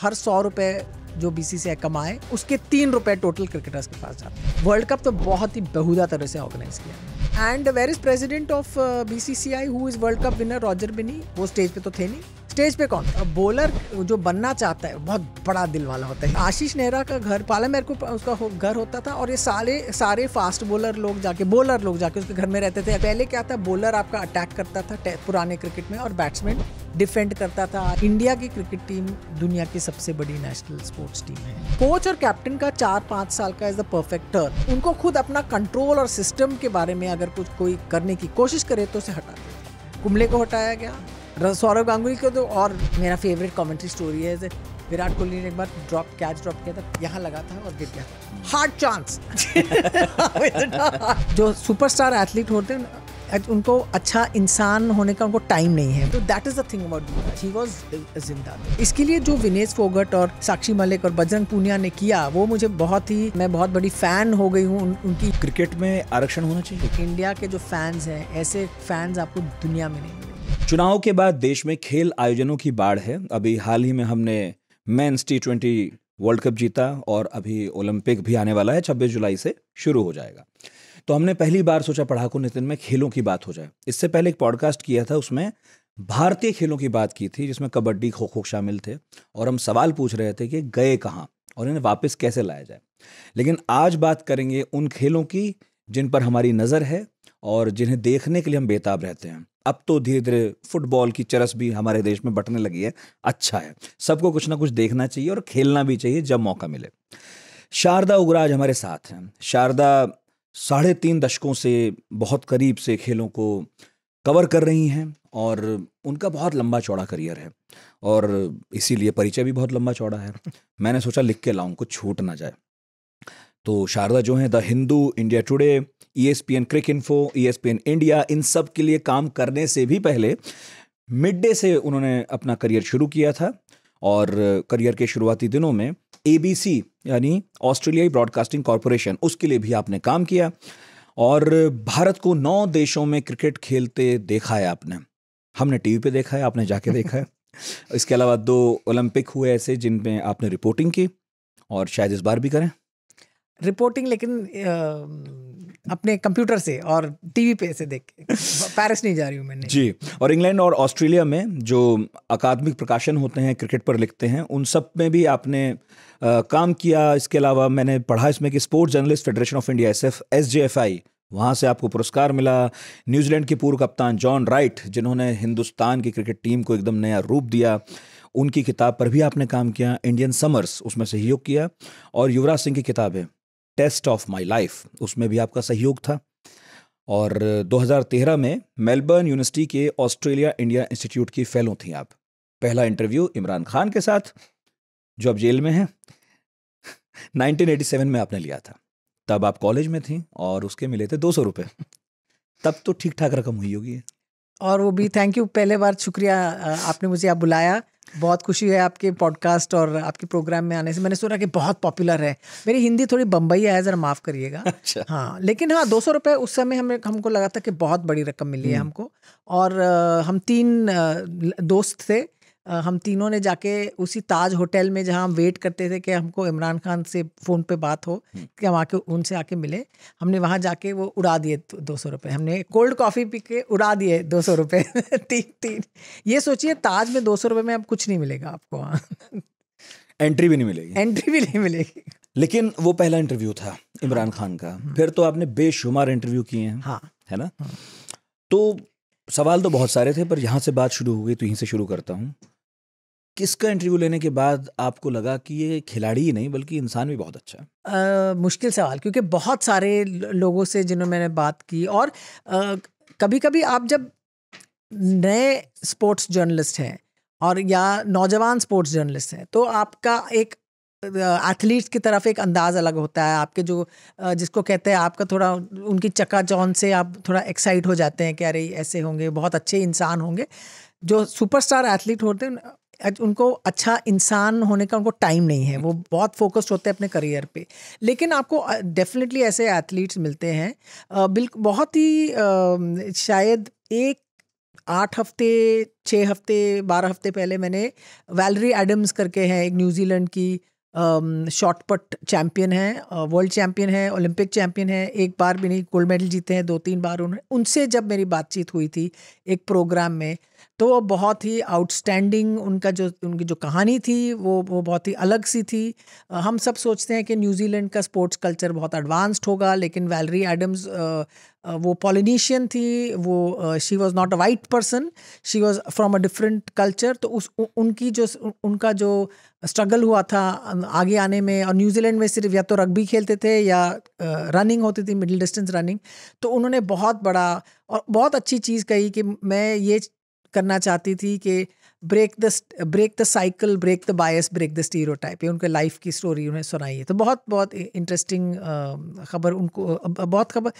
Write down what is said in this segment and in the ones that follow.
हर सौ रुपये जो बी सी कमाए उसके तीन रुपए टोटल क्रिकेटर्स के पास जाते हैं वर्ल्ड कप तो बहुत ही बहुदा तरह से ऑर्गेनाइज किया and where is president of B C C I who is world cup winner Roger Binny वो स्टेज पे तो थे नहीं स्टेज पे कौन बॉलर जो बनना चाहता है बहुत बड़ा दिल वाला होता है आशीष नेहरा का घर पालामेर को उसका हो, घर होता था और ये सारे सारे फास्ट बॉलर लोग जाके बॉलर लोग जाके उसके घर में रहते थे पहले क्या था बॉलर आपका अटैक करता था पुराने क्रिकेट में और बैट्समैन डिफेंड करता था इंडिया की क्रिकेट टीम दुनिया की सबसे बड़ी नेशनल स्पोर्ट्स टीम है कोच और कैप्टन का चार पाँच साल का इज द परफेक्ट टर्न उनको खुद अपना कंट्रोल और सिस्टम के बारे में अगर कुछ कोई करने की कोशिश करे तो उसे हटा कुंबले को हटाया गया सौरभ गांगुली का तो और मेरा फेवरेट कॉमेंट्री स्टोरी है विराट कोहली ने एक बार ड्रॉप कैच ड्रॉप किया था यहाँ लगा था और गिर गया हार्ड चांस जो सुपरस्टार एथलीट होते हैं उनको अच्छा इंसान होने का उनको टाइम नहीं है तो that is the thing about he was जिंदा इसके लिए जो विनेश फोगट और साक्षी मलिक और बजरंग पूनिया ने किया वो मुझे बहुत ही मैं बहुत बड़ी फैन हो गई हूँ उन, उनकी क्रिकेट में आरक्षण होना चाहिए इंडिया के जो फैंस हैं ऐसे फैंस आपको दुनिया में नहीं मिले चुनाव के बाद देश में खेल आयोजनों की बाढ़ है अभी हाल ही में हमने men's T twenty world Cup जीता और अभी ओलंपिक भी आने वाला है छब्बीस जुलाई से शुरू हो जाएगा तो हमने पहली बार सोचा पढ़ाकू नितिन में खेलों की बात हो जाए इससे पहले एक पॉडकास्ट किया था उसमें भारतीय खेलों की बात की थी जिसमें कबड्डी खो खो शामिल थे और हम सवाल पूछ रहे थे कि गए कहाँ और इन्हें वापस कैसे लाया जाए लेकिन आज बात करेंगे उन खेलों की जिन पर हमारी नज़र है और जिन्हें देखने के लिए हम बेताब रहते हैं अब तो धीरे धीरे फुटबॉल की चरस भी हमारे देश में बटने लगी है अच्छा है सबको कुछ ना कुछ देखना चाहिए और खेलना भी चाहिए जब मौका मिले शारदा उगराज हमारे साथ हैं शारदा साढ़े तीन दशकों से बहुत करीब से खेलों को कवर कर रही हैं और उनका बहुत लंबा चौड़ा करियर है और इसीलिए परिचय भी बहुत लंबा चौड़ा है मैंने सोचा लिख के लाऊं कुछ छूट ना जाए तो शारदा जो हैं the Hindu India Today E S P N Cricinfo E S P N India इन सब के लिए काम करने से भी पहले मिड डे से उन्होंने अपना करियर शुरू किया था और करियर के शुरुआती दिनों में सी यानी ऑस्ट्रेलियाई ब्रॉडकास्टिंग कॉरपोरेशन उसके लिए भी आपने काम किया और भारत को नौ देशों में क्रिकेट खेलते देखा है आपने हमने टीवी पे देखा है आपने जाके देखा है इसके अलावा दो ओलंपिक हुए ऐसे जिनमें आपने रिपोर्टिंग की और शायद इस बार भी करें रिपोर्टिंग लेकिन अपने कंप्यूटर से और टीवी पे से देख पेरिस नहीं जा रही हूँ मैंने जी और इंग्लैंड और ऑस्ट्रेलिया में जो अकादमिक प्रकाशन होते हैं क्रिकेट पर लिखते हैं उन सब में भी आपने आ, काम किया इसके अलावा मैंने पढ़ा इसमें कि sports journalist federation of India S F S J F I वहाँ से आपको पुरस्कार मिला न्यूजीलैंड के पूर्व कप्तान जॉन राइट जिन्होंने हिंदुस्तान की क्रिकेट टीम को एकदम नया रूप दिया उनकी किताब पर भी आपने काम किया इंडियन समर्स उसमें सहयोग किया और युवराज सिंह की किताबें टेस्ट ऑफ माई लाइफ उसमें भी आपका सहयोग था और 2013 में मेलबर्न यूनिवर्सिटी के ऑस्ट्रेलिया इंडिया इंस्टीट्यूट की फेलो थी आप पहला इंटरव्यू इमरान खान के साथ जो अब जेल में है 1987 में आपने लिया था तब आप कॉलेज में थी और उसके मिले थे दो सौ रुपये तब तो ठीक ठाक रकम हुई होगी और वो भी थैंक यू पहले बार शुक्रिया आपने मुझे आप बुलाया बहुत खुशी है आपके पॉडकास्ट और आपके प्रोग्राम में आने से मैंने सुना कि बहुत पॉपुलर है मेरी हिंदी थोड़ी बम्बई है ज़रा माफ़ करिएगा अच्छा हाँ लेकिन हाँ दो सौ रुपये उस समय हमें हमको लगा था कि बहुत बड़ी रकम मिली है हम्म। हमको और हम तीन दोस्त थे हम तीनों ने जाके उसी ताज होटल में जहाँ हम वेट करते थे कि हमको इमरान खान से फ़ोन पे बात हो हम्म। कि हम आके उनसे आके मिले हमने वहाँ जाके वो उड़ा दिए दो सौ रुपये हमने कोल्ड कॉफ़ी पी के उड़ा दिए दो सौ रुपये तीन तीन ये सोचिए ताज में दो सौ रुपये में अब कुछ नहीं मिलेगा आपको वहाँ एंट्री भी नहीं मिलेगी एंट्री भी नहीं मिलेगी लेकिन वो पहला इंटरव्यू था इमरान हाँ। खान का हम्म। फिर तो आपने बेशुमार इंटरव्यू किए हैं हाँ है ना हाँ। तो सवाल तो बहुत सारे थे पर यहाँ से बात शुरू हो गई तो यहीं से शुरू करता हूँ किसका इंटरव्यू लेने के बाद आपको लगा कि ये खिलाड़ी ही नहीं बल्कि इंसान भी बहुत अच्छा है आ, मुश्किल सवाल क्योंकि बहुत सारे लोगों से जिन्होंने मैंने बात की और आ, कभी कभी आप जब नए स्पोर्ट्स जर्नलिस्ट हैं और या नौजवान स्पोर्ट्स जर्नलिस्ट हैं तो आपका एक एथलीट्स की तरफ एक अंदाज़ अलग होता है आपके जो जिसको कहते हैं आपका थोड़ा उनकी चक्का जौन से आप थोड़ा एक्साइट हो जाते हैं कि अरे ऐसे होंगे बहुत अच्छे इंसान होंगे जो सुपरस्टार एथलीट होते हैं उनको अच्छा इंसान होने का उनको टाइम नहीं है वो बहुत फोकस्ड होते हैं अपने करियर पे लेकिन आपको डेफिनेटली ऐसे एथलीट्स मिलते हैं बिल्कुल बहुत ही शायद एक आठ हफ्ते छः हफ्ते बारह हफ्ते पहले मैंने वैलरी एडम्स करके हैं एक न्यूजीलैंड की शॉर्टपट चैम्पियन है वर्ल्ड चैम्पियन है ओलंपिक चैम्पियन है एक बार भी नहीं गोल्ड मेडल जीते हैं दो तीन बार उन्होंने उनसे जब मेरी बातचीत हुई थी एक प्रोग्राम में तो बहुत ही आउटस्टैंडिंग उनका जो उनकी जो कहानी थी वो वो बहुत ही अलग सी थी हम सब सोचते हैं कि न्यूजीलैंड का स्पोर्ट्स कल्चर बहुत एडवांस्ड होगा लेकिन वैलरी एडम्स वो पॉलिनीशियन थी वो she was not a white person she was from a different culture तो उस उ, उनकी जो उनका जो स्ट्रगल हुआ था आगे आने में और न्यूजीलैंड में सिर्फ या तो रग्बी खेलते थे या रनिंग होती थी मिडिल डिस्टेंस रनिंग तो उन्होंने बहुत बड़ा और बहुत अच्छी चीज़ कही कि मैं ये करना चाहती थी कि break the break the cycle break the bias break the stereotype ये उनके लाइफ की स्टोरी उन्हें सुनाई है तो बहुत बहुत इंटरेस्टिंग खबर उनको बहुत खबर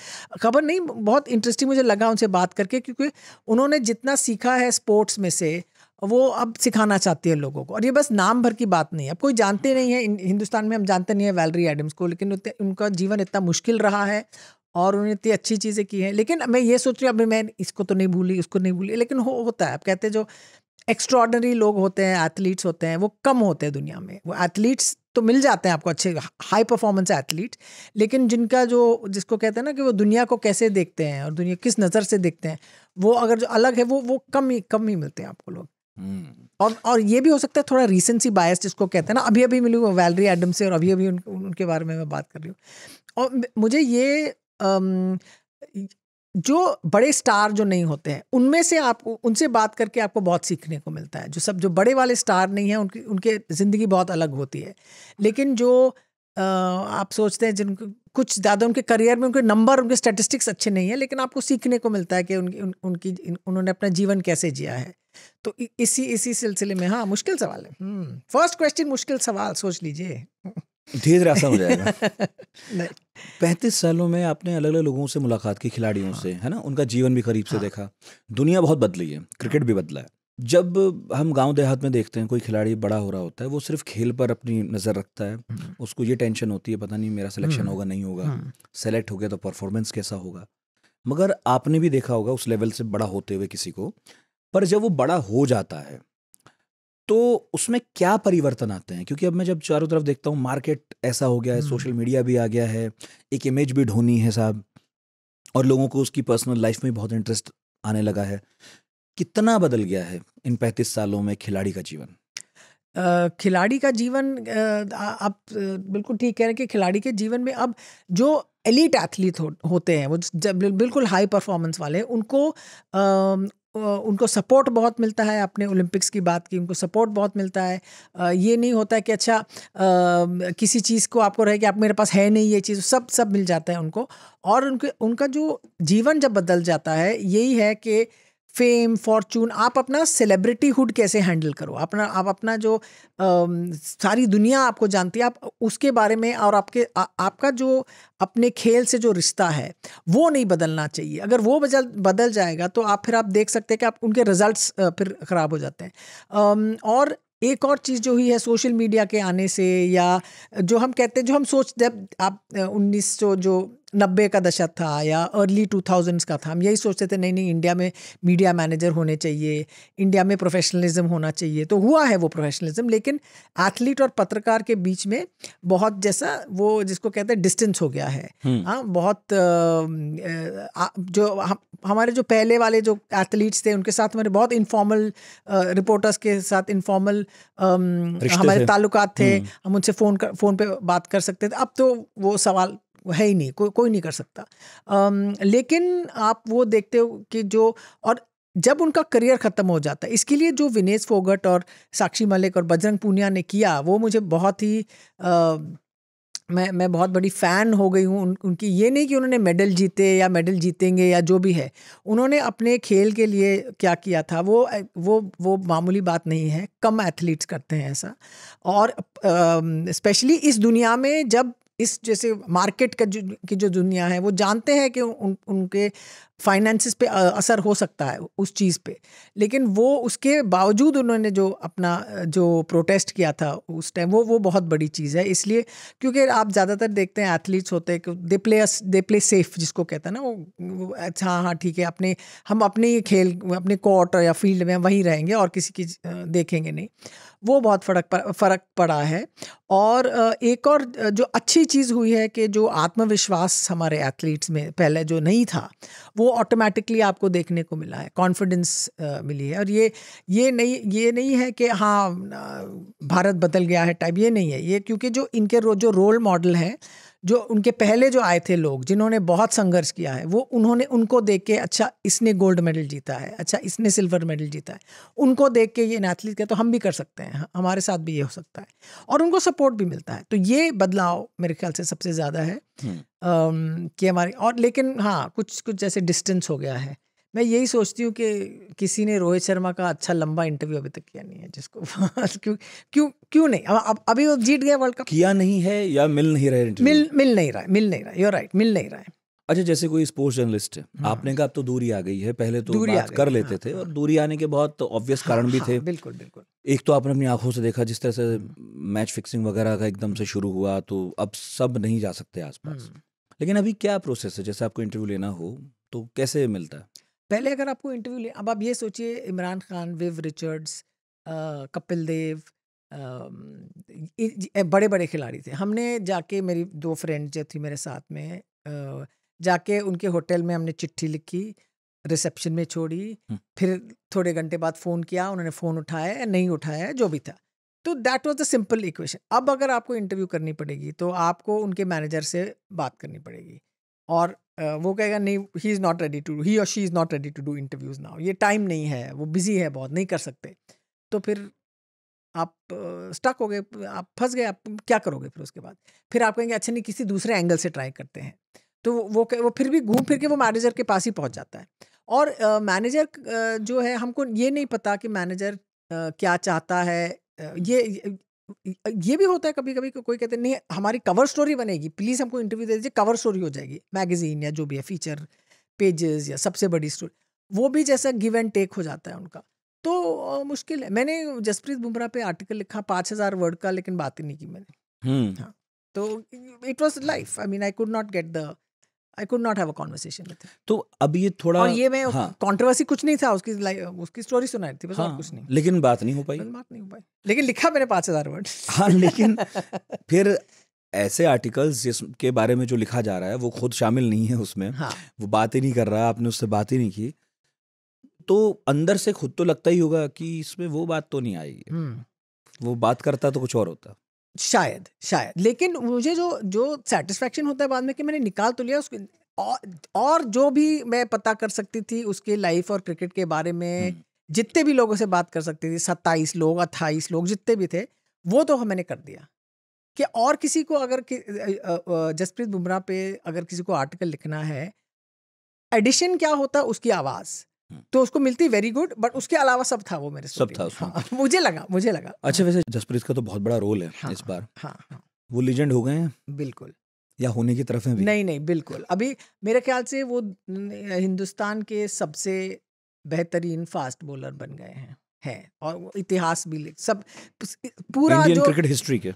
खबर नहीं बहुत इंटरेस्टिंग मुझे लगा उनसे बात करके क्योंकि उन्होंने जितना सीखा है स्पोर्ट्स में से वो अब सिखाना चाहती है लोगों को और ये बस नाम भर की बात नहीं है अब कोई जानते नहीं है हिंदुस्तान में हम जानते नहीं है वैलरी एडम्स को लेकिन उनका जीवन इतना मुश्किल रहा है और उन्होंने इतनी अच्छी चीज़ें की हैं लेकिन मैं ये सोच रही हूँ अभी मैं इसको तो नहीं भूली उसको नहीं भूली लेकिन हो होता है आप कहते हैं जो एक्स्ट्रॉडनरी लोग होते हैं एथलीट्स होते हैं वो कम होते हैं दुनिया में वो एथलीट्स तो मिल जाते हैं आपको अच्छे हाई परफॉर्मेंस एथलीट लेकिन जिनका जो जिसको कहते हैं ना कि वो दुनिया को कैसे देखते हैं और दुनिया किस नज़र से देखते हैं वो अगर जो अलग है वो वो कम ही कम ही मिलते हैं आपको लोग हम्म। और और ये भी हो सकता है थोड़ा रिसेंसी बायस जिसको कहते हैं ना अभी अभी मिली वैलरी एडम से और अभी अभी उन, उनके बारे में मैं बात कर रही हूँ और मुझे ये जो बड़े स्टार जो नहीं होते हैं उनमें से आपको उनसे बात करके आपको बहुत सीखने को मिलता है जो सब जो बड़े वाले स्टार नहीं हैं उनकी उनके ज़िंदगी बहुत अलग होती है लेकिन जो आप सोचते हैं जिन कुछ ज़्यादा उनके करियर में उनके नंबर उनके स्टैटिस्टिक्स अच्छे नहीं है लेकिन आपको सीखने को मिलता है कि उनकी उनकी उन्होंने अपना जीवन कैसे जिया है तो इसी इसी सिलसिले में हाँ मुश्किल सवाल है हम्म, फर्स्ट क्वेश्चन मुश्किल सवाल सोच लीजिए धीरे हो जाएगा पैंतीस सालों में आपने अलग अलग लोगों से मुलाकात की खिलाड़ियों हाँ। से है ना उनका जीवन भी करीब से हाँ। देखा दुनिया बहुत बदली है क्रिकेट भी बदला है जब हम गांव देहात में देखते हैं कोई खिलाड़ी बड़ा हो रहा होता है वो सिर्फ खेल पर अपनी नज़र रखता है हम्म। उसको ये टेंशन होती है पता नहीं मेरा सिलेक्शन हम्म। होगा नहीं होगा हम्म। सेलेक्ट हो गया तो परफॉर्मेंस कैसा होगा मगर आपने भी देखा होगा उस लेवल से बड़ा होते हुए किसी को पर जब वो बड़ा हो जाता है तो उसमें क्या परिवर्तन आते हैं क्योंकि अब मैं जब चारों तरफ देखता हूँ मार्केट ऐसा हो गया है सोशल मीडिया भी आ गया है एक इमेज भी ढोनी है साहब और लोगों को उसकी पर्सनल लाइफ में बहुत इंटरेस्ट आने लगा है कितना बदल गया है इन पैंतीस सालों में खिलाड़ी का जीवन खिलाड़ी का जीवन आप बिल्कुल ठीक कह रहे हैं कि खिलाड़ी के जीवन में अब जो एलिट एथलीट हो, होते हैं वो जब बिल्कुल हाई परफॉर्मेंस वाले उनको उनको सपोर्ट बहुत मिलता है आपने ओलंपिक्स की बात की उनको सपोर्ट बहुत मिलता है ये नहीं होता है कि अच्छा किसी चीज़ को आपको रहे कि आप मेरे पास है नहीं ये चीज़ सब सब मिल जाता है उनको और उनके उनका जो जीवन जब बदल जाता है यही है कि फेम फॉर्चून आप अपना सेलिब्रिटी हुड कैसे हैंडल करो अपना आप अपना जो आ, सारी दुनिया आपको जानती है आप उसके बारे में और आपके आ, आपका जो अपने खेल से जो रिश्ता है वो नहीं बदलना चाहिए अगर वो बदल बदल जाएगा तो आप फिर आप देख सकते हैं कि आप उनके रिजल्ट्स फिर ख़राब हो जाते हैं और एक और चीज़ जो हुई है सोशल मीडिया के आने से या जो हम कहते हैं जो हम सोच जब आप उन्नीस जो नब्बे का दशक था या अर्ली टू थाउजेंड्स का था हम यही सोचते थे नहीं नहीं इंडिया में मीडिया मैनेजर होने चाहिए इंडिया में प्रोफेशनलिज्म होना चाहिए तो हुआ है वो प्रोफेशनलिज्म लेकिन एथलीट और पत्रकार के बीच में बहुत जैसा वो जिसको कहते हैं डिस्टेंस हो गया है हम्म। हाँ बहुत आ, जो हम हमारे जो पहले वाले जो एथलीट्स थे उनके साथ हमारे बहुत इनफॉर्मल रिपोर्टर्स के साथ इनफॉर्मल हमारे ताल्लुक थे हम्म। हम उनसे फ़ोन कर फ़ोन पर बात कर सकते थे अब तो वो सवाल है ही नहीं को, कोई नहीं कर सकता आम, लेकिन आप वो देखते हो कि जो और जब उनका करियर ख़त्म हो जाता है इसके लिए जो विनेश फोगट और साक्षी मलिक और बजरंग पूनिया ने किया वो मुझे बहुत ही आ, मैं मैं बहुत बड़ी फ़ैन हो गई हूँ उन, उनकी ये नहीं कि उन्होंने मेडल जीते या मेडल जीतेंगे या जो भी है उन्होंने अपने खेल के लिए क्या किया था वो वो वो मामूली बात नहीं है कम एथलीट्स करते हैं ऐसा और स्पेशली इस दुनिया में जब इस जैसे मार्केट का जो की जो दुनिया है वो जानते हैं कि उन उनके फाइनेंसिस पे असर हो सकता है उस चीज़ पे लेकिन वो उसके बावजूद उन्होंने जो अपना जो प्रोटेस्ट किया था उस टाइम वो वो बहुत बड़ी चीज़ है इसलिए क्योंकि आप ज़्यादातर देखते हैं एथलीट्स होते हैं they play they play safe जिसको कहते हैं ना वो अच्छा हाँ ठीक है अपने हम अपने ही खेल अपने कोर्ट या फील्ड में वहीं रहेंगे और किसी की देखेंगे नहीं वो बहुत फर्क फर्क पड़ा है और एक और जो अच्छी चीज़ हुई है कि जो आत्मविश्वास हमारे एथलीट्स में पहले जो नहीं था वो वो ऑटोमेटिकली आपको देखने को मिला है कॉन्फिडेंस मिली है और ये ये नहीं ये नहीं है कि हाँ भारत बदल गया है टाइप ये नहीं है ये क्योंकि जो इनके रो, जो रोल मॉडल हैं जो उनके पहले जो आए थे लोग जिन्होंने बहुत संघर्ष किया है वो उन्होंने उनको देख के अच्छा इसने गोल्ड मेडल जीता है अच्छा इसने सिल्वर मेडल जीता है उनको देख के ये एथलीट कहते तो हम भी कर सकते हैं हमारे साथ भी ये हो सकता है और उनको सपोर्ट भी मिलता है तो ये बदलाव मेरे ख्याल से सबसे ज़्यादा है हम्म। कि हमारे और लेकिन हाँ कुछ कुछ जैसे डिस्टेंस हो गया है मैं यही सोचती हूँ कि किसी ने रोहित शर्मा का अच्छा लंबा इंटरव्यू अभी तक किया नहीं है जिसको क्यों क्यों क्यों नहीं अब अभी वो जीत गया वर्ल्ड कप किया नहीं है या मिल नहीं रहा है मिल मिल नहीं रहा है मिल नहीं रहा है राइट मिल नहीं रहा है अच्छा जैसे कोई स्पोर्ट्स जर्नलिस्ट है आपने कहा अब तो दूरी आ गई है पहले तो दूरी बात कर लेते हाँ, थे और दूरी आने के बहुत ऑब्वियस हाँ, कारण हाँ, भी थे बिल्कुल बिल्कुल एक तो आपने अपनी आंखों से देखा जिस तरह से मैच फिक्सिंग वगैरह का एकदम से शुरू हुआ तो अब सब नहीं जा सकते आसपास हम्म। लेकिन अभी क्या प्रोसेस है जैसे आपको इंटरव्यू लेना हो तो कैसे मिलता है पहले अगर आपको इंटरव्यू ले अब आप ये सोचिए इमरान खान विव रिचर्ड्स कपिल देव बड़े बड़े खिलाड़ी थे हमने जाके मेरी दो फ्रेंड जो थी मेरे साथ में आ, जाके उनके होटल में हमने चिट्ठी लिखी रिसेप्शन में छोड़ी फिर थोड़े घंटे बाद फ़ोन किया उन्होंने फ़ोन उठाया नहीं उठाया जो भी था तो that was the simple equation अब अगर आपको इंटरव्यू करनी पड़ेगी तो आपको उनके मैनेजर से बात करनी पड़ेगी और Uh, वो कहेगा नहीं he is not ready to he और she is not ready to do interviews now ये टाइम नहीं है वो बिज़ी है बहुत नहीं कर सकते तो फिर आप स्टक uh, हो गए आप फंस गए आप क्या करोगे फिर उसके बाद फिर आप कहेंगे अच्छा नहीं किसी दूसरे एंगल से ट्राई करते हैं तो वो वो फिर भी घूम फिर के वो मैनेजर के पास ही पहुंच जाता है और मैनेजर uh, uh, जो है हमको ये नहीं पता कि मैनेजर uh, क्या चाहता है uh, ये ये भी होता है कभी कभी को, कोई कहते नहीं हमारी कवर स्टोरी बनेगी प्लीज़ हमको इंटरव्यू दे दीजिए कवर स्टोरी हो जाएगी मैगजीन या जो भी है फीचर पेजेस या सबसे बड़ी स्टोरी वो भी जैसा गिव एंड टेक हो जाता है उनका तो मुश्किल है मैंने जसप्रीत बुमराह पे आर्टिकल लिखा पाँच हज़ार वर्ड का लेकिन बात ही नहीं की मैंने हम्म। हाँ तो it was life I mean I could not get the I could not have a conversation with तो अब ये थोड़ा और ये मैं कॉन्ट्रोवर्सी हाँ, कुछ नहीं था उसकी उसकी स्टोरी सुनाई थी बस हाँ, और कुछ नहीं लेकिन बात नहीं हो पाई बात नहीं हो पाई लेकिन लिखा मैंने पाँच हज़ार वर्ड हाँ लेकिन फिर ऐसे आर्टिकल्स जिसके बारे में जो लिखा जा रहा है वो खुद शामिल नहीं है उसमें हाँ. वो बात ही नहीं कर रहा आपने उससे बात ही नहीं की तो अंदर से खुद तो लगता ही होगा कि इसमें वो बात तो नहीं आएगी हम्म। वो बात करता तो कुछ और होता शायद शायद लेकिन मुझे जो जो सेटिस्फेक्शन होता है बाद में कि मैंने निकाल तो लिया उसके और, जो भी मैं पता कर सकती थी उसके लाइफ और क्रिकेट के बारे में जितने भी लोगों से बात कर सकती थी सत्ताईस लोग अट्ठाईस लोग जितने भी थे वो तो मैंने कर दिया कि और किसी को अगर कि, जसप्रीत बुमराह पे अगर किसी को आर्टिकल लिखना है एडिशन क्या होता उसकी आवाज़ तो उसको मिलती वेरी गुड बट उसके अलावा सब था वो मेरे सब था उसमें हाँ, मुझे लगा मुझे लगा अच्छा वैसे जसप्रीत का तो बहुत बड़ा रोल है हाँ, इस बार हाँ, हाँ, वो लीजेंड हो गए हैं बिल्कुल या होने की तरफ है नहीं नहीं बिल्कुल अभी मेरे ख्याल से वो हिंदुस्तान के सबसे बेहतरीन फास्ट बॉलर बन गए हैं है और इतिहास भी सब पूरा जो क्रिकेट हिस्ट्री के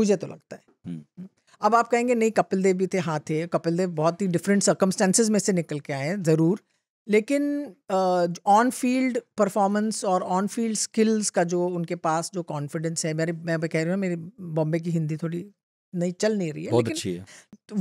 मुझे तो लगता है हम्म। अब आप कहेंगे नहीं कपिल देव भी थे हाँ थे कपिल देव बहुत ही डिफरेंट सर्कमस्टेंसेज में से निकल के आए हैं ज़रूर लेकिन ऑन फील्ड परफॉर्मेंस और ऑन फील्ड स्किल्स का जो उनके पास जो कॉन्फिडेंस है मेरे मैं कह रही हूँ मेरी बॉम्बे की हिंदी थोड़ी नहीं चल नहीं रही है बहुत अच्छी है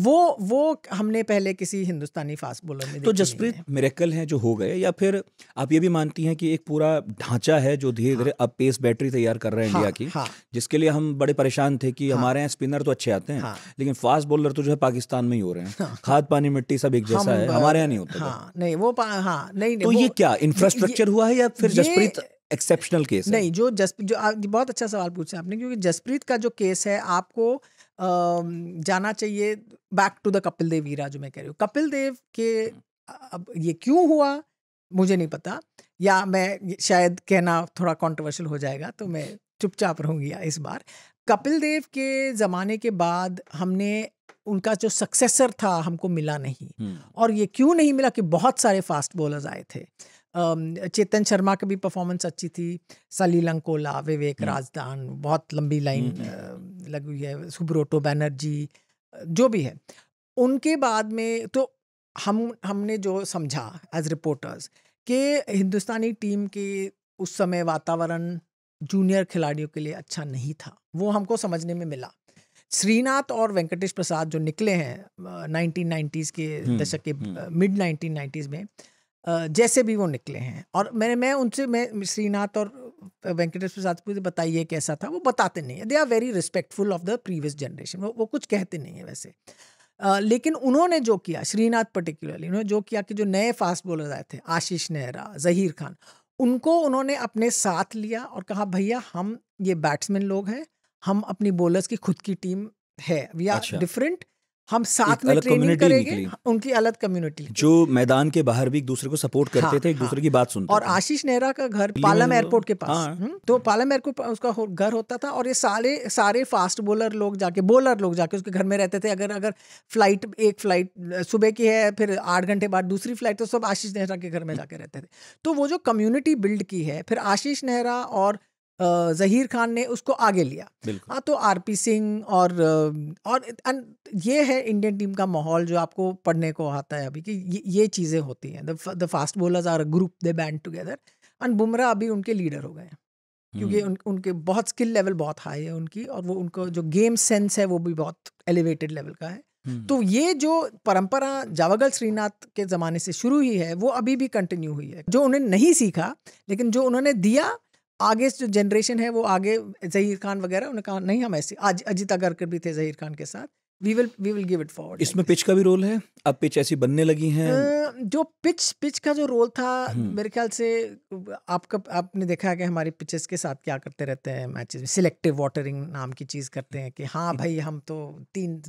वो वो हमने पहले किसी हिंदुस्तानी फास्ट बॉलर में तो जसप्रीत मेरेकल हैं जो हो गए या फिर आप ये भी मानती हैं कि एक पूरा ढांचा है जो धीरे धीरे हाँ। अब पेस बैटरी तैयार कर रहे हैं हाँ, इंडिया की हाँ। जिसके लिए हम बड़े परेशान थे कि हाँ, हमारे यहाँ स्पिनर तो अच्छे आते हैं हाँ, लेकिन फास्ट बॉलर तो जो है पाकिस्तान में ही हो रहे हैं हाँ। खाद पानी मिट्टी सब एक जैसा है हमारे यहाँ नहीं होता हाँ, नहीं वो हाँ नहीं तो ये क्या इंफ्रास्ट्रक्चर हुआ है या फिर जसप्रीत एक्सेप्शनल केस नहीं जो जसप्रीत जो बहुत अच्छा सवाल पूछे आपने क्योंकि जसप्रीत का जो केस है आपको जाना चाहिए back to the Kapil Dev हीरा जो मैं कह रही हूँ कपिल देव के हम्म। अब ये क्यों हुआ मुझे नहीं पता या मैं शायद कहना थोड़ा कॉन्ट्रवर्शल हो जाएगा तो मैं चुपचाप रहूँगी इस बार कपिल देव के ज़माने के बाद हमने उनका जो सक्सेसर था हमको मिला नहीं हम्म। और ये क्यों नहीं मिला कि बहुत सारे फास्ट बॉलर्स आए थे चेतन शर्मा की भी परफॉर्मेंस अच्छी थी सली लंकोला विवेक हम्म। राजदान बहुत लंबी लाइन लगी हुई है सुब्रोटो बैनर्जी जो भी है उनके बाद में तो हम हमने जो समझा एज रिपोर्टर्स कि हिंदुस्तानी टीम के उस समय वातावरण जूनियर खिलाड़ियों के लिए अच्छा नहीं था वो हमको समझने में मिला श्रीनाथ और वेंकटेश प्रसाद जो निकले हैं नाइनटीन के दशक के मिड नाइनटीन में जैसे भी वो निकले हैं और मैंने मैं उनसे मैं श्रीनाथ और वेंकटेश प्रसाद से बताइए कैसा था वो बताते नहीं है they are very respectful of the previous generation वो कुछ कहते नहीं है वैसे आ, लेकिन उन्होंने जो किया श्रीनाथ पर्टिकुलरली उन्होंने जो किया कि जो नए फास्ट बॉलर आए थे आशीष नेहरा जहीर खान उनको उन्होंने अपने साथ लिया और कहा भैया हम ये बैट्समैन लोग हैं हम अपनी बॉलर्स की खुद की टीम है वी आर डिफरेंट हम साथ में ट्रेनिंग करेंगे उनकी अलग कम्युनिटी जो मैदान के बाहर भी एक दूसरे को सपोर्ट हाँ, करते हाँ, थे एक हाँ, दूसरे की बात सुनते और आशीष नेहरा का घर पालम एयरपोर्ट के पास हाँ, हम्म, तो पालम एयरपोर्ट उसका घर होता था और ये सारे सारे फास्ट बोलर लोग जाके बोलर लोग जाके उसके घर में रहते थे अगर अगर फ्लाइट एक फ्लाइट सुबह की है फिर आठ घंटे बाद दूसरी फ्लाइट तो सब आशीष नेहरा के घर में जाके रहते थे तो वो जो कम्युनिटी बिल्ड की है फिर आशीष नेहरा और जहीर खान ने उसको आगे लिया हाँ तो आरपी सिंह और और ये है इंडियन टीम का माहौल जो आपको पढ़ने को आता है अभी कि ये, चीज़ें होती हैं the fast bowlers are group they band together and Bumrah अभी उनके लीडर हो गए क्योंकि हम्म। उन, उनके बहुत स्किल लेवल बहुत हाई है उनकी और वो उनको जो गेम सेंस है वो भी बहुत एलिवेटेड लेवल का है हम्म। तो ये जो परंपरा जावागल श्रीनाथ के ज़माने से शुरू ही है वो अभी भी कंटिन्यू हुई है जो उन्हें नहीं सीखा लेकिन जो उन्होंने दिया आगे जो जनरेशन है वो आगे जहीर खान वगैरह उन्होंने कहा नहीं हम ऐसे आज अजीत अगरकर भी थे जहीर खान के साथ we will we will give it forward इसमें पिच का भी रोल है अब पिच ऐसी बनने लगी हैं जो पिच पिच का जो रोल था हम्म। मेरे ख्याल से आपका आपने देखा है कि हमारी पिचेस के साथ क्या करते रहते हैं मैचेस में सिलेक्टिव वाटरिंग नाम की चीज़ करते हैं कि हाँ भाई हम तो तीन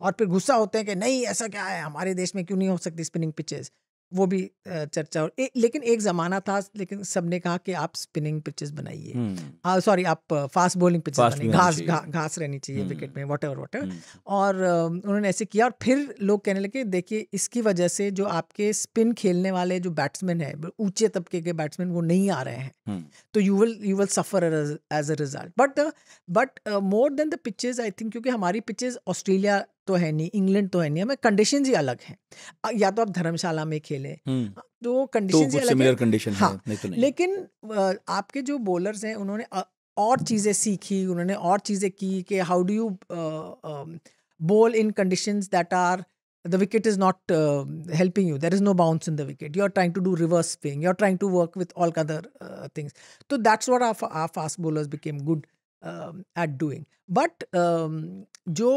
और फिर गुस्सा होते हैं कि नहीं ऐसा क्या है हमारे देश में क्यों नहीं हो सकती स्पिनिंग पिचेस वो भी चर्चा और ए, लेकिन एक ज़माना था लेकिन सबने कहा कि आप स्पिनिंग पिचेस बनाइए सॉरी हम्म। आप फास्ट बॉलिंग पिचेस बनाइए घास घास रहनी चाहिए विकेट हम्म। में वॉट एवर हम्म। और उन्होंने ऐसे किया और फिर लोग कहने लगे देखिए इसकी वजह से जो आपके स्पिन खेलने वाले जो बैट्समैन है ऊंचे तबके के बैट्समैन वो नहीं आ रहे हैं तो you will you will suffer as a result but but more than the pitches I think क्योंकि हमारी पिचेज ऑस्ट्रेलिया तो है नहीं इंग्लैंड तो है नहीं हमें कंडीशन ही अलग है या तो आप धर्मशाला में खेले हम्म। तो, तो कंडीशन हाँ, तो लेकिन आपके जो बॉलर्स हैं उन्होंने और चीजें सीखी उन्होंने और चीजें की कि how do you bowl in condition that are the wicket is not helping you there is no bounce in the wicket you are trying to do reverse ping you are trying to work with all other things तो that's what are fast bowlers became good at doing but जो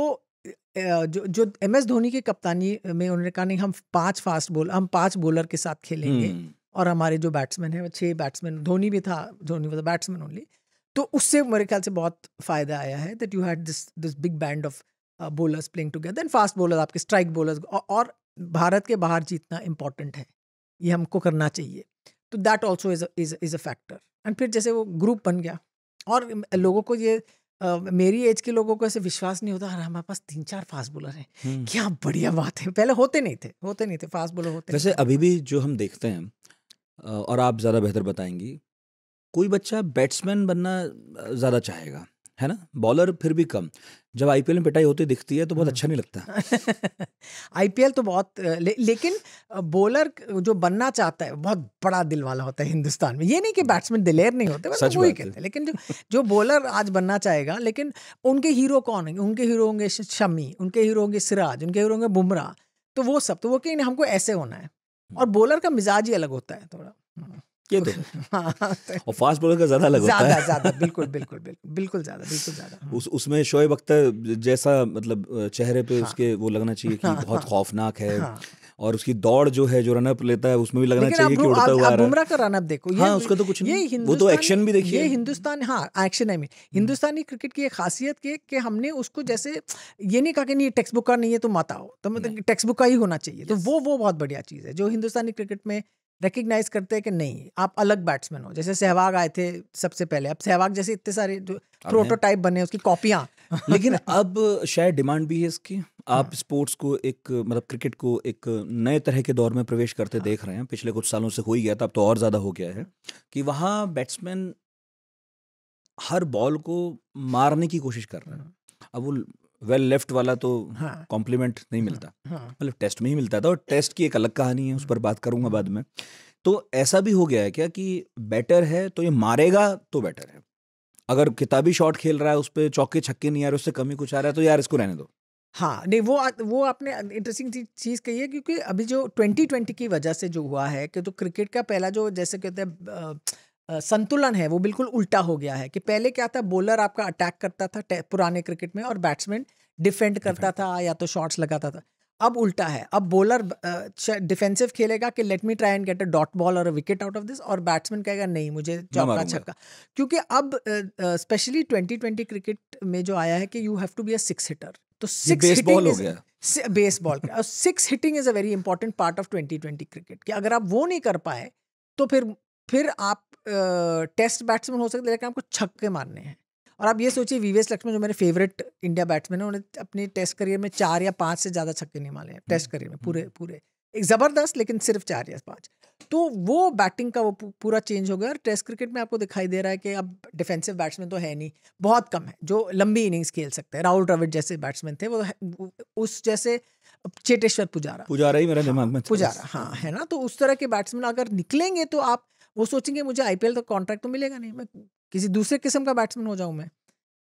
जो जो M S Dhoni की कप्तानी में उन्होंने कहा नहीं हम पांच फास्ट बोल हम पांच बॉलर के साथ खेलेंगे और हमारे जो बैट्समैन है वो छह बैट्समैन धोनी भी था धोनी वो बैट्समैन ओनली तो उससे मेरे ख्याल से बहुत फायदा आया है that you had this this big band of bowlers playing together and fast bowler आपके स्ट्राइक बोलर और भारत के बाहर जीतना इंपॉर्टेंट है ये हमको करना चाहिए तो that also is is is a factor and फिर जैसे वो ग्रुप बन गया और लोगों को ये मेरी एज के लोगों को ऐसे विश्वास नहीं होता अरे हमारे पास तीन चार फास्ट बॉलर हैं हम्म। क्या बढ़िया बात है पहले होते नहीं थे होते नहीं थे फास्ट बॉलर होते वैसे अभी भी जो हम देखते हैं और आप ज़्यादा बेहतर बताएंगी कोई बच्चा बैट्समैन बनना ज़्यादा चाहेगा है ना बॉलर फिर भी कम जब आईपीएल में पिटाई होती दिखती है तो बहुत हम्म। अच्छा नहीं लगता आईपीएल तो बहुत ले, लेकिन बॉलर जो बनना चाहता है बहुत बड़ा दिल वाला होता है हिंदुस्तान में ये नहीं कि बैट्समैन हम्म। दिलेर नहीं होते सच वही कहते हैं लेकिन जो जो बॉलर आज बनना चाहेगा लेकिन उनके हीरो कौन होंगे उनके हीरो होंगे शमी उनके हीरो होंगे सिराज उनके हीरो होंगे बुमराह तो वो सब तो वो कि हमको ऐसे होना है हम्म। और बॉलर का मिजाज ही अलग होता है थोड़ा ये दो तो हाँ, तो और फास्ट बॉलर का ज्यादा लग ज्यादा ज्यादा बिल्कुल बिल्कुल बिल्कुल बिल्कुल ज्यादा बिल्कुल ज्यादा हाँ। उस उसमें शोएब अख्तर जैसा मतलब चेहरे पे हाँ। उसके वो लगना चाहिए कि बहुत खौफनाक है हाँ। और उसकी दौड़ जो है जो रनअप लेता है उसमें भी लगना चाहिए कि उड़ता हुआ है का रनअप देखो हाँ, उसका तो कुछ ये नहीं वो तो एक्शन भी देखिए ये हिंदुस्तान हाँ एक्शन है में हिंदुस्तानी क्रिकेट की एक खासियत की कि हमने उसको जैसे ये नहीं कहा कि नहीं टेक्स्ट बुक का नहीं है तो मत आओ तो मतलब टेक्स्ट बुक का ही होना चाहिए तो वो वो बहुत बढ़िया चीज़ है जो हिंदुस्तानी क्रिकेट में रिकग्नाइज करते हैं कि नहीं आप अलग बैट्समैन हो जैसे सहवाग आए थे सबसे पहले अब सहवाग जैसे इतने सारे जो प्रोटोटाइप बने उसकी कॉपियां लेकिन अब शायद डिमांड भी है इसकी हाँ। आप हाँ। स्पोर्ट्स को एक मतलब क्रिकेट को एक नए तरह के दौर में प्रवेश करते हाँ। देख रहे हैं पिछले कुछ सालों से हो ही गया था अब तो और ज़्यादा हो गया है कि वहाँ बैट्समैन हर बॉल को मारने की कोशिश कर रहे हैं हाँ। अब वो वेल लेफ्ट वाला तो कॉम्प्लीमेंट हाँ, नहीं मिलता मतलब हाँ, हाँ, टेस्ट मतलब में ही मिलता था और टेस्ट की एक अलग कहानी है उस पर बात करूंगा बाद में तो ऐसा भी हो गया है क्या कि बेटर है तो ये मारेगा तो बेटर है अगर किताबी शॉट खेल रहा है उस पर चौके छक्के नहीं आ रहे उससे कमी कुछ आ रहा है तो यार इसको रहने दो हाँ नहीं वो वो आपने इंटरेस्टिंग चीज़ कही है क्योंकि अभी जो ट्वेंटी ट्वेंटी की वजह से जो हुआ है कि तो क्रिकेट का पहला जो जैसे कहते हैं संतुलन है वो बिल्कुल उल्टा हो गया है कि पहले क्या था बॉलर आपका अटैक करता था पुराने क्रिकेट में और बैट्समैन डिफेंड करता था या तो शॉट्स लगाता था अब उल्टा है अब बॉलर डिफेंसिव खेलेगा कि let me try and get a dot ball और विकेट आउट ऑफ दिस और बैट्समैन कहेगा नहीं मुझे चौका छक्का क्योंकि अब स्पेशली ट्वेंटी ट्वेंटी क्रिकेट में जो आया है कि you have to be a six hitter तो सिक्स हिटिंग हो गया बेसबॉल का six hitting is a very important part of twenty twenty cricket कि अगर आप वो नहीं कर पाए तो फिर फिर आप टेस्ट बैट्समैन हो सकते लेकिन आपको छक्के मारने हैं और आप ये सोचिए वीवीएस लक्ष्मण जो मेरे फेवरेट इंडिया बैट्समैन है उन्होंने अपने टेस्ट करियर में चार या पांच से ज़्यादा छक्के नहीं मारे हैं टेस्ट करियर में पूरे पूरे एक ज़बरदस्त लेकिन सिर्फ चार या पांच तो वो बैटिंग का वो पूरा चेंज हो गया और टेस्ट क्रिकेट में आपको दिखाई दे रहा है कि अब डिफेंसिव बैट्समैन तो है नहीं बहुत कम है जो लंबी इनिंग्स खेल सकते हैं राहुल द्रविड जैसे बैट्समैन थे वो उस जैसे चेतेश्वर पुजारा पुजारा ही मेरा दिमाग में पुजारा हाँ है ना तो उस तरह के बैट्समैन अगर निकलेंगे तो आप वो सोचेंगे मुझे आई का कॉन्ट्रैक्ट तो मिलेगा नहीं मैं किसी दूसरे किस्म का बैट्समैन हो जाऊँ मैं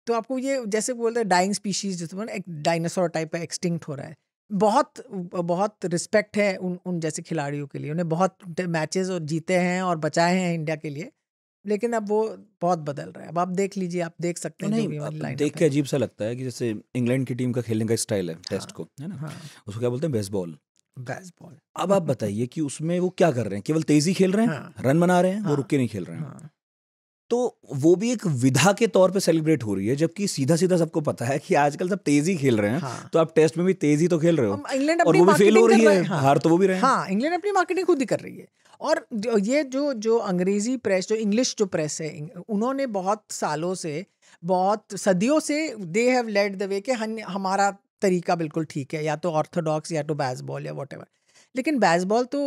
तो आपको ये जैसे बोलते हैं डाइंग स्पीशीज जैसे बोला एक डायनासोर टाइप का एक्सटिंक्ट हो रहा है बहुत बहुत रिस्पेक्ट है उन उन जैसे खिलाड़ियों के लिए उन्हें बहुत मैचेस और जीते हैं और बचाए हैं इंडिया के लिए लेकिन अब वो बहुत बदल रहा है अब आप देख लीजिए आप देख सकते हैं नहीं देख के अजीब सा लगता है कि जैसे इंग्लैंड की टीम का खेलने का स्टाइल है टेस्ट हाँ, को है ना हाँ। उसको क्या बोलते हैं बेसबॉल बेसबॉल अब आप बताइए कि उसमें वो क्या कर रहे हैं केवल तेजी खेल रहे हैं हाँ। रन बना रहे हैं हाँ। वो रुक के नहीं खेल रहे हैं हाँ। तो वो भी एक विधा के तौर पे सेलिब्रेट हो रही है जबकि सीधा सीधा सबको पता है कि आजकल सब तेजी खेल रहे हैं हाँ। तो आप टेस्ट में भी तेजी तो खेल रहे हो इंग्लैंड और वो भी फेल हो रही है हाँ। हार तो वो भी रहे हाँ इंग्लैंड अपनी मार्केटिंग खुद ही कर रही है और ये जो जो अंग्रेजी प्रेस जो इंग्लिश जो प्रेस है उन्होंने बहुत सालों से बहुत सदियों से they have led the way के हमारा तरीका बिल्कुल ठीक है या तो ऑर्थोडॉक्स या तो बैसबॉल या वॉट लेकिन बैसबॉल तो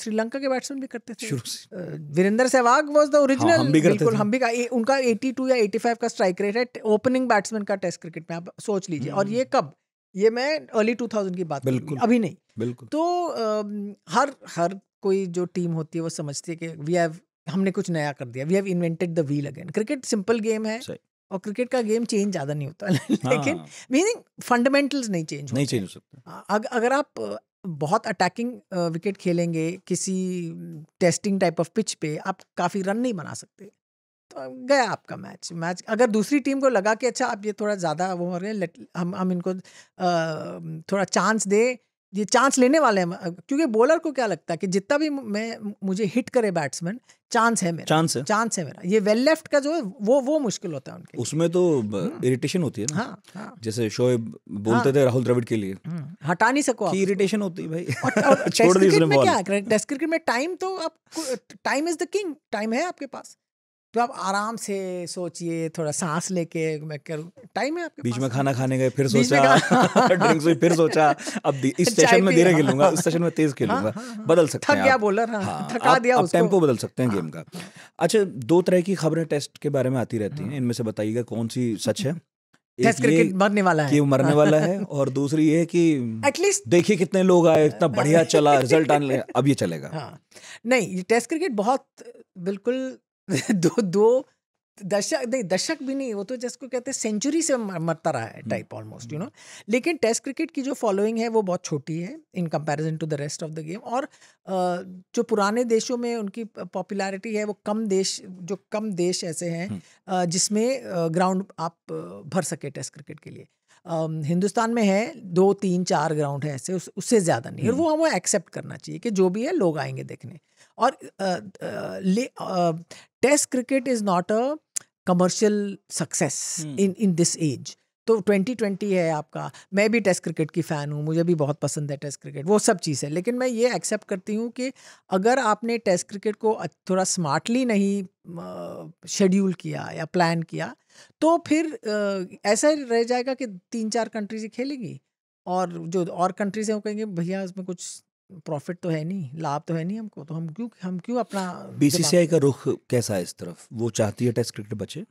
श्रीलंका के बैट्समैन भी करते थे Virender Sehwag was the original बिल्कुल हम भी ए, उनका 82 या 85 का स्ट्राइक रेट है ओपनिंग बैट्समैन का टेस्ट क्रिकेट में आप सोच लीजिए और ये हम्म। कब ये मैं अर्ली 2000 की बात बिल्कुल अभी नहीं बिल्कुल तो हर हर कोई जो टीम होती है वो समझती है कि वी हैव हमने कुछ नया कर दिया we have invented the wheel again cricket simple game है और क्रिकेट का गेम चेंज ज़्यादा नहीं होता लेकिन मीनिंग हाँ। फंडामेंटल्स नहीं चेंज नहीं चेंज हो सकता अग, अगर आप बहुत अटैकिंग विकेट खेलेंगे किसी टेस्टिंग टाइप ऑफ पिच पे आप काफ़ी रन नहीं बना सकते तो गया आपका मैच मैच अगर दूसरी टीम को लगा कि अच्छा आप ये थोड़ा ज़्यादा वो हो रहे हैं हम हम इनको आ, थोड़ा चांस दें ये चांस लेने वाले हैं क्योंकि बॉलर को क्या लगता है कि जितना भी मैं मुझे हिट करे बैट्समैन चांस है मेरा चांस है चांस है मेरा ये वेल लेफ्ट का जो है वो वो मुश्किल होता है उनके उसमें तो इरिटेशन हम्म। होती है ना हाँ, हाँ, जैसे शोएब बोलते हाँ, थे राहुल द्रविड़ के लिए हम्म। हटा नहीं सको इरिटेशन होती है भाई छोड़ टेस्ट टेस्ट क्रिकेट में टाइम तो आप time is the king time है आपके पास तो आप आराम से सोचिए थोड़ा सांस लेके मैं करूँ टाइम है आपके बीच में खाना खाने गए फिर सोचा ड्रिंक्स भी फिर सोचा अब इस सेशन में धीरे खेलूंगा उस सेशन में तेज हाँ, खेलूंगा हाँ, हाँ। बदल सकते हैं क्या गया बॉलर हाँ, थका आप, दिया आप टेम्पो बदल सकते हैं गेम का अच्छा दो तरह की खबरें टेस्ट के बारे में आती रहती हैं इनमें से बताइएगा कौन सी सच है टेस्ट क्रिकेट मरने वाला है कि मरने वाला है और दूसरी ये कि एटलीस्ट देखिए कितने लोग आए इतना बढ़िया चला रिजल्ट आने अब ये चलेगा हाँ नहीं ये टेस्ट क्रिकेट बहुत बिल्कुल दो दो दशक नहीं दशक भी नहीं वो तो को कहते हैं सेंचुरी से मरता रहा है टाइप ऑलमोस्ट यू नो लेकिन टेस्ट क्रिकेट की जो फॉलोइंग है वो बहुत छोटी है in comparison to the rest of the game और जो पुराने देशों में उनकी पॉपुलैरिटी है वो कम देश जो कम देश ऐसे हैं हम्म। जिसमें ग्राउंड आप भर सके टेस्ट क्रिकेट के लिए हिंदुस्तान में है दो तीन चार ग्राउंड है ऐसे उस, उससे ज़्यादा नहीं और हम्म। वो हमें एक्सेप्ट करना चाहिए कि जो भी है लोग आएंगे देखने और test cricket is not a commercial success in in this age तो 2020 है आपका मैं भी टेस्ट क्रिकेट की फ़ैन हूँ मुझे भी बहुत पसंद है टेस्ट क्रिकेट वो सब चीज़ है लेकिन मैं ये एक्सेप्ट करती हूँ कि अगर आपने टेस्ट क्रिकेट को थोड़ा स्मार्टली नहीं शेड्यूल किया या प्लान किया तो फिर ऐसा रह जाएगा कि तीन चार कंट्रीज ही खेलेगी और जो और कंट्रीज हैं वो कहेंगे भैया उसमें कुछ प्रॉफिट तो है नहीं लाभ तो है नहीं हमको तो हम क्यों हम क्यों अपना बीसीसीआई का रुख कैसा है इस तरफ वो चाहती है टेस्ट क्रिकेट बचे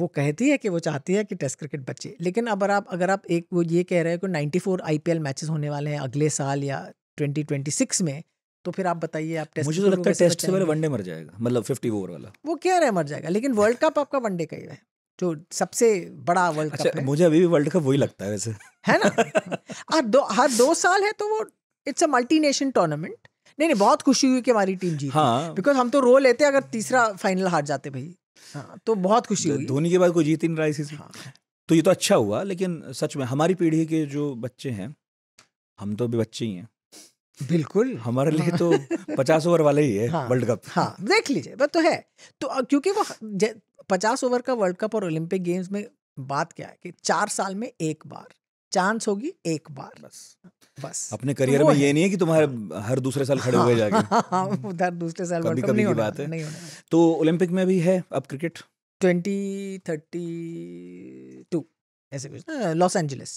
वो कहती है कि वो चाहती है कि टेस्ट क्रिकेट बचे लेकिन अब आप अगर आप एक वो ये कह रहे हो कि 94 फोर आई मैचेस होने वाले हैं अगले साल या 2026 में तो फिर आप बताइए आप टेस्ट मुझे तो लगता है टेस्ट से पहले वनडे मर जाएगा मतलब 50 ओवर वाला वो कह रहे हैं मर जाएगा लेकिन वर्ल्ड कप आपका वनडे का ही है जो सबसे बड़ा वर्ल्ड अच्छा, कप है मुझे अभी भी वर्ल्ड कप वही लगता है वैसे है ना हर हाँ, दो हर हाँ, दो साल है तो वो it's a multi nation tournament नहीं नहीं बहुत खुशी हुई कि हमारी टीम जीती हाँ बिकॉज हम तो रो लेते अगर तीसरा फाइनल हार जाते भाई हाँ तो बहुत खुशी हुई धोनी के बाद कोई जीत नहीं रहा इसी से हाँ। तो ये तो अच्छा हुआ लेकिन सच में हमारी पीढ़ी के जो बच्चे हैं हम तो भी बच्चे ही हैं बिल्कुल हमारे लिए हाँ। तो पचास ओवर वाले ही है हाँ, वर्ल्ड कप हाँ देख लीजिए बस तो है तो क्योंकि वो पचास ओवर का वर्ल्ड कप और ओलंपिक गेम्स में बात क्या है कि चार साल में एक बार चांस होगी एक बार बस बस अपने करियर तो में ये नहीं है कि तुम्हारे हाँ। हर दूसरे साल खड़े गए जाके हर हाँ, हाँ, दूसरे साल कभी कभी की बात है तो ओलंपिक में भी है अब क्रिकेट ट्वेंटी थर्टी टू ऐसे कुछ लॉस एंजलिस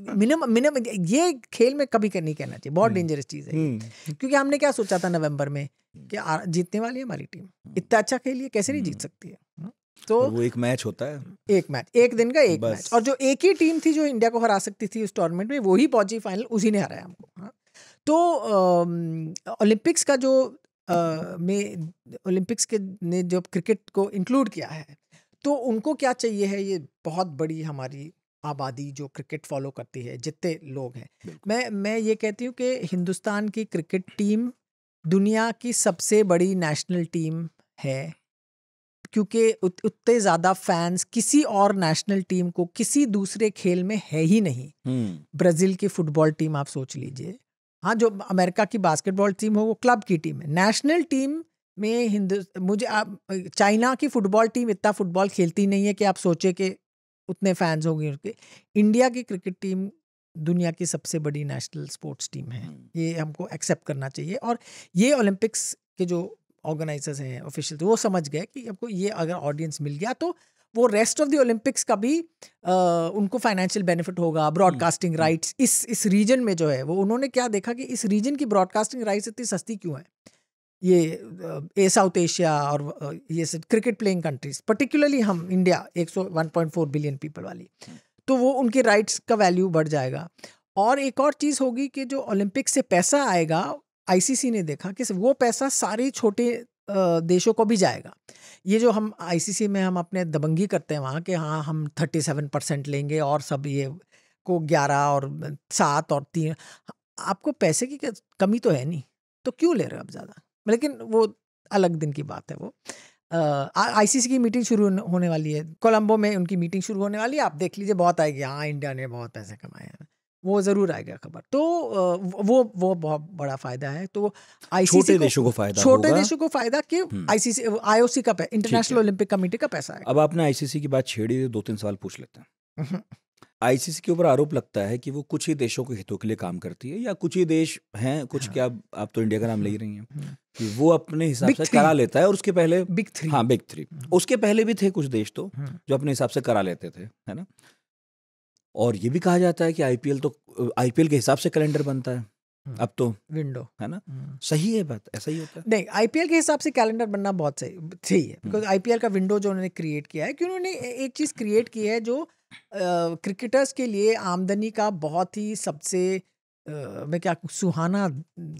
मिनिमम मिनिमम ये खेल में कभी नहीं कहना चाहिए बहुत डेंजरस हम्म, चीज है हम्म, हम्म। क्योंकि हमने क्या सोचा था नवंबर में कि जीतने वाली है हमारी टीम इतना अच्छा खेलिए कैसे नहीं जीत सकती है तो वो एक मैच होता है एक मैच एक दिन का एक मैच और जो एक ही टीम थी जो इंडिया को हरा सकती थी उस टूर्नामेंट में वही पहुंची फाइनल उसी ने हराया हमको तो ओलंपिक्स का जो में ओलंपिक्स के ने जो क्रिकेट को इंक्लूड किया है तो उनको क्या चाहिए है ये बहुत बड़ी हमारी आबादी जो क्रिकेट फॉलो करती है जितने लोग हैं मैं मैं ये कहती हूँ कि हिंदुस्तान की क्रिकेट टीम दुनिया की सबसे बड़ी नेशनल टीम है क्योंकि उतने ज़्यादा फैंस किसी और नेशनल टीम को किसी दूसरे खेल में है ही नहीं ब्राज़ील की फुटबॉल टीम आप सोच लीजिए हाँ जो अमेरिका की बास्केटबॉल टीम हो वो क्लब की टीम है नेशनल टीम में हिंदु मुझे आप चाइना की फुटबॉल टीम इतना फुटबॉल खेलती नहीं है कि आप सोचे कि उतने फैंस होंगे उनके इंडिया की क्रिकेट टीम दुनिया की सबसे बड़ी नेशनल स्पोर्ट्स टीम है हम्म। ये हमको एक्सेप्ट करना चाहिए और ये ओलंपिक्स के जो ऑर्गेनाइजर्स हैं ऑफिशियल वो समझ गए कि हमको ये अगर ऑडियंस मिल गया तो वो रेस्ट ऑफ द ओलंपिक्स का भी आ, उनको फाइनेंशियल बेनिफिट होगा ब्रॉडकास्टिंग हम्म, हम्म। राइट्स इस इस रीजन में जो है वो उन्होंने क्या देखा कि इस रीजन की ब्रॉडकास्टिंग राइट्स इतनी सस्ती क्यों है ये ए साउथ एशिया और ये सब क्रिकेट प्लेइंग कंट्रीज पर्टिकुलरली हम इंडिया 101.4 बिलियन पीपल वाली तो वो उनके राइट्स का वैल्यू बढ़ जाएगा और एक और चीज़ होगी कि जो ओलंपिक से पैसा आएगा आईसीसी ने देखा कि वो पैसा सारे छोटे देशों को भी जाएगा ये जो हम आईसीसी में हम अपने दबंगी करते हैं वहाँ के हाँ हम थर्टी सेवन परसेंट लेंगे और सब ये को ग्यारह और सात और तीन आपको पैसे की कमी तो है नहीं तो क्यों ले रहे हो आप ज़्यादा लेकिन वो अलग दिन की बात है वो आईसीसी की मीटिंग शुरू होने वाली है कोलंबो में उनकी मीटिंग शुरू होने वाली है आप देख लीजिए बहुत आएगी हाँ इंडिया ने बहुत पैसे कमाए हैं वो जरूर आएगा खबर तो वो वो बहुत बड़ा फायदा है तो आईसीसी छोटे देशों को फायदा छोटे देशों को फायदा कि आईसीसी आईओसी का इंटरनेशनल ओलंपिक कमेटी का पैसा है अब आपने आईसीसी की बात छेड़ी दो तीन सवाल पूछ लेते हैं आईसीसी के ऊपर आरोप लगता है कि वो कुछ ही देशों के हितों के लिए काम करती है या कुछ ही देश हैं कुछ हाँ। क्या आप तो इंडिया का नाम ले ही रही हैं कि वो अपने हिसाब से करा लेता है और उसके पहले बिग थ्री हाँ बिग थ्री हम्म। उसके पहले भी थे कुछ देश तो हम्म। जो अपने हिसाब से करा लेते थे है ना और ये भी कहा जाता है कि आईपीएल तो आईपीएल के हिसाब से कैलेंडर बनता है हम्म। अब तो विंडो है ना सही है बात ऐसा ही होता है नहीं आईपीएल के हिसाब से कैलेंडर बनना बहुत सही सही है बिकॉज आईपीएल का विंडो जो उन्होंने क्रिएट किया है कि उन्होंने एक चीज़ क्रिएट की है जो क्रिकेटर्स के लिए आमदनी का बहुत ही सबसे Uh, मैं क्या सुहाना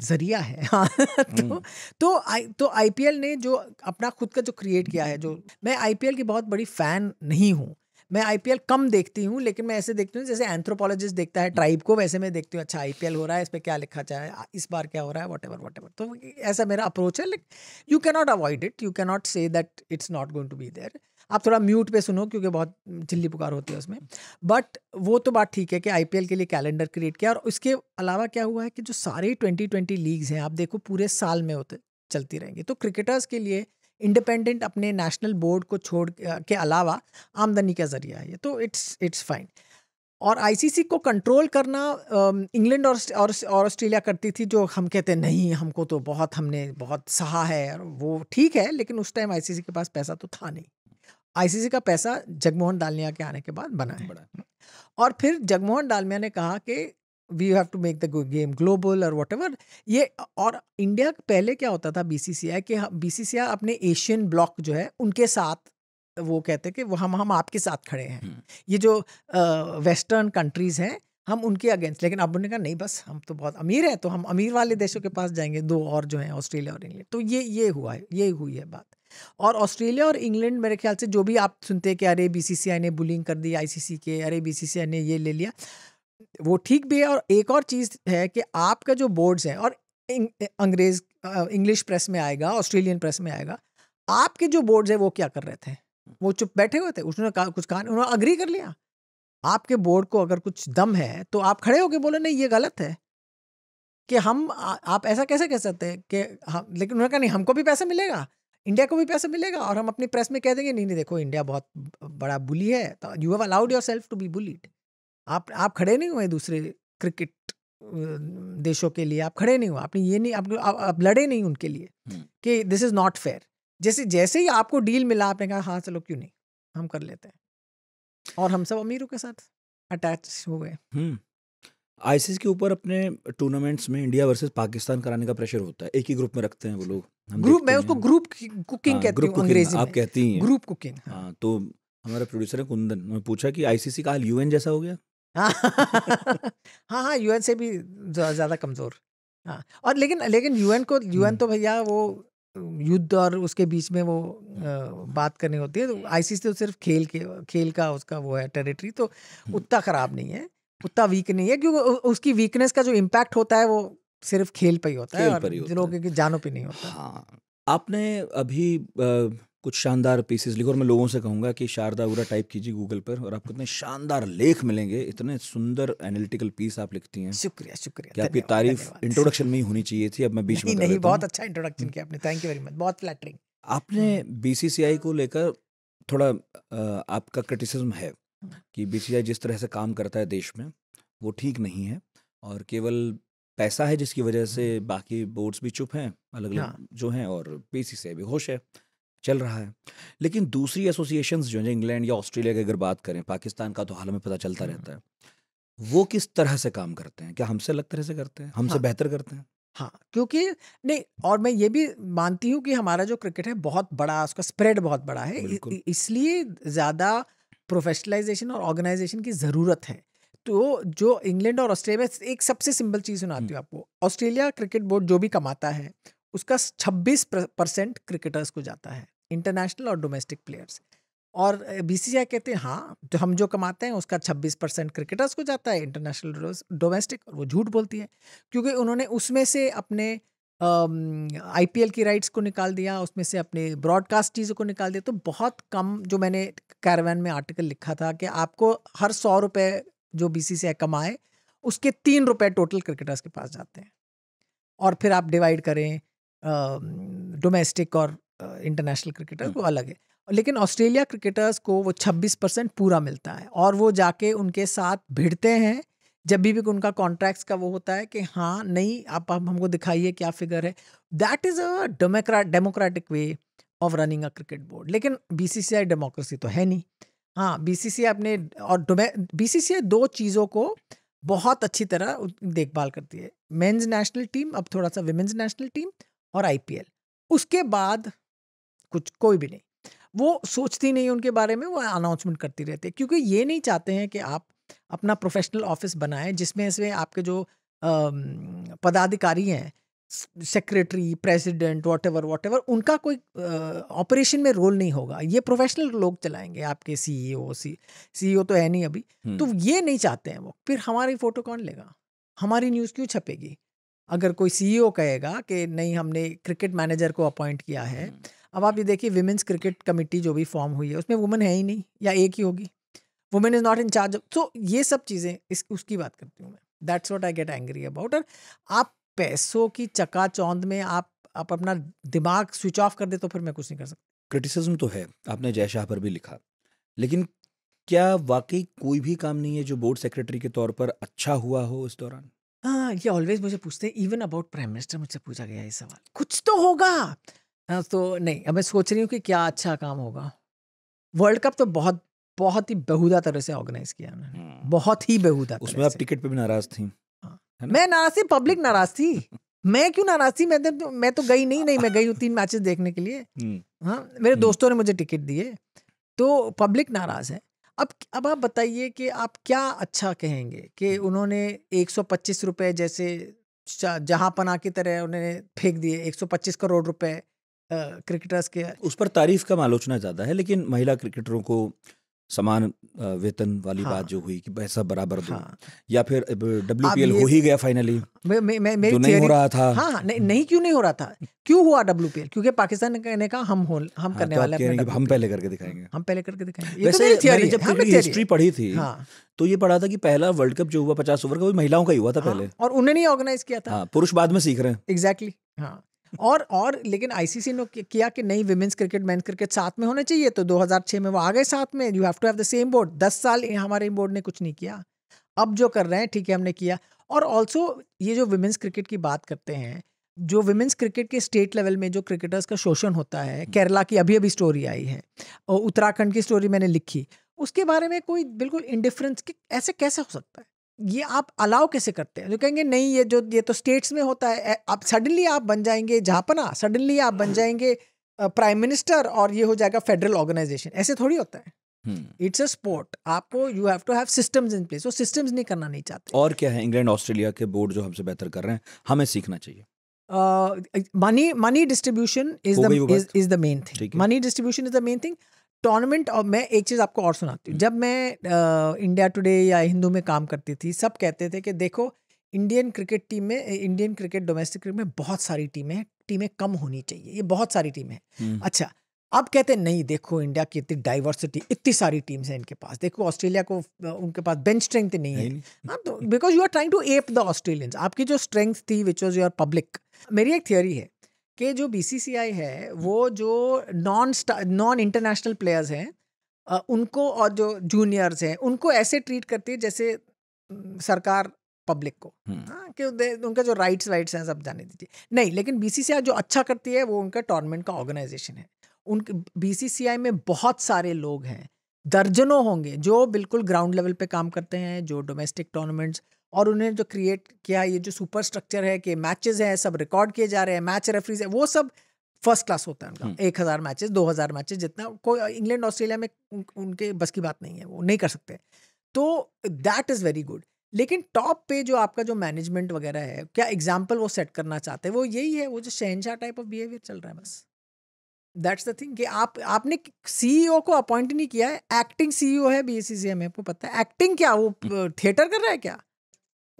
जरिया है हाँ तो तो आई तो आईपीएल ने जो अपना खुद का जो क्रिएट किया है जो मैं आईपीएल की बहुत बड़ी फैन नहीं हूँ मैं आईपीएल कम देखती हूँ लेकिन मैं ऐसे देखती हूँ जैसे एंथ्रोपोलॉजिस्ट देखता है ट्राइब को वैसे मैं देखती हूँ अच्छा आईपीएल हो रहा है इस पर क्या लिखा जाए इस बार क्या हो रहा है वट एवर वट एवर तो ऐसा मेरा अप्रोच है लेकिन you cannot avoid it you cannot say that it's not going to be there आप थोड़ा म्यूट पे सुनो क्योंकि बहुत चिल्ली पुकार होती है उसमें बट वो तो बात ठीक है कि आई के लिए कैलेंडर क्रिएट किया और उसके अलावा क्या हुआ है कि जो सारे ट्वेंटी ट्वेंटी लीग्स हैं आप देखो पूरे साल में होते चलती रहेंगी तो क्रिकेटर्स के लिए इंडिपेंडेंट अपने नेशनल बोर्ड को छोड़ के अलावा आमदनी का जरिया है ये तो इट्स इट्स फाइन और आईसीसी को कंट्रोल करना इंग्लैंड और और ऑस्ट्रेलिया करती थी जो हम कहते नहीं हमको तो बहुत हमने बहुत सहा है और वो ठीक है लेकिन उस टाइम आईसीसी के पास पैसा तो था नहीं आईसीसी का पैसा जगमोहन डालमिया के आने के बाद बना है और फिर जगमोहन डालमिया ने कहा कि we have to make the game global और वट ये और इंडिया पहले क्या होता था बीसीसीआई कि बीसीसीआई अपने एशियन ब्लॉक जो है उनके साथ वो कहते कि वो हम हम आपके साथ खड़े हैं हम्म। ये जो वेस्टर्न कंट्रीज हैं हम उनके अगेंस्ट लेकिन अब उन्होंने कहा नहीं बस हम तो बहुत अमीर हैं तो हम अमीर वाले देशों के पास जाएंगे दो और जो हैं ऑस्ट्रेलिया और इंग्लैंड तो ये ये हुआ है ये हुई है बात और ऑस्ट्रेलिया और इंग्लैंड मेरे ख्याल से जो भी आप सुनते हैं कि अरे बीसीसीआई ने बुलिंग कर दी आईसीसी के अरे बीसीसीआई ने ये ले लिया वो ठीक भी है और एक और चीज़ है कि आपका जो बोर्ड्स हैं और अंग्रेज इंग्लिश प्रेस में आएगा ऑस्ट्रेलियन प्रेस में आएगा आपके जो बोर्ड्स है वो क्या कर रहे थे वो चुप बैठे हुए थे उसने कहा कुछ कहा उन्होंने अग्री कर लिया आपके बोर्ड को अगर कुछ दम है तो आप खड़े होके बोले नहीं ये गलत है कि हम आ, आप ऐसा कैसे कह सकते हैं कि हम लेकिन उन्होंने कहा नहीं हमको भी पैसा मिलेगा इंडिया को भी पैसा मिलेगा और हम अपनी प्रेस में कह देंगे नहीं नहीं देखो इंडिया बहुत बड़ा बुली है तो you have allowed yourself to be bullied आप आप खड़े नहीं हुए दूसरे क्रिकेट देशों के लिए आप खड़े नहीं हुए आपने ये नहीं आप, आप, आप लड़े नहीं उनके लिए हम्म। कि दिस इज़ नॉट फेयर जैसे जैसे ही आपको डील मिला आपने कहा हाँ चलो क्यों नहीं हम कर लेते हैं और हम सब अमीरों के साथ अटैच हो गए आईसीसी के ऊपर अपने टूर्नामेंट्स में इंडिया वर्सेस पाकिस्तान कराने का प्रेशर होता है एक ही ग्रुप में रखते हैं वो लोग ग्रुप मैं उसको ग्रुप कुकिंग हाँ, कहती अंग्रेजी आप कहती हैं ग्रुप कुकिंग हाँ।, हाँ तो हमारा प्रोड्यूसर है कुंदन उन्होंने पूछा कि आईसीसी का हाल यूएन जैसा हो गया हाँ हाँ यूएन से भी ज़्यादा कमज़ोर हाँ और लेकिन लेकिन यूएन को यूएन हम्म। तो भैया वो युद्ध और उसके बीच में वो बात करनी होती है तो आईसीसी तो सिर्फ खेल के खेल का उसका वो है टेरिटरी तो हम्म। उतना ख़राब नहीं है उतना वीक नहीं है क्योंकि उसकी वीकनेस का जो इम्पैक्ट होता है वो सिर्फ खेल पर ही होता है और लोगों जानों पर नहीं होता हाँ आपने अभी आ, कुछ शानदार पीसेस लिखे और मैं लोगों से कहूँगा कि शारदा उरा टाइप कीजिए गूगल पर और आपको इतने शानदार लेख मिलेंगे इतने सुंदर एनालिटिकल पीस आप लिखती हैं शुक्रिया शुक्रिया कि आपकी तारीफ इंट्रोडक्शन में ही होनी चाहिए थी अब मैं बीच में नहीं बहुत अच्छा इंट्रोडक्शन किया आपने थैंक यू वेरी मच बहुत फ्लैटरिंग आपने बीसीसीआई हम्म। को लेकर थोड़ा आपका क्रिटिसिज्म है कि बी जिस तरह से काम करता है देश में वो ठीक नहीं है और केवल पैसा है जिसकी वजह से हम्म। बाकी बोर्ड्स भी चुप हैं अलग अलग हाँ। जो हैं और बीसीसीआई भी होश है चल रहा है लेकिन दूसरी एसोसिएशन जो है इंग्लैंड या ऑस्ट्रेलिया की अगर बात करें पाकिस्तान का तो हाल में पता चलता हम्म। रहता है वो किस तरह से काम करते हैं क्या हमसे अलग तरह से करते हैं हमसे हाँ। बेहतर करते हैं हाँ क्योंकि नहीं और मैं ये भी मानती हूँ कि हमारा जो क्रिकेट है बहुत बड़ा उसका स्प्रेड बहुत बड़ा है इसलिए ज़्यादा प्रोफेशनलाइजेशन और ऑर्गेनाइजेशन की ज़रूरत है तो जो इंग्लैंड और ऑस्ट्रेलिया में एक सबसे सिंपल चीज़ सुनाती हूँ आपको ऑस्ट्रेलिया क्रिकेट बोर्ड जो भी कमाता है उसका 26 परसेंट क्रिकेटर्स को जाता है इंटरनेशनल और डोमेस्टिक प्लेयर्स और बीसीसीआई कहते हैं हाँ तो हम जो कमाते हैं उसका 26 परसेंट क्रिकेटर्स को जाता है इंटरनेशनल डोमेस्टिक और वो झूठ बोलती है क्योंकि उन्होंने उसमें से अपने आईपीएल की राइट्स को निकाल दिया उसमें से अपने ब्रॉडकास्ट चीज़ों को निकाल दिया तो बहुत कम जो मैंने कैरवैन में आर्टिकल लिखा था कि आपको हर सौ रुपये जो बी सी कमाए उसके तीन रुपये टोटल क्रिकेटर्स के पास जाते हैं और फिर आप डिवाइड करें डोमेस्टिक और इंटरनेशनल क्रिकेटर हम्म। वो अलग है लेकिन ऑस्ट्रेलिया क्रिकेटर्स को वो 26 परसेंट पूरा मिलता है और वो जाके उनके साथ भिड़ते हैं जब भी भी उनका कॉन्ट्रैक्ट्स का वो होता है कि हाँ नहीं आप आप हमको दिखाइए क्या फिगर है that is a democra democratic way of running a cricket board लेकिन बीसीसीआई डेमोक्रेसी तो है नहीं हाँ बीसीसीआई अपने और बीसीसीआई दो चीज़ों को बहुत अच्छी तरह देखभाल करती है मेंस नेशनल टीम अब थोड़ा सा विमेंस नेशनल टीम और आईपीएल उसके बाद कुछ कोई भी नहीं वो सोचती नहीं उनके बारे में वो अनाउंसमेंट करती रहती है क्योंकि ये नहीं चाहते हैं कि आप अपना प्रोफेशनल ऑफिस बनाएं जिसमें से आपके जो पदाधिकारी हैं secretary president whatever whatever उनका कोई ऑपरेशन में रोल नहीं होगा ये प्रोफेशनल लोग चलाएंगे आपके सीईओ सी सीईओ तो है नहीं अभी तो ये नहीं चाहते हैं वो फिर हमारी फोटो कौन लेगा हमारी न्यूज़ क्यों छपेगी अगर कोई सीईओ e कहेगा कि नहीं हमने क्रिकेट मैनेजर को अपॉइंट किया है अब आप ये देखिए विमेंस क्रिकेट कमेटी जो भी फॉर्म हुई है उसमें वुमेन है ही नहीं या एक ही होगी women is not in charge of so ये सब चीज़ें इस उसकी बात करती हूँ मैं that's what I get angry about और आप पैसों की चका चकाचौंध में आप आप अपना दिमाग स्विच ऑफ कर दे तो फिर मैं कुछ नहीं कर सकता क्रिटिसिज्म तो है आपने जय शाह पर भी लिखा लेकिन क्या वाकई कोई भी काम नहीं है जो बोर्ड सेक्रेटरी के तौर पर अच्छा हुआ हो इस दौरान हाँ ये ऑलवेज मुझे पूछते हैं इवन अबाउट प्राइम मिनिस्टर मुझसे पूछा गया ये सवाल कुछ तो होगा हाँ, तो नहीं अब मैं सोच रही हूँ कि क्या अच्छा काम होगा वर्ल्ड कप तो बहुत बहुत ही बेहुदा तरह से ऑर्गेनाइज किया उन्होंने हाँ। बहुत ही बेहुदा उसमें आप टिकट पे भी नाराज थी हाँ। मैं नाराज थी पब्लिक नाराज थी मैं क्यों नाराज थी मैं तो मैं तो गई नहीं नहीं मैं गई हूँ तीन मैचेस देखने के लिए हम्म। हाँ मेरे हम्म। दोस्तों ने मुझे टिकट दिए तो पब्लिक नाराज है अब अब आप बताइए कि आप क्या अच्छा कहेंगे कि हम्म। उन्होंने एक सौ पच्चीस रुपये जैसे जहाँपना की तरह उन्हें फेंक दिए एक सौ पच्चीस करोड़ रुपए क्रिकेटर्स के उस पर तारीफ कम आलोचना ज़्यादा है लेकिन महिला क्रिकेटरों को समान वेतन वाली हाँ, बात जो हुई कि पैसा बराबर दो हाँ, या फिर डब्ल्यू पी एल हो ही गया फाइनली मैं, मैं, मैं, नहीं हो रहा था हाँ नहीं, नहीं क्यों नहीं हो रहा था क्यों हुआ डब्ल्यू पी एल क्योंकि पाकिस्तान ने कहा हम हो, हम हाँ, करने तो वाले हैं हम पहले करके दिखाएंगे हम पहले करके दिखाएंगे तो वैसे जब हिस्ट्री हाँ, पढ़ी थी हाँ। तो ये पढ़ा था कि पहला वर्ल्ड कप जो हुआ पचास ओवर का वो महिलाओं का ही हुआ था हाँ, पहले और उन्हें नहीं ऑर्गेनाइज किया था पुरुष बाद में सीख रहे हैं एग्जैक्टली हाँ और और लेकिन आईसीसी ने किया कि नहीं विमेंस क्रिकेट मैं क्रिकेट साथ में होने चाहिए तो 2006 में वो आ गए साथ में you have to have the same board दस साल हमारे बोर्ड ने कुछ नहीं किया अब जो कर रहे हैं ठीक है हमने किया और ऑल्सो ये जो विमेंस क्रिकेट की बात करते हैं जो विमेंस क्रिकेट के स्टेट लेवल में जो क्रिकेटर्स का शोषण होता है केरला की अभी अभी स्टोरी आई है और उत्तराखंड की स्टोरी मैंने लिखी उसके बारे में कोई बिल्कुल इंडिफरेंस कि ऐसे कैसे हो सकता है ये आप अलाउ कैसे करते हैं जो कहेंगे नहीं ये जो ये तो स्टेट्स में होता है आप सडनली आप बन जाएंगे झापना सडनली आप बन हम्म। जाएंगे प्राइम मिनिस्टर और ये हो जाएगा फेडरल ऑर्गेनाइजेशन ऐसे थोड़ी होता है इट्स अ स्पोर्ट आपको you have to have systems in place वो सिस्टम्स नहीं करना नहीं चाहते और क्या है इंग्लैंड ऑस्ट्रेलिया के बोर्ड जो हमसे बेहतर कर रहे हैं हमें सीखना चाहिए money money distribution is the is the main thing money distribution is the main thing tournament और मैं एक चीज़ आपको और सुनाती हूँ हम्म। जब मैं आ, इंडिया टुडे या हिंदू में काम करती थी सब कहते थे कि देखो इंडियन क्रिकेट टीम में इंडियन क्रिकेट डोमेस्टिक क्रिकेट में बहुत सारी टीमें हैं टीमें कम होनी चाहिए ये बहुत सारी टीमें हैं हम्म। अच्छा अब कहते नहीं देखो इंडिया की इतनी डाइवर्सिटी इतनी सारी टीम्स हैं इनके पास देखो ऑस्ट्रेलिया को उनके पास बेंच स्ट्रेंथ नहीं है हाँ तो because you are trying to ape the Australians आपकी जो स्ट्रेंथ थी विच वॉज योर पब्लिक मेरी एक थियोरी है कि जो बीसीसीआई है वो जो नॉन नॉन इंटरनेशनल प्लेयर्स हैं उनको और जो जूनियर्स हैं उनको ऐसे ट्रीट करती है जैसे सरकार पब्लिक को हाँ, कि उनका जो राइट्स राइट्स हैं सब जाने दीजिए नहीं लेकिन बीसीसीआई जो अच्छा करती है वो उनका टॉर्नामेंट का ऑर्गेनाइजेशन है सी बीसीसीआई में बहुत सारे लोग हैं दर्जनों होंगे जो बिल्कुल ग्राउंड लेवल पे काम करते हैं जो डोमेस्टिक टूर्नामेंट्स और उन्होंने जो क्रिएट किया ये जो सुपर स्ट्रक्चर है कि मैचेस हैं सब रिकॉर्ड किए जा रहे हैं मैच रेफरीज है वो सब फर्स्ट क्लास होता है उनका हम्म। एक हज़ार मैचेज दो हज़ार मैचेज जितना कोई इंग्लैंड ऑस्ट्रेलिया में उन, उनके बस की बात नहीं है वो नहीं कर सकते तो दैट इज़ वेरी गुड लेकिन टॉप पे जो आपका जो मैनेजमेंट वगैरह है क्या एग्जाम्पल वो सेट करना चाहते हैं वो यही है वो जो शहनशाह टाइप ऑफ बिहेवियर चल रहा है बस दैट्स द थिंग कि आप आपने सीईओ e को अपॉइंट नहीं किया है एक्टिंग सीईओ e है बीएससीसीएम है आपको पता है एक्टिंग क्या वो थिएटर हम्म। कर रहा है क्या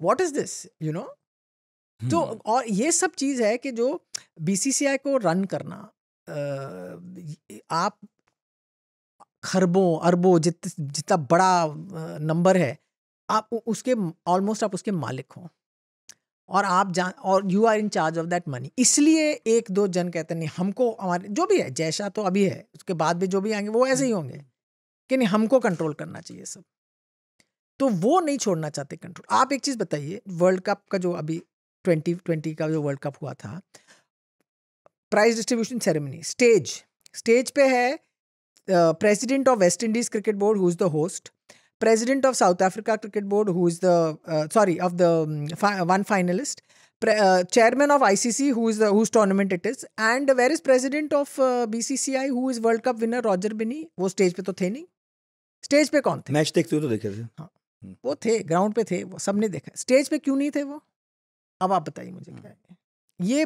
what is this you know तो hmm. और ये सब चीज़ है कि जो बीसीसीआई को रन करना आप खरबों अरबों जित जितना बड़ा नंबर है आप उसके ऑलमोस्ट आप उसके मालिक हों और आप जान और you are in charge of that money इसलिए एक दो जन कहते नहीं हमको हमारे जो भी है जैसा तो अभी है उसके बाद भी जो भी आएंगे वो ऐसे ही hmm. होंगे कि नहीं हमको कंट्रोल करना चाहिए सब तो वो नहीं छोड़ना चाहते कंट्रोल आप एक चीज बताइए वर्ल्ड कप का जो अभी ट्वेंटी ट्वेंटी का जो वर्ल्ड कप हुआ था prize distribution ceremony stage stage पे है president of West Indies cricket board who is the host president of South Africa cricket board who is the sorry of the one finalist chairman of I C C whose tournament it is and where is president of B C C I who is world cup winner Roger Binny वो stage पे तो थे नहीं stage पे कौन थे match देखते हुए तो देखे थे हाँ हम्म, वो थे ग्राउंड पे थे वो सबने देखा स्टेज पे क्यों नहीं थे वो अब आप बताइए मुझे हम्म। क्या है ये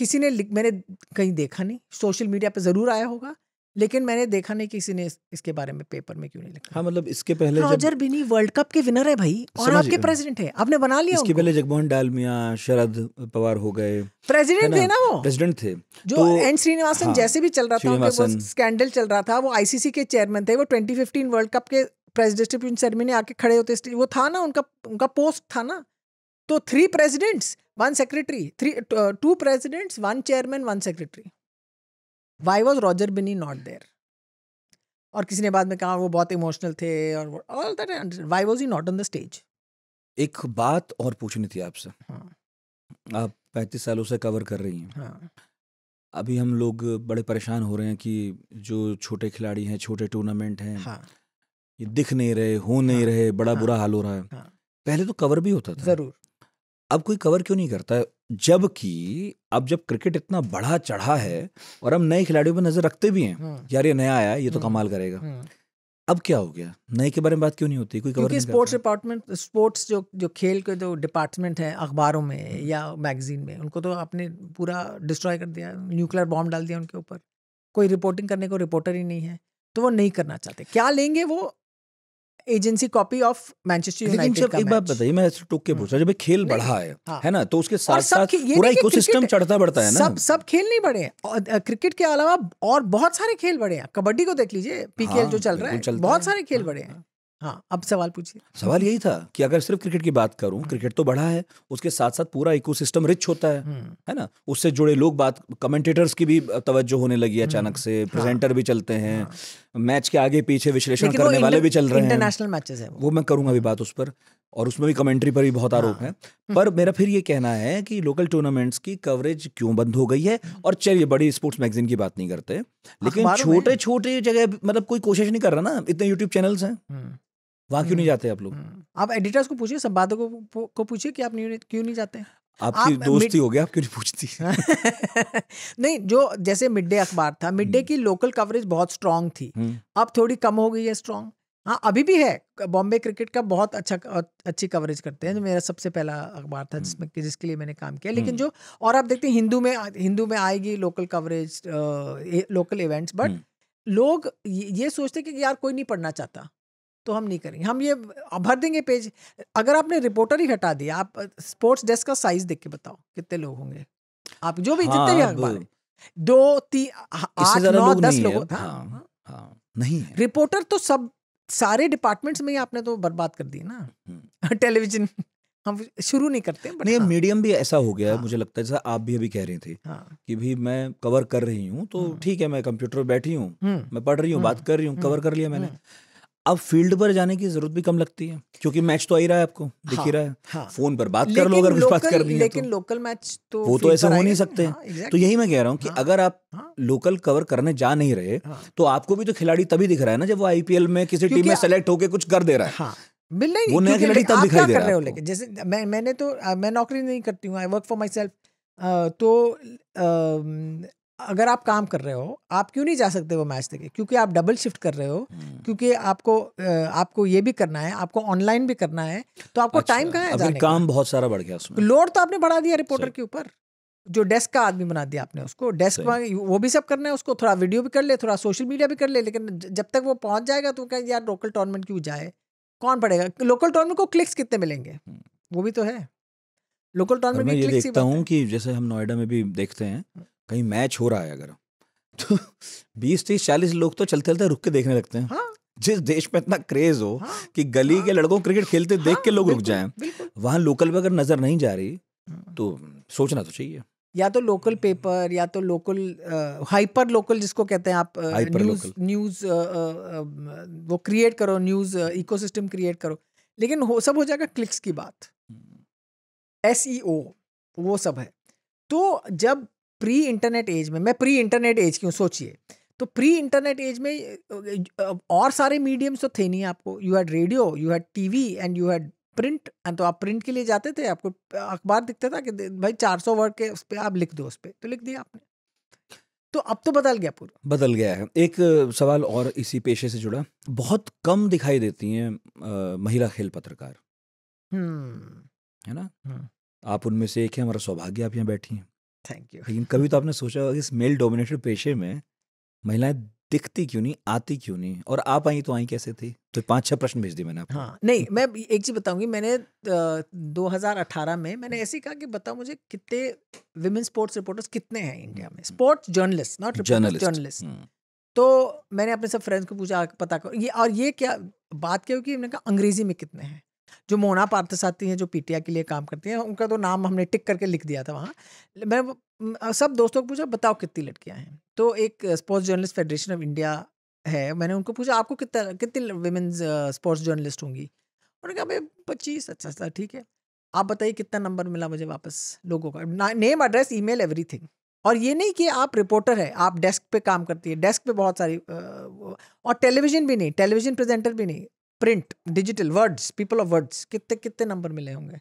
किसी ने मैंने कहीं देखा नहीं सोशल मीडिया पे ज़रूर आया होगा लेकिन मैंने देखा नहीं किसी ने इसके बारे में पेपर में क्यों नहीं लिखा हाँ मतलब इसके पहले रॉजर बिनी वर्ल्ड कप के विनर है भाई और आपके प्रेसिडेंट है आपने बना लिया इसके पहले जगमोहन डालमिया शरद पवार हो गए प्रेसिडेंट थे ना वो प्रेसिडेंट थे जो तो, एन श्रीनिवासन हाँ, जैसे भी चल रहा था स्कैंडल चल रहा था वो आईसीसी के चेयरमैन थे वो ट्वेंटी वर्ल्ड कप के प्राइज डिस्ट्रीब्यूशन सेरेमनी आके खड़े होते वो था ना उनका उनका पोस्ट था ना तो three presidents one secretary three two presidents one chairman one secretary why was Roger Binny not there और किसी ने बाद में कहा वो बहुत इमोशनल थे और all that why was he not on the stage एक बात और पूछनी थी आपसे हाँ. आप पैंतीस सालों से कवर कर रही हैं हाँ. अभी हम लोग बड़े परेशान हो रहे हैं कि जो छोटे खिलाड़ी हैं छोटे टूर्नामेंट हैं हाँ. ये दिख नहीं रहे हो नहीं हाँ, रहे बड़ा हाँ, बुरा हाल हो रहा है हाँ, पहले तो कवर भी होता था जरूर अब कोई कवर क्यों नहीं करता जबकि अब जब क्रिकेट इतना बढ़ा चढ़ा है और हम नए खिलाड़ियों पर नजर रखते भी हैं हाँ। यार ये नया आया ये तो हाँ, कमाल करेगा हाँ। अब क्या हो गया नए के बारे में बात क्यों नहीं होती कोई क्योंकि स्पोर्ट्स डिपार्टमेंट स्पोर्ट्स जो जो खेल के जो डिपार्टमेंट है अखबारों में या मैगजीन में उनको तो आपने पूरा डिस्ट्रॉय कर दिया न्यूक्लियर बॉम्ब डाल दिया उनके ऊपर कोई रिपोर्टिंग करने को रिपोर्टर ही नहीं है तो वो नहीं करना चाहते क्या लेंगे वो agency copy of Manchester United एक बात बताइए मैं टोक के पूछ रहा जब खेल बढ़ा है हाँ। है ना तो उसके साथ साथ पूरा इकोसिस्टम चढ़ता बढ़ता है ना सब सब खेल नहीं बढ़े हैं क्रिकेट के अलावा और बहुत सारे खेल बढ़े हैं कबड्डी को देख लीजिए पीकेएल हाँ, जो चल रहा है बहुत सारे खेल हाँ, बढ़े हैं हाँ। हाँ अब सवाल पूछिए सवाल यही था कि अगर सिर्फ क्रिकेट की बात करूं क्रिकेट तो बढ़ा है उसके साथ साथ पूरा इकोसिस्टम रिच होता है हम्म। है ना उससे जुड़े लोग बात कमेंटेटर्स की भी तवज्जो होने लगी अचानक हम्म। से प्रेजेंटर हाँ। भी चलते हैं हाँ, मैच के आगे पीछे विश्लेषण करने वाले भी चल रहे हैं इंटरनेशनल मैचेस हैं वो मैं करूंगा अभी बात उस पर और उसमें भी कमेंट्री पर भी बहुत आरोप हाँ। है हम्म। पर मेरा फिर ये कहना है कि लोकल टूर्नामेंट्स की कवरेज क्यों बंद हो गई है और चलिए बड़ी स्पोर्ट्स मैगजीन की बात नहीं करते लेकिन छोटे छोटे जगह मतलब कोई कोशिश नहीं कर रहा ना इतने यूट्यूब चैनल्स हैं वहाँ क्यों नहीं जाते आप लोग हम्म। आप एडिटर्स को पूछिए सब बातों को पूछिए कि आप क्यों नहीं जाते आपकी आप दोस्ती हो गया आप क्यों नहीं पूछती नहीं जो जैसे मिड डे अखबार था मिड हम्म। डे की लोकल कवरेज बहुत स्ट्रांग थी हम्म। अब थोड़ी कम हो गई है स्ट्रांग हाँ अभी भी है बॉम्बे क्रिकेट का बहुत अच्छा अच्छी कवरेज करते हैं जो मेरा सबसे पहला अखबार था जिसमें जिसके लिए मैंने काम किया लेकिन जो और आप देखते हैं हिंदू में हिंदू में आएगी local coverage local events but लोग ये सोचते कि यार कोई नहीं पढ़ना चाहता तो हम नहीं करेंगे हम ये भर देंगे पेज अगर आपने रिपोर्टर ही हटा दिया आप स्पोर्ट्स डेस्क का साइज देख के बताओ कितने लोग होंगे आप जो भी हाँ, जितने भी हाँ, अखबार दो तीन आठ नौ दस लोग हाँ हाँ, हाँ, हाँ, नहीं रिपोर्टर तो सब सारे डिपार्टमेंट्स में ही आपने तो बर्बाद कर दी ना हम्म। टेलीविजन हम शुरू नहीं करते नहीं हाँ। मीडियम भी ऐसा हो गया है हाँ। मुझे लगता है जैसा आप भी अभी कह रहे थे हाँ। कि भी मैं कवर कर रही हूँ तो ठीक है मैं कंप्यूटर बैठी हूँ हम्म। मैं पढ़ रही हूँ हम्म, बात कर रही हूँ कवर कर लिया मैंने अब फील्ड पर जाने की जरूरत भी कम लगती है क्योंकि मैच तो आ ही रहा है आपको दिख ही हाँ, रहा है फोन हाँ। पर बात कर लो अगर कुछ बात करनी है तो। लेकिन लोकल मैच तो वो तो ऐसे हो नहीं सकते हाँ, तो यही मैं कह रहा हूँ कि अगर आप लोकल कवर करने जा नहीं रहे तो आपको भी तो खिलाड़ी तभी दिख रहा है ना जब वो आईपीएल में किसी टीम में सेलेक्ट होकर कुछ कर दे रहा है मिल नहीं वो नया खिलाड़ी तब दिखाई दे रहा है जैसे मैं मैंने तो मैं नौकरी नहीं करती हूँ I work for myself तो अगर आप काम कर रहे हो आप क्यों नहीं जा सकते वो मैच देखे क्योंकि आप डबल शिफ्ट कर रहे हो हम्म। क्योंकि आपको आपको ये भी करना है आपको ऑनलाइन भी करना है तो आपको अच्छा, टाइम कहाँ है जाने काम बहुत सारा बढ़ गया उसमें लोड तो, तो आपने बढ़ा दिया रिपोर्टर के ऊपर जो डेस्क का आदमी बना दिया आपने उसको डेस्क वो भी सब करना है उसको थोड़ा वीडियो भी कर ले थोड़ा सोशल मीडिया भी कर ले लेकिन जब तक वो पहुंच जाएगा तो क्या यार लोकल टूर्नामेंट क्यों जाए कौन पड़ेगा लोकल टूर्नामेंट को क्लिक्स कितने मिलेंगे हम्म। वो भी तो है लोकल टूर्नामेंट में ये देखता हूँ कि जैसे हम नोएडा में भी देखते हैं हम्म। कहीं मैच हो रहा है अगर तो बीस तीस चालीस लोग तो चलते चलते रुक के देखने लगते हैं हाँ? जिस देश में इतना क्रेज हो हाँ? कि गली हाँ? के लड़कों क्रिकेट खेलते देख हाँ, के लोग रुक जाएं वहां लोकल में अगर नजर नहीं जा रही हाँ। तो सोचना तो चाहिए या तो लोकल पेपर या तो लोकल आ, हाइपर लोकल जिसको कहते हैं आप न्यूज न्यूज वो क्रिएट करो न्यूज इकोसिस्टम क्रिएट करो लेकिन हो सब हो जाएगा क्लिक्स की बात एस हम्म। e वो सब है तो जब प्री इंटरनेट एज में मैं प्री इंटरनेट एज की हूँ सोचिए तो प्री इंटरनेट एज में और सारे मीडियम्स तो थे नहीं आपको you had radio you had TV and you had print and तो आप प्रिंट के लिए जाते थे आपको अखबार दिखता था कि भाई 400 वर्ड के उस पर आप लिख दो उस पर तो लिख दिया आपने तो अब तो बदल गया पूरा बदल गया है एक सवाल और इसी पेशे से जुड़ा बहुत कम दिखाई देती हैं महिला खेल पत्रकार हम्म। है ना हम्म। आप उनमें से एक है हमारा सौभाग्य आप यहाँ बैठी हैं थैंक यू लेकिन कभी तो आपने सोचा होगा इस मेल डोमिनेटेड पेशे में महिलाएं दिखती क्यों नहीं आती क्यों नहीं और आप आई तो आई कैसे थी तो पांच छह प्रश्न भेज दिए मैंने आपको हाँ नहीं मैं एक चीज बताऊंगी मैंने दो हजार अठारह में मैंने हम्म। ऐसे कहा कि बताओ मुझे कितने विमेन स्पोर्ट्स रिपोर्टर्स कितने हैं इंडिया में sports journalist not journalist journalist तो मैंने अपने सब फ्रेंड्स को पूछा पता करो ये और ये क्या बात क्या हुई कि कहा अंग्रेजी में कितने हैं जो मोना साथी हैं जो पीटिया के लिए काम करती हैं उनका तो नाम हमने टिक करके लिख दिया था वहाँ मैं सब दोस्तों को पूछा बताओ कितनी लड़कियाँ हैं तो एक sports journalist federation of India है मैंने उनको पूछा आपको कितना कितनी वेमेंस स्पोर्ट्स जर्नलिस्ट होंगी उन्होंने कहा भाई पच्चीस अच्छा सर ठीक है आप बताइए कितना नंबर मिला मुझे वापस लोगों का नेम एड्रेस ई मेल और ये नहीं कि आप रिपोर्टर है आप डेस्क पे काम करती है डेस्क पे बहुत सारी और टेलीविजन भी नहीं टेलीविजन प्रेजेंटर भी नहीं print digital words people of words कितने कितने नंबर मिले होंगे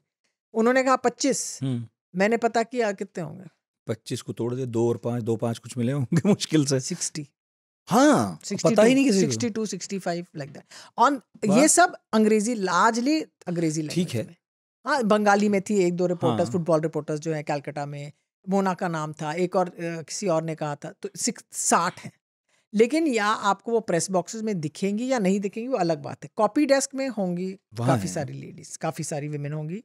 उन्होंने कहा पच्चीस हम्म। मैंने पता किया कितने होंगे पच्चीस को तोड़ दे दो और पांच दो पांच कुछ मिले होंगे मुश्किल से सिक्सटी हाँ 62, पता ही नहीं किसी 62, 65 लाइक दैट ऑन ये सब अंग्रेजी लार्जली अंग्रेजी ठीक है हाँ बंगाली में थी एक दो रिपोर्टर्स हाँ। फुटबॉल रिपोर्टर्स जो है कैलकाटा में मोना का नाम था एक और किसी और ने कहा था तो सिक्स साठ है लेकिन या आपको वो प्रेस बॉक्सेस में दिखेंगी या नहीं दिखेंगी वो अलग बात है कॉपी डेस्क में होंगी काफ़ी सारी लेडीज काफ़ी सारी वीमेन होंगी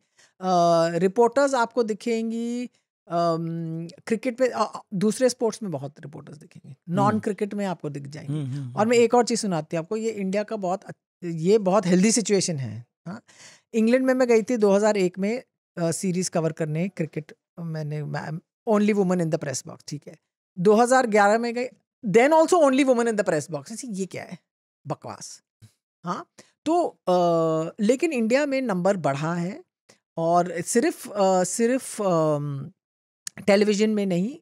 रिपोर्टर्स आपको दिखेंगी क्रिकेट में दूसरे स्पोर्ट्स में बहुत रिपोर्टर्स दिखेंगे नॉन क्रिकेट हम्म। में आपको दिख जाएंगे हम्म, हम्म, और मैं एक और चीज़ सुनाती हूँ आपको ये इंडिया का बहुत ये बहुत हेल्दी सिचुएशन है हाँ इंग्लैंड में मैं गई थी 2001 में सीरीज़ कवर करने क्रिकेट मैंने only woman in the press box ठीक है 2011 में गई then also only woman in the press box ये क्या है बकवास हाँ तो आ, लेकिन इंडिया में नंबर बढ़ा है और सिर्फ आ, सिर्फ टेलीविज़न में नहीं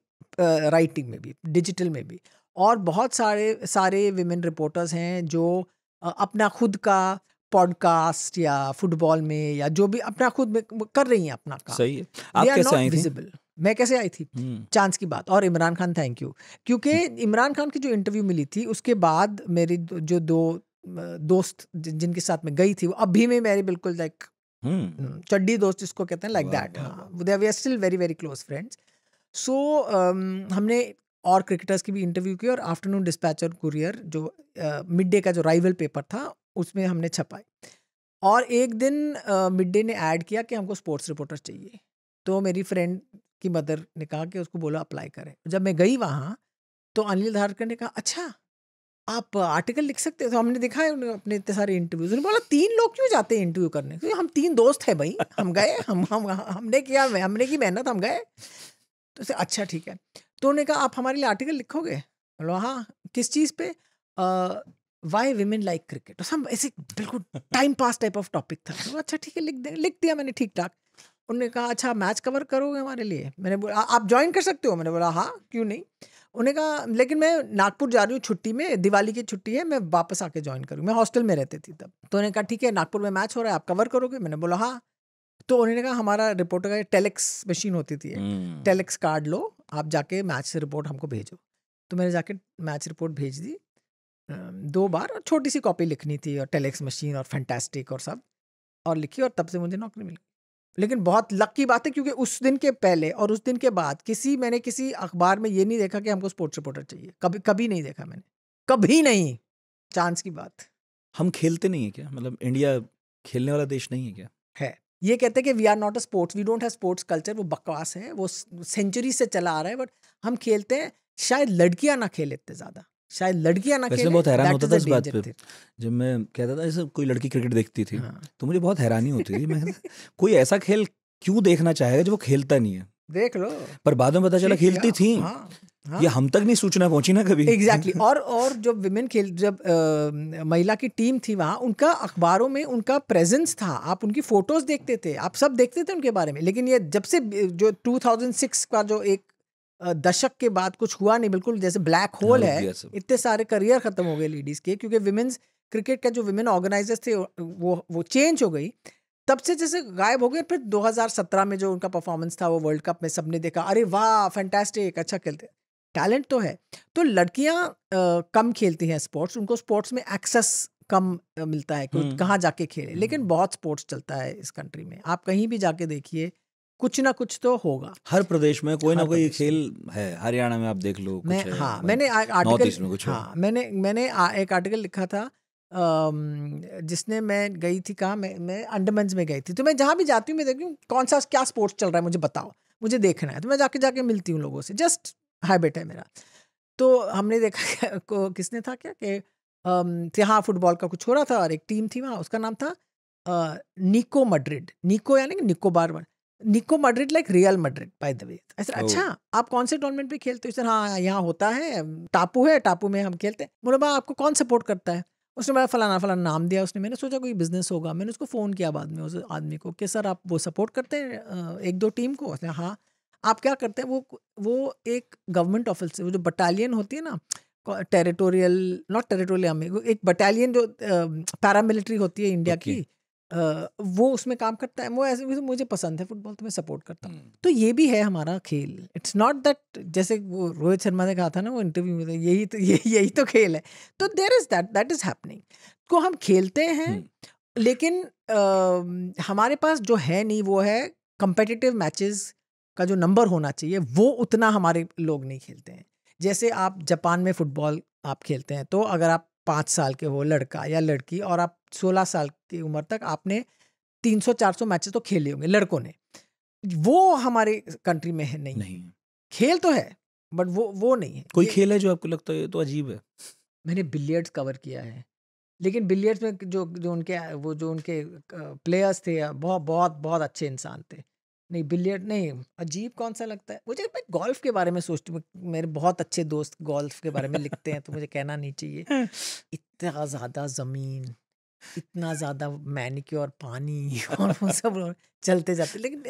राइटिंग में भी डिजिटल में भी और बहुत सारे सारे विमेन रिपोर्टर्स हैं जो अपना खुद का पॉडकास्ट या फुटबॉल में या जो भी अपना खुद में कर रही हैं अपना काम सही है आपके साइंस मैं कैसे आई थी हम्म। चांस की बात और इमरान खान थैंक यू क्योंकि इमरान खान की जो इंटरव्यू मिली थी उसके बाद मेरी जो दो दोस्त जिनके साथ में गई थी वो अभी में मेरी बिल्कुल लाइक हम्म। हम्म, चड्डी दोस्त जिसको कहते हैं लाइक दैट हाँ we are still very very close friends so हमने और क्रिकेटर्स की भी इंटरव्यू की और आफ्टरनून डिस्पैचर कुरियर जो मिड डे का जो राइवल पेपर था उसमें हमने छपाई और एक दिन मिड डे ने ऐड किया कि हमको स्पोर्ट्स रिपोर्टर चाहिए तो मेरी फ्रेंड की मदर ने कहा कि उसको बोला अप्लाई करें जब मैं गई वहाँ तो अनिल धारकर ने कहा अच्छा आप आर्टिकल लिख सकते तो हमने देखा है उन्होंने अपने इतने सारे इंटरव्यूज उन्होंने बोला तीन लोग क्यों जाते हैं इंटरव्यू करने क्योंकि तो हम तीन दोस्त हैं भाई हम गए हम हम हमने किया हमने की मेहनत हम गए तो से अच्छा ठीक है तो उन्होंने कहा आप हमारे लिए आर्टिकल लिखोगे बोलो हाँ किस चीज़ पे वाई वीमेन लाइक क्रिकेट तो ऐसे बिल्कुल time pass type of topic था तो अच्छा ठीक है लिख दे लिख दिया मैंने ठीक ठाक उन्होंने कहा अच्छा मैच कवर करोगे हमारे लिए मैंने बोला आप ज्वाइन कर सकते हो मैंने बोला हाँ क्यों नहीं उन्होंने कहा लेकिन मैं नागपुर जा रही हूँ छुट्टी में दिवाली की छुट्टी है मैं वापस आके ज्वाइन करूँ मैं हॉस्टल में रहती थी तब तो उन्होंने कहा ठीक है नागपुर में मैच हो रहा है आप कवर करोगे मैंने बोला हाँ तो उन्होंने कहा हमारा रिपोर्टर का टेलेक्स मशीन होती थी टेलेक्स हम्म। कार्ड लो आप जाके मैच रिपोर्ट हमको भेजो तो मैंने जाके मैच रिपोर्ट भेज दी दो बार और छोटी सी कॉपी लिखनी थी और टेलेक्स मशीन और फैंटेस्टिक और सब और लिखी और तब से मुझे नौकरी मिली लेकिन बहुत लक की बात है क्योंकि उस दिन के पहले और उस दिन के बाद किसी मैंने किसी अखबार में ये नहीं देखा कि हमको स्पोर्ट्स रिपोर्टर चाहिए कभी कभी नहीं देखा मैंने कभी नहीं चांस की बात हम खेलते नहीं है क्या मतलब इंडिया खेलने वाला देश नहीं है क्या है ये कहते हैं कि we are not a sports we don't have sports culture वो बकवास है वो सेंचुरी से चला आ रहा है बट हम खेलते हैं शायद लड़कियां ना खेल इतने ज़्यादा शायद लड़कियां ना खेले बहुत हैरान होता था इस बात पे जब मैं कहता था जैसे कोई लड़की क्रिकेट देखती थी हाँ। तो मुझे बहुत हैरानी होती थी मैं कोई ऐसा खेल क्यों देखना चाहेगा जो वो खेलता नहीं है देख लो पर बाद में पता चला खेलती हाँ, थी हाँ, हाँ, ये हम तक नहीं सूचना पहुंची ना कभी एग्जैक्टली exactly. और और जब विमेन खेल जब आ, महिला की टीम थी वहां उनका अखबारों में उनका प्रेजेंस था आप उनकी फोटोज देखते थे आप सब देखते थे उनके बारे में लेकिन ये जब से जो 2006 का जो एक दशक के बाद कुछ हुआ नहीं बिल्कुल जैसे ब्लैक होल हाँ, है इतने सारे करियर खत्म हो गए लेडीज के क्योंकि विमेंस क्रिकेट का जो विमेन ऑर्गेनाइजर्स थे वो वो चेंज हो गई तब से जैसे गायब हो गए फिर 2017 में जो उनका परफॉर्मेंस था वो वर्ल्ड कप में सबने देखा अरे वाह फैंटेस्टिक अच्छा खेलते टैलेंट तो है तो लड़कियां कम खेलती हैं स्पोर्ट्स उनको स्पोर्ट्स में एक्सेस कम मिलता है कि हम्म। कहाँ जाके खेले लेकिन हम्म। बहुत स्पोर्ट्स चलता है इस कंट्री में आप कहीं भी जाके देखिए कुछ ना कुछ तो होगा हर प्रदेश में कोई ना कोई खेल है हरियाणा में आप देख लो कुछ मैं, है, हाँ मैंने आर्टिकल में कुछ हाँ मैंने मैंने आ, एक आर्टिकल लिखा था जिसने मैं गई थी कहा मैं मैं अंडमान में गई थी तो मैं जहाँ भी जाती हूँ मैं देखती हूँ कौन सा क्या स्पोर्ट्स चल रहा है मुझे बताओ मुझे देखना है तो मैं जाके जाके मिलती हूँ लोगों से जस्ट हैबिट है मेरा तो हमने देखा को किसने था क्या कि तो यहाँ फुटबॉल का कुछ हो रहा था और एक टीम थी वहाँ उसका नाम था आ, निको मड्रिड निको यानी कि निकोबार निको Madrid like Real Madrid by the way sir अच्छा आप कौन से टूर्नामेंट पे खेलते हो सर हाँ यहाँ होता है टापू है टापू में हम खेलते हैं बोलो भाई आपको कौन सपोर्ट करता है उसने मेरा फलाना फलाना नाम दिया उसने मैंने सोचा कोई बिजनेस होगा मैंने उसको फ़ोन किया बाद में उस आदमी को कि सर आप वो सपोर्ट करते हैं एक दो टीम को उसने हाँ आप क्या करते हैं वो वो एक गवर्नमेंट ऑफिस वो जो बटालियन होती है ना टेरिटोरियल नॉट टेरिटोरियल एक बटालियन जो पैरामिलिट्री होती है इंडिया okay. की वो उसमें काम करता है वो ऐसे भी तो मुझे पसंद है फुटबॉल तो मैं सपोर्ट करता हूँ हम्म। तो ये भी है हमारा खेल इट्स नॉट दैट जैसे वो रोहित शर्मा ने कहा था ना वो इंटरव्यू में यही तो यही तो खेल है तो there is that that is happening को हम खेलते हैं हम्म। लेकिन आ, हमारे पास जो है नहीं वो है कंपेटिटिव मैचेस का जो नंबर होना चाहिए वो उतना हमारे लोग नहीं खेलते हैं जैसे आप जापान में फुटबॉल आप खेलते हैं तो अगर आप पाँच साल के हो लड़का या लड़की और आप सोलह साल की उम्र तक आपने तीन सौ चार सौ मैचेस तो खेले होंगे लड़कों ने वो हमारे कंट्री में है नहीं, नहीं। खेल तो है बट वो वो नहीं है कोई खेल है जो आपको लगता है तो अजीब है मैंने बिलियर्ड्स कवर किया है लेकिन बिलियर्ड्स में जो जो उनके वो जो उनके प्लेयर्स थे बहुत बहुत बहुत अच्छे इंसान थे नहीं बिलियर्ड नहीं अजीब कौन सा लगता है मुझे मैं गोल्फ के बारे में सोचती हूँ मेरे बहुत अच्छे दोस्त गोल्फ के बारे में लिखते हैं तो मुझे कहना नहीं चाहिए इतना ज़्यादा ज़मीन इतना ज़्यादा मैनिक्योर पानी और वो सब चलते जाते लेकिन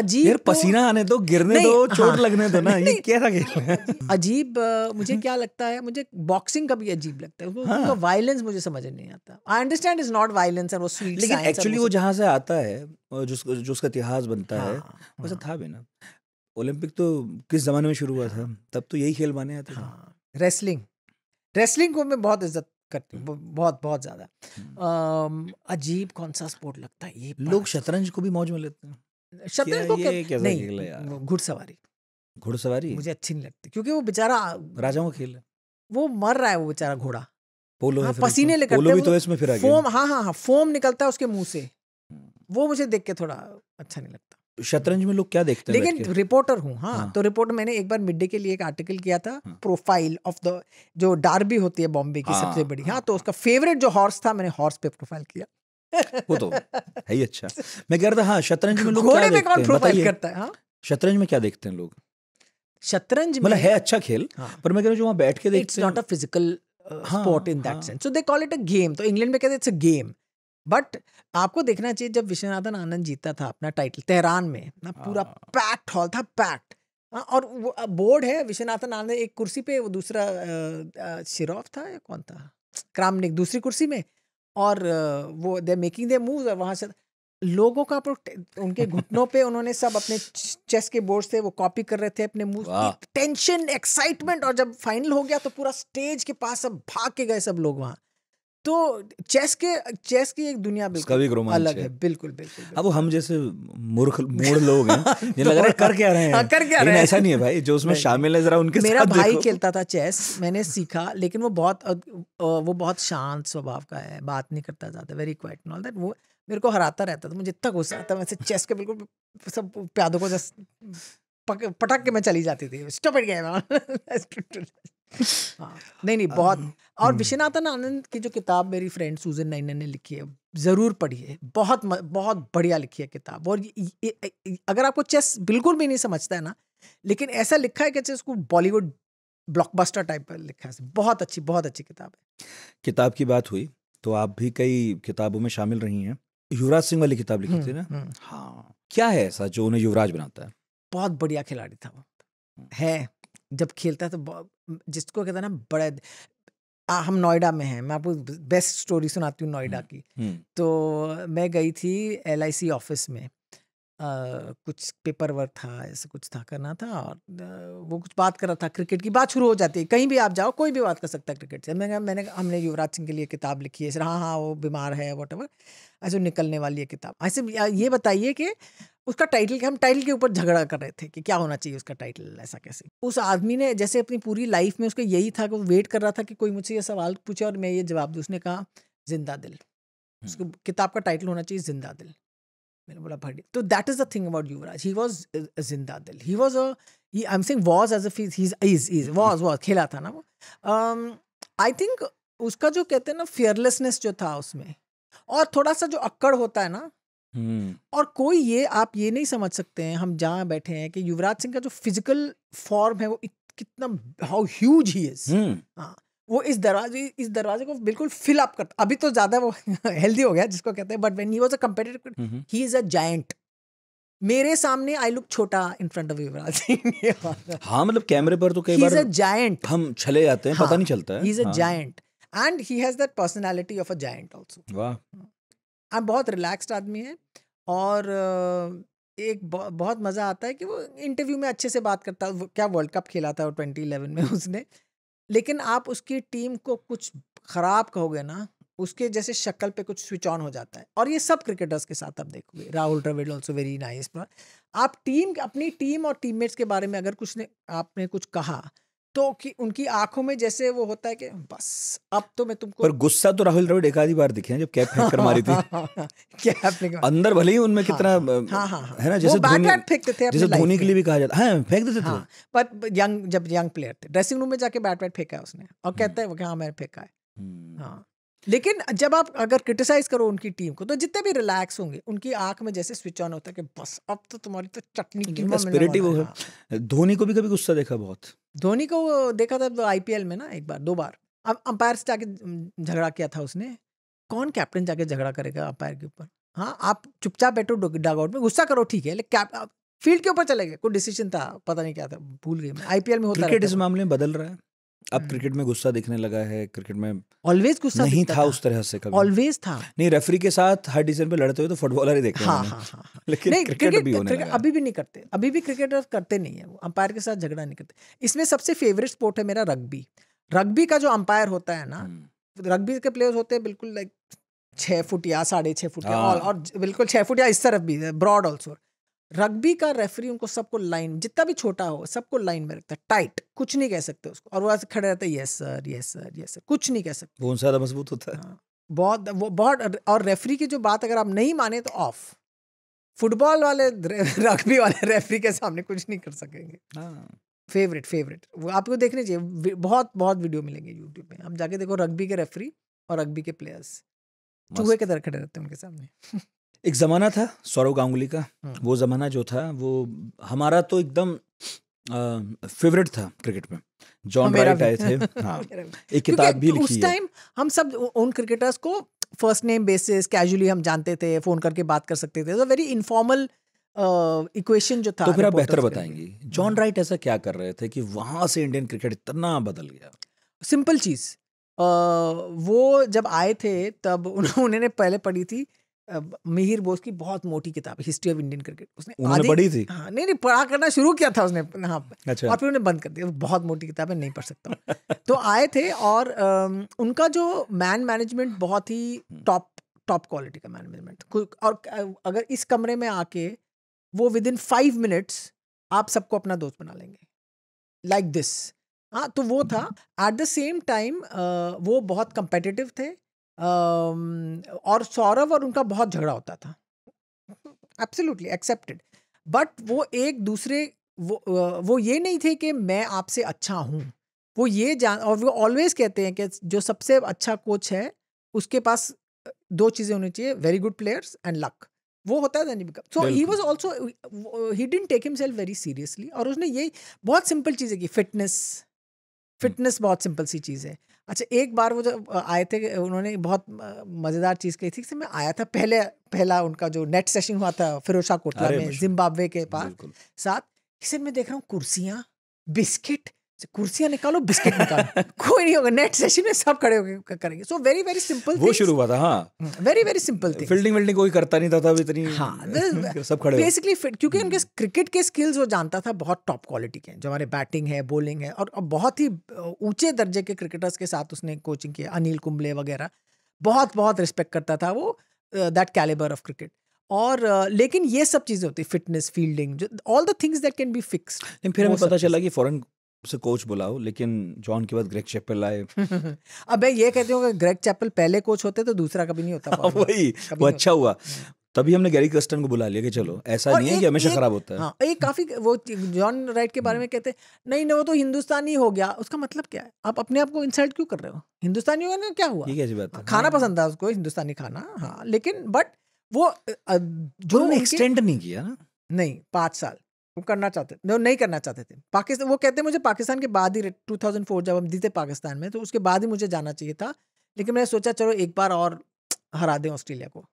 अजीब यार तो- पसीना आने दो गिरने दो हाँ। चोट हाँ, लगने दो ना ये कैसा खेल है अजीब मुझे क्या लगता है मुझे बॉक्सिंग का भी अजीब लगता है हाँ। तो वायलेंस मुझे समझ नहीं आता I understand is not violence and वो स्वीट लेकिन एक्चुअली वो जहाँ से आता है जो जो उसका इतिहास बनता है हाँ, वैसा हाँ। था भी ना ओलंपिक तो किस जमाने में शुरू हुआ था तब तो यही खेल माने आते थे रेसलिंग रेसलिंग को मैं बहुत इज्जत हम्म। बहुत बहुत ज़्यादा हम्म। अजीब कौन सा स्पोर्ट लगता है ये लोग शतरंज को भी मौज में लेते हैं शब्द को क्या नहीं घुड़सवारी घुड़सवारी मुझे अच्छी नहीं लगती क्योंकि वो बेचारा राजाओं का खेल है वो मर रहा है वो बेचारा घोड़ा पोलो हाँ, पसीने लेकर पोलो भी तो इसमें फिर फोम हाँ हाँ हाँ फोम निकलता है उसके मुंह से हम्म। वो मुझे देख के थोड़ा अच्छा नहीं लगता शतरंज में लोग क्या देखते हैं लेकिन रिपोर्टर हूँ हाँ, हाँ तो रिपोर्टर मैंने एक बार मिड डे के लिए एक आर्टिकल किया था हाँ, प्रोफाइल ऑफ द जो डार्बी होती है बॉम्बे की हाँ, सबसे बड़ी हाँ, हाँ तो हाँ। उसका फेवरेट जो हॉर्स था मैंने हॉर्स पे प्रोफाइल किया वो तो है ही अच्छा मैं कह रहा था हाँ शतरंज में लोग क्या देखते हैं बताइए करता है हाँ। शतरंज में क्या देखते हैं लोग शतरंज मतलब है अच्छा खेल हाँ। पर मैं कह रहा हूँ जो वहाँ बैठ के देखते हैं it's not a physical sport in that sense so they call it a game तो इंग्लैंड में कहते इट्स अ गेम बट आपको देखना चाहिए जब विश्वनाथन आनंद जीता था अपना टाइटल तेहरान में ना पूरा पैक्ड हाँ। हॉल था पैक्ड और वो बोर्ड है विश्वनाथन आनंद एक कुर्सी पे वो दूसरा शिरोफ था या कौन था क्रामनिक दूसरी कुर्सी में और वो दे मेकिंग दे मूव वहाँ से लोगों का उनके घुटनों पे उन्होंने सब अपने चेस के बोर्ड से वो कॉपी कर रहे थे अपने मूव टेंशन एक्साइटमेंट और जब फाइनल हो गया तो पूरा स्टेज के पास सब भाग के गए सब लोग वहाँ तो चेस के चेस की एक दुनिया बिल्कुल अलग है, बिल्कुल, बिल्कुल बिल्कुल अब हम जैसे मूर्ख मूड लोग हैं ये लग रहा है तो कर क्या रहे हैं हाँ, कर क्या रहे हैं ऐसा नहीं है भाई जो उसमें शामिल है जरा उनके मेरा साथ भाई खेलता था चेस मैंने सीखा लेकिन वो बहुत वो बहुत शांत स्वभाव का है बात नहीं करता ज्यादा very quiet and all that वो मेरे को हराता रहता था मुझे इतना गुस्सा आता वैसे चेस के बिल्कुल सब प्यादों को जस्ट पटक के मैं चली जाती थी स्टॉप इट गया नहीं नहीं हाँ। बहुत और हम्म। विश्वनाथन आनंद की जो किताब मेरी फ्रेंड सूजन नैना ने लिखी है ज़रूर पढ़िए बहुत बहुत बढ़िया लिखी है किताब और अगर आपको चेस बिल्कुल भी नहीं समझता है ना लेकिन ऐसा लिखा है कि चेस को बॉलीवुड ब्लॉकबस्टर टाइप का लिखा है बहुत अच्छी बहुत अच्छी किताब है किताब की बात हुई तो आप भी कई किताबों में शामिल रही हैं युवराज सिंह वाली किताब लिखी थी हम्म, ना हम्म। हाँ क्या है ऐसा जो उन्हें युवराज बनाता है बहुत बढ़िया खिलाड़ी था वो है जब खेलता है तो जिसको कहते हैं ना बड़े आ, हम नोएडा में हैं मैं आपको बेस्ट स्टोरी सुनाती हूँ नोएडा हम्म, की हम्म। तो मैं गई थी एल ऑफिस में आ, कुछ पेपर वर्क था ऐसे कुछ था करना था और वो कुछ बात कर रहा था क्रिकेट की बात शुरू हो जाती है कहीं भी आप जाओ कोई भी बात कर सकता है क्रिकेट से मैं मैंने हमने युवराज सिंह के लिए किताब लिखी है हाँ हाँ वो बीमार है वॉट एवर ऐसे निकलने वाली है किताब ऐसे ये बताइए कि उसका टाइटल हम टाइटल के ऊपर झगड़ा कर रहे थे कि क्या होना चाहिए उसका टाइटल ऐसा कैसे उस आदमी ने जैसे अपनी पूरी लाइफ में उसको यही था कि वो वेट कर रहा था कि कोई मुझसे ये सवाल पूछे और मैं ये जवाब दूँ उसने कहा जिंदा दिल हम्म। उसको किताब का टाइटल होना चाहिए जिंदा दिल मैंने बोला भट तो that is the thing about Yuvraj he was जिंदा दिल he was I am Singh was as is was was खेला था ना वो आई um, थिंक उसका जो कहते हैं ना फेयरलेसनेस जो था उसमें और थोड़ा सा जो अक्कड़ होता है ना हम्म। और कोई ये आप ये नहीं समझ सकते हैं हम जहाँ बैठे हैं कि युवराज सिंह का जो फिजिकल फॉर्म है वो कितना हाउ ह्यूज ही इज वो इस दरवाजे इस दरवाजे को बिल्कुल फिल अप करता अभी तो ज्यादा वो हेल्दी हो गया जिसको कहते हैं but when he was a competitive he is a giant मेरे सामने आई लुक छोटा in front of Yuvraj Singh हाँ मतलब कैमरे पर तो कई बार जायंट हम चले जाते हैं हाँ, पता नहीं चलता है he is a giant and he has that personality of a giant also वाह हाँ। हम बहुत रिलैक्सड आदमी हैं और एक बहुत मज़ा आता है कि वो इंटरव्यू में अच्छे से बात करता है क्या वर्ल्ड कप खेला था ट्वेंटी इलेवन में उसने लेकिन आप उसकी टीम को कुछ ख़राब कहोगे ना उसके जैसे शक्ल पे कुछ स्विच ऑन हो जाता है और ये सब क्रिकेटर्स के साथ आप देखोगे Rahul Dravid also very nice आप टीम अपनी टीम और टीममेट्स के बारे में अगर कुछ ने आपने कुछ कहा तो कि उनकी आंखों में जैसे वो होता है कि बस अब तो मैं तुमको पर गुस्सा तो राहुल द्रविड़ एक आधी बार दिखे जब कैप फेंक कर मारी थी कैप फेंक अंदर भले ही उनमें हाँ, कितना हाँ, हाँ, हाँ, है ना जैसे धोनी फेंकते थे जैसे धोनी के लिए भी कहा जाता है हाँ, फेंक देते थे तो। हाँ, पर यंग जब यंग प्लेयर थे ड्रेसिंग रूम में जाके बैट बैट फेंका उसने और हम्म। कहता है वो हाँ मैंने फेंका है हम्म। हाँ लेकिन जब आप अगर क्रिटिसाइज करो उनकी टीम को तो जितने भी रिलैक्स होंगे उनकी आंख में जैसे स्विच ऑन होता है कि बस अब तो तुम्हारी तो चटनी की वो है धोनी को भी कभी गुस्सा देखा बहुत धोनी को देखा था आईपीएल तो में ना एक बार दो बार अब अंपायर से जाके झगड़ा किया था उसने कौन कैप्टन जाके झगड़ा करेगा अंपायर के ऊपर हाँ आप चुपचाप बैठो डगआउट में गुस्सा करो ठीक है लेकिन फील्ड के ऊपर चले गए कोई डिसीजन था पता नहीं क्या था भूल गए आईपीएल में होता है इस मामले में बदल रहा है अब हम्म। क्रिकेट में गुस्सा दिखने लगा है क्रिकेट में ऑलवेज गुस्सा नहीं था, था उस तरह से कभी ऑलवेज था नहीं रेफरी के साथ हर डिसीजन पे लड़ते हुए तो फुटबॉलर ही देखते हाँ, हाँ, हाँ, हाँ, लेकिन नहीं, क्रिकेट, क्रिकेट भी होने क्रिकेट, लगा। अभी भी नहीं करते अभी भी क्रिकेटर करते नहीं है वो अंपायर के साथ झगड़ा नहीं करते इसमें सबसे फेवरेट स्पोर्ट है मेरा रग्बी रग्बी का जो अंपायर होता है ना रग्बी हम्म। के प्लेयर्स होते हैं बिल्कुल लाइक छह फुट या साढ़े छह फुट हाँ। और बिल्कुल छह फुट या इस तरफ भी ब्रॉड ऑल्सो रग्बी का रेफरी उनको सबको लाइन जितना भी छोटा हो सबको लाइन में रखता है टाइट कुछ नहीं कह सकते उसको और वो ऐसे खड़े रहते हैं yes sir yes sir yes sir कुछ नहीं कह सकते बहुत सारा मजबूत होता है हाँ, बहुत वो बहुत और रेफरी की जो बात अगर आप नहीं माने तो ऑफ फुटबॉल वाले रग्बी वाले रेफरी के सामने कुछ नहीं कर सकेंगे हाँ। फेवरेट फेवरेट वो आपको देखने चाहिए बहुत बहुत वीडियो मिलेंगे यूट्यूब पे आप जाके देखो रग्बी के रेफरी और रग्बी के प्लेयर्स चूहे के तरह खड़े रहते हैं उनके सामने एक ज़माना था सौरव गांगुली का हम्म। वो ज़माना जो था वो हमारा तो एकदम फेवरेट था क्रिकेट में जॉन राइट आए थे हाँ एक किताब भी लिखी उस टाइम हम सब उन क्रिकेटर्स को फर्स्ट नेम बेसिस कैजुअली हम जानते थे फोन करके बात कर सकते थे तो वेरी इनफॉर्मल इक्वेशन जो था तो फिर आप बेहतर बताएंगे जॉन हम्म। राइट ऐसा क्या कर रहे थे कि वहां से इंडियन क्रिकेट इतना बदल गया सिंपल चीज वो जब आए थे तब उन्होंने पहले पढ़ी थी मिहिर बोस की बहुत मोटी किताब हिस्ट्री ऑफ इंडियन क्रिकेट उसने उन्होंने पढ़ी थी हाँ नहीं नहीं पढ़ा करना शुरू किया था उसने हाँ अच्छा। और फिर उन्हें बंद कर दिया बहुत मोटी किताब है नहीं पढ़ सकता तो आए थे और उनका जो मैन मैनेजमेंट बहुत ही टॉप टॉप क्वालिटी का मैनेजमेंट और अगर इस कमरे में आके वो विद इन फाइव मिनट्स आप सबको अपना दोस्त बना लेंगे लाइक दिस हाँ तो वो था एट द सेम टाइम वो बहुत कंपेटिटिव थे और सौरव और उनका बहुत झगड़ा होता था एब्सोल्युटली एक्सेप्टेड बट वो एक दूसरे वो वो ये नहीं थे कि मैं आपसे अच्छा हूँ वो ये जान और वो ऑलवेज कहते हैं कि जो सबसे अच्छा कोच है उसके पास दो चीज़ें होनी चाहिए very good players and luck वो होता है दैनिक सो he was also he didn't take himself very seriously और उसने यही बहुत सिंपल चीज़ें की फिटनेस फिटनेस बहुत सिंपल सी चीज़ है अच्छा एक बार वो जब आए थे उन्होंने बहुत मज़ेदार चीज़ कही थी कि मैं आया था पहले पहला उनका जो नेट सेशन हुआ था फिरोशा कोटला में जिम्बाब्वे के पास साथ इसे मैं देख रहा हूँ कुर्सियाँ बिस्किट कुर्सियां निकालो बिस्किट निकालो कोई नहीं होगा नेट सेशन में सब खड़े होकर करेंगे सो वेरी वेरी सिंपल वो शुरू हुआ था हाँ वेरी वेरी सिंपल थी फील्डिंग विल्डिंग कोई करता नहीं था तब इतनी हाँ सब खड़े बेसिकली फिट क्योंकि उनके क्रिकेट हम्म। के स्किल्स वो जानता था बहुत टॉप क्वालिटी के जो हमारे बैटिंग है बॉलिंग है और बहुत ही ऊंचे दर्जे के क्रिकेटर्स के साथ उसने कोचिंग किया अनिल कुंबले वगैरह बहुत बहुत रिस्पेक्ट करता था वो दैट कैलिबर ऑफ क्रिकेट और लेकिन ये सब चीज़ें होती fitness fielding all the things that can be fix फिर हमें पता चला कि फॉरेन उसे कोच बुलाओ लेकिन जॉन के बाद ग्रेग चैपल आए अब मैं ये कहती हूँ कि ग्रेग चैपल पहले कोच होते तो दूसरा कभी नहीं होता हाँ, वही वो अच्छा हुआ हाँ। तभी हमने गैरी कस्टन को बुला लिया कि चलो ऐसा नहीं है कि हमेशा खराब होता है हाँ, एक काफी वो जॉन राइट के बारे में हम्म। कहते हैं नहीं नहीं वो तो हिंदुस्तानी हो गया उसका मतलब क्या है आप अपने आप को इंसल्ट क्यों कर रहे हो हिंदुस्तानी हो क्या हुआ ठीक है बात है खाना हाँ। पसंद था उसको हिंदुस्तानी खाना हाँ लेकिन बट वो जो एक्सटेंड नहीं किया ना नहीं पाँच साल वो करना चाहते थे नहीं करना चाहते थे पाकिस्तान वो कहते मुझे पाकिस्तान के बाद ही 2004 जब हम जीते पाकिस्तान में तो उसके बाद ही मुझे जाना चाहिए था लेकिन मैंने सोचा चलो एक बार और हरा दें ऑस्ट्रेलिया को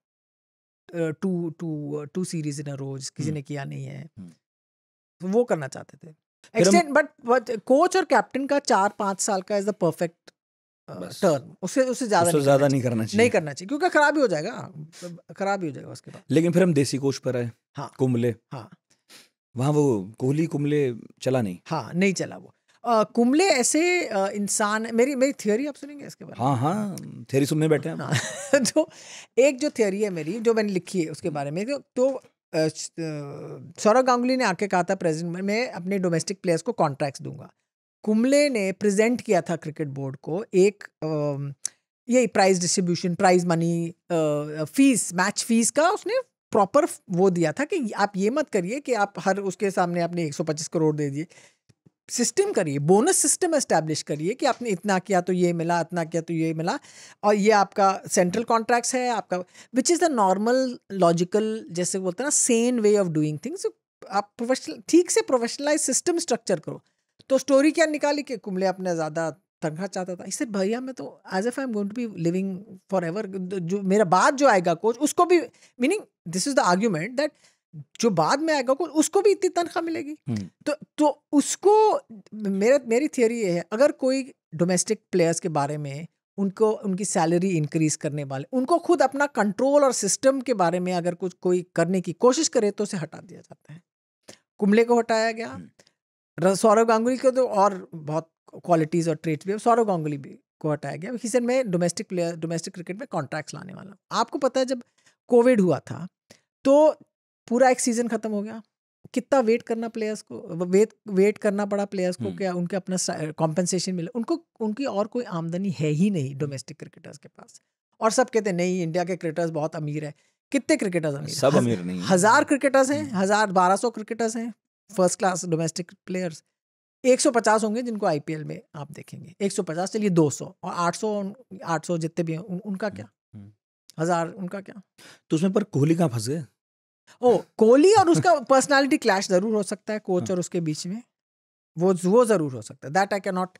two two two series in rows किसी ने किया नहीं है तो वो करना चाहते थे एक्सटेंड बट बट कोच और कैप्टन का चार पाँच साल का इज द परफेक्ट टर्न उससे उससे ज्यादा नहीं, नहीं, नहीं करना चाहिए नहीं करना चाहिए क्योंकि खराब ही हो जाएगा खराब ही हो जाएगा उसके बाद लेकिन फिर हम देसी कोच पर आए हाँ कुंबले हाँ वहाँ वो कोहली कुमले चला नहीं हाँ नहीं चला वो कुमले कुंबले ऐसे इंसान मेरी मेरी थियोरी आप सुनेंगे इसके बारे में हाँ हाँ थियोरी सुनने बैठे हैं हाँ, तो एक जो थियोरी है मेरी जो मैंने लिखी है उसके बारे में तो सौरभ गांगुली ने आके कहा था में मैं अपने डोमेस्टिक प्लेयर्स को कॉन्ट्रैक्ट दूंगा कुंबले ने प्रेजेंट किया था क्रिकेट बोर्ड को एक यही prize distribution prize money fees match fees का उसने प्रॉपर वो दिया था कि आप ये मत करिए कि आप हर उसके सामने आपने 125 करोड़ दे दिए सिस्टम करिए बोनस सिस्टम एस्टेब्लिश करिए कि आपने इतना किया तो ये मिला इतना किया तो ये मिला और ये आपका सेंट्रल कॉन्ट्रैक्ट्स है आपका which is the normal logical जैसे बोलते हैं ना sane way of doing things आप प्रोफेशनल ठीक से प्रोफेशनलाइज सिस्टम स्ट्रक्चर करो तो स्टोरी क्या निकाली कि कुमले अपने ज़्यादा तनखा चाहता था इससे भैया मैं तो as if I am going to be living forever जो मेरा बाद जो आएगा कोच उसको भी meaning this is the argument that जो बाद में आएगा कोच उसको भी इतनी तनख्वाह मिलेगी hmm. तो तो उसको मेरे मेरी थियोरी ये है अगर कोई डोमेस्टिक प्लेयर्स के बारे में उनको उनकी सैलरी इंक्रीज करने वाले उनको खुद अपना कंट्रोल और सिस्टम के बारे में अगर कुछ कोई करने की कोशिश करे तो उसे हटा दिया जाता है कुंबले को हटाया गया हम्म। सौरव गांगुली को तो और बहुत क्वालिटीज़ और ट्रेट भी अब सौरव गांगुली भी को हटाया गया किसी में मैं डोमेस्टिक प्लेयर डोमेस्टिक क्रिकेट में कॉन्ट्रैक्ट्स लाने वाला हूँ आपको पता है जब कोविड हुआ था तो पूरा एक सीज़न ख़त्म हो गया कितना वेट करना प्लेयर्स को वेट वेट करना पड़ा प्लेयर्स को हम्म। क्या उनके अपना कॉम्पनसेशन मिले उनको उनकी और कोई आमदनी है ही नहीं डोमेस्टिक क्रिकेटर्स के पास और सब कहते नहीं इंडिया के क्रिकेटर्स बहुत अमीर है कितने क्रिकेटर्स अमीर सब अमीर नहीं हजार क्रिकेटर्स हैं हजार हम्म। बारह सौ क्रिकेटर्स हैं फर्स्ट क्लास डोमेस्टिक प्लेयर्स 150 होंगे जिनको आईपीएल में आप देखेंगे 150 चलिए 200 और 800 800 जितने भी हैं उन, उनका हम्म, क्या हम्म। हजार उनका क्या तो उसमें पर कोहली कहाँ फंस गए ओ कोहली और उसका पर्सनालिटी क्लैश जरूर हो सकता है कोच हाँ। और उसके बीच में वो वो जरूर हो सकता है that I can not